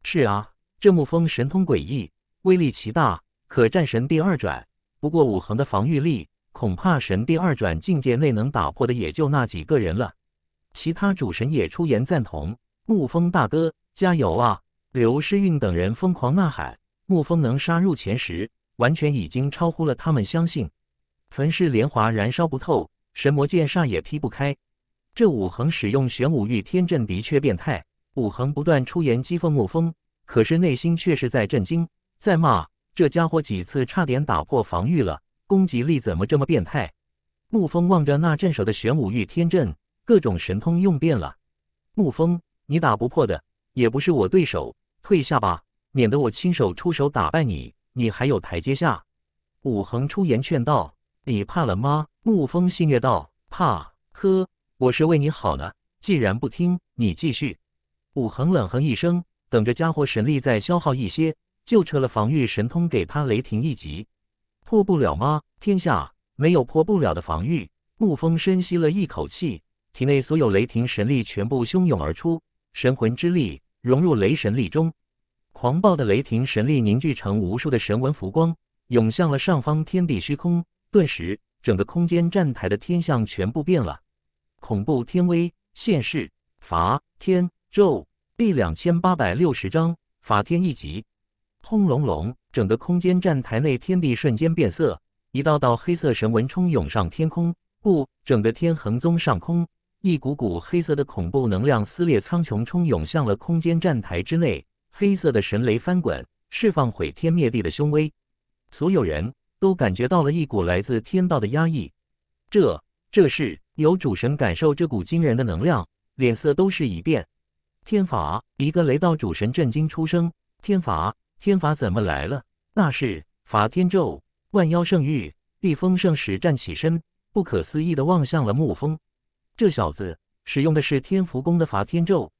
是啊，这沐风神通诡异，威力奇大，可战神第二转。不过武恒的防御力，恐怕神第二转境界内能打破的也就那几个人了。其他主神也出言赞同：“沐风大哥，加油啊！”刘诗韵等人疯狂呐喊：“沐风能杀入前十，完全已经超乎了他们相信。焚世莲华燃烧不透，神魔剑煞也劈不开。这武恒使用玄武玉天阵的确变态。”武恒不断出言讥讽沐风，可是内心却是在震惊，在骂这家伙几次差点打破防御了，攻击力怎么这么变态？沐风望着那镇守的玄武玉天阵，各种神通用遍了。沐风，你打不破的，也不是我对手，退下吧，免得我亲手出手打败你，你还有台阶下。武恒出言劝道：“你怕了吗？”沐风戏谑道：“怕，呵，我是为你好呢。既然不听，你继续。”武恒冷哼一声，等着家伙神力再消耗一些，就撤了防御神通给他雷霆一击，破不了吗？天下没有破不了的防御。沐风深吸了一口气，体内所有雷霆神力全部汹涌而出，神魂之力融入雷神力中，狂暴的雷霆神力凝聚成无数的神纹浮光，涌向了上方天地虚空。顿时，整个空间站台的天象全部变了，恐怖天威现世，罚天。咒第两千八百六十章法天一集，轰隆隆，整个空间站台内天地瞬间变色，一道道黑色神纹冲涌上天空。不，整个天恒宗上空，一股股黑色的恐怖能量撕裂苍穹，冲涌向了空间站台之内。黑色的神雷翻滚，释放毁天灭地的凶威。所有人都感觉到了一股来自天道的压抑。这，这是有主神感受这股惊人的能量，脸色都是一变。天罚！一个雷道主神震惊出声：“天罚，天罚怎么来了？那是罚天咒！”万妖圣域，地风圣使站起身，不可思议的望向了沐风。这小子使用的是天福宫的罚天咒，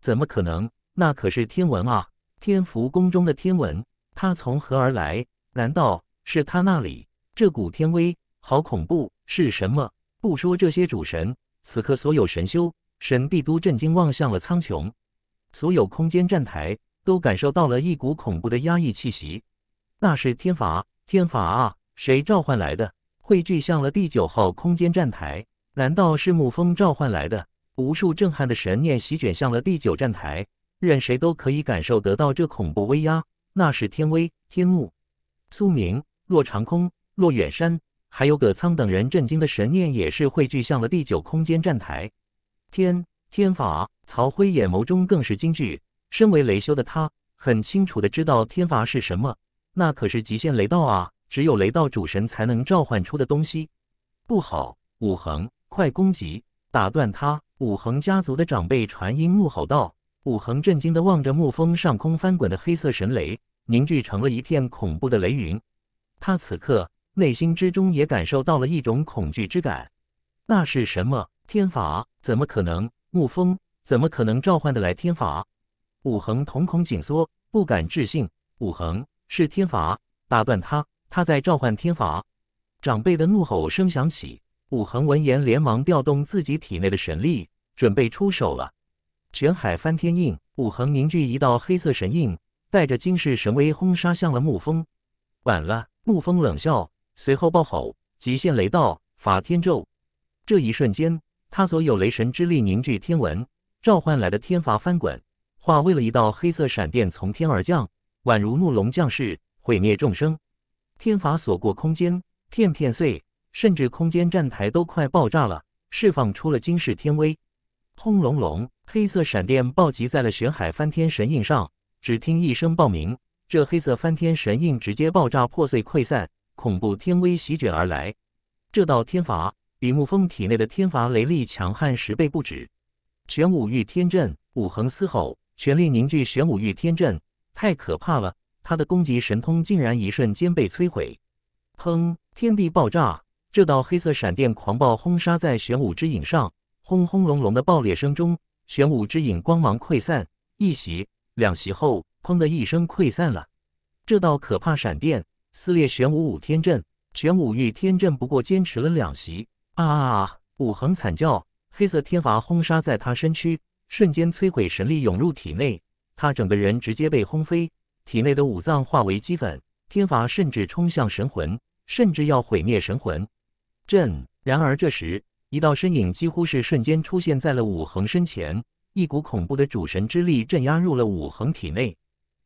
怎么可能？那可是天文啊！天福宫中的天文，他从何而来？难道是他那里？这股天威，好恐怖！是什么？不说这些主神，此刻所有神修。神帝都震惊望向了苍穹，所有空间站台都感受到了一股恐怖的压抑气息。那是天罚，天罚啊！谁召唤来的？汇聚向了第九号空间站台。难道是沐风召唤来的？无数震撼的神念席卷向了第九站台，任谁都可以感受得到这恐怖威压。那是天威，天怒。苏明、骆长空、洛远山，还有葛苍等人震惊的神念也是汇聚向了第九空间站台。天天法曹辉眼眸中更是惊惧。身为雷修的他，很清楚的知道天法是什么，那可是极限雷道啊！只有雷道主神才能召唤出的东西。不好，武恒，快攻击！打断他！武恒家族的长辈传音怒吼道。武恒震惊的望着沐风上空翻滚的黑色神雷，凝聚成了一片恐怖的雷云。他此刻内心之中也感受到了一种恐惧之感。那是什么？天法怎么可能？沐风怎么可能召唤得来天法？武恒瞳孔紧缩，不敢置信。武恒是天罚，打断他，他在召唤天罚。长辈的怒吼声响起，武恒闻言连忙调动自己体内的神力，准备出手了。拳海翻天印，武恒凝聚一道黑色神印，带着惊世神威轰杀向了沐风。晚了！沐风冷笑，随后暴吼，极限雷道法天咒。这一瞬间。他所有雷神之力凝聚，天文召唤来的天罚翻滚，化为了一道黑色闪电从天而降，宛如怒龙降世，毁灭众生。天罚所过，空间片片碎，甚至空间站台都快爆炸了。释放出了惊世天威，轰隆隆，黑色闪电暴击在了玄海翻天神印上。只听一声爆鸣，这黑色翻天神印直接爆炸破碎溃散，恐怖天威席卷而来。这道天罚。李慕风体内的天罚雷力强悍十倍不止，玄武御天阵武恒嘶吼，全力凝聚玄武御天阵，太可怕了！他的攻击神通竟然一瞬间被摧毁。砰！天地爆炸，这道黑色闪电狂暴轰杀在玄武之影上，轰轰隆隆的爆裂声中，玄武之影光芒溃散。一袭两袭后，砰的一声溃散了。这道可怕闪电撕裂玄武五天阵，玄武御天阵不过坚持了两袭。啊！武恒惨叫，黑色天罚轰杀在他身躯，瞬间摧毁神力涌入体内，他整个人直接被轰飞，体内的五脏化为齑粉。天罚甚至冲向神魂，甚至要毁灭神魂。震！然而这时，一道身影几乎是瞬间出现在了武恒身前，一股恐怖的主神之力镇压入了武恒体内。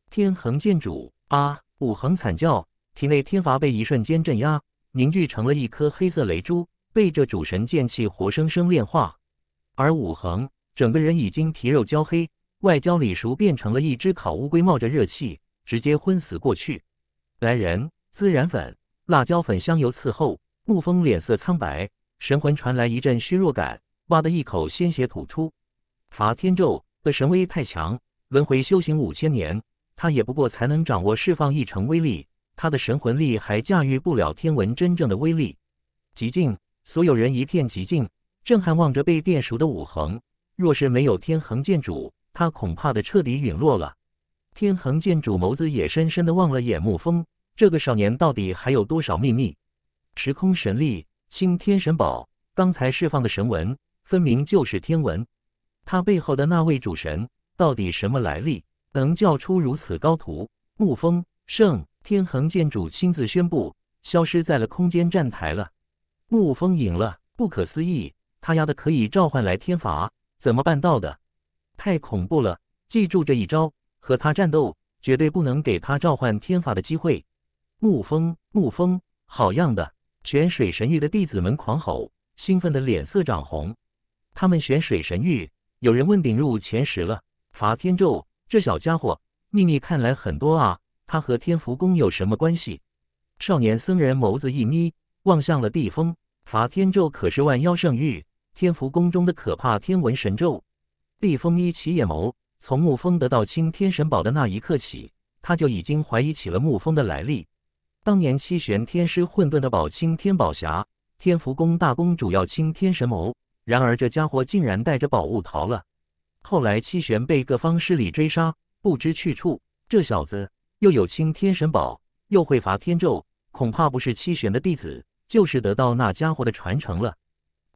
天恒剑主！啊！武恒惨叫，体内天罚被一瞬间镇压，凝聚成了一颗黑色雷珠。被这主神剑气活生生炼化，而武恒整个人已经皮肉焦黑，外焦里熟，变成了一只烤乌龟，冒着热气，直接昏死过去。来人，孜然粉、辣椒粉、香油伺候。沐风脸色苍白，神魂传来一阵虚弱感，哇的一口鲜血吐出。伐天咒的神威太强，轮回修行五千年，他也不过才能掌握释放一成威力，他的神魂力还驾驭不了天文真正的威力。极境。所有人一片寂静，震撼望着被电熟的武恒。若是没有天恒剑主，他恐怕得彻底陨落了。天恒剑主眸子也深深的望了眼沐风，这个少年到底还有多少秘密？时空神力，青天神宝，刚才释放的神纹分明就是天文。他背后的那位主神到底什么来历？能叫出如此高徒？沐风，圣天恒剑主亲自宣布，消失在了空间站台了。沐风赢了，不可思议！他丫的可以召唤来天罚，怎么办到的？太恐怖了！记住这一招，和他战斗，绝对不能给他召唤天罚的机会。沐风，沐风，好样的！玄水神域的弟子们狂吼，兴奋的脸色涨红。他们玄水神域有人问鼎入前十了，罚天咒，这小家伙秘密看来很多啊！他和天福宫有什么关系？少年僧人眸子一眯。望向了地风伐天咒，可是万妖圣域天福宫中的可怕天文神咒。地风眯起眼眸，从沐风得到青天神宝的那一刻起，他就已经怀疑起了沐风的来历。当年七玄天师混沌的宝青天宝匣，天福宫大公主要青天神眸，然而这家伙竟然带着宝物逃了。后来七玄被各方势力追杀，不知去处。这小子又有青天神宝，又会伐天咒，恐怕不是七玄的弟子。就是得到那家伙的传承了，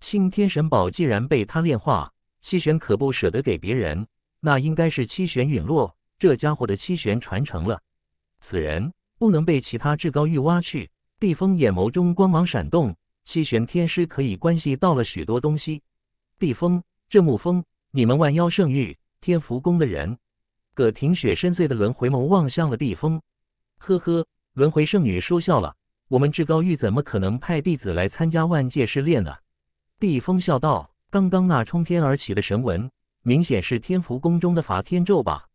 青天神宝既然被他炼化，七玄可不舍得给别人，那应该是七玄陨落，这家伙的七玄传承了。此人不能被其他至高域挖去。地风眼眸中光芒闪动，七玄天师可以关系到了许多东西。地风，这木风，你们万妖圣域天福宫的人。葛庭雪深邃的轮回眸望向了地风，呵呵，轮回圣女说笑了。我们至高玉怎么可能派弟子来参加万界试炼呢？地风笑道：“刚刚那冲天而起的神文，明显是天福宫中的法天咒吧？”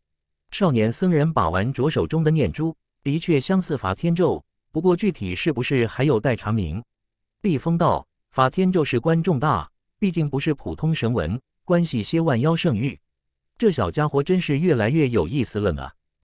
少年僧人把玩着手中的念珠，的确相似法天咒，不过具体是不是还有待查明。地风道：“法天咒事关重大，毕竟不是普通神文，关系些万妖圣域。这小家伙真是越来越有意思了呢。”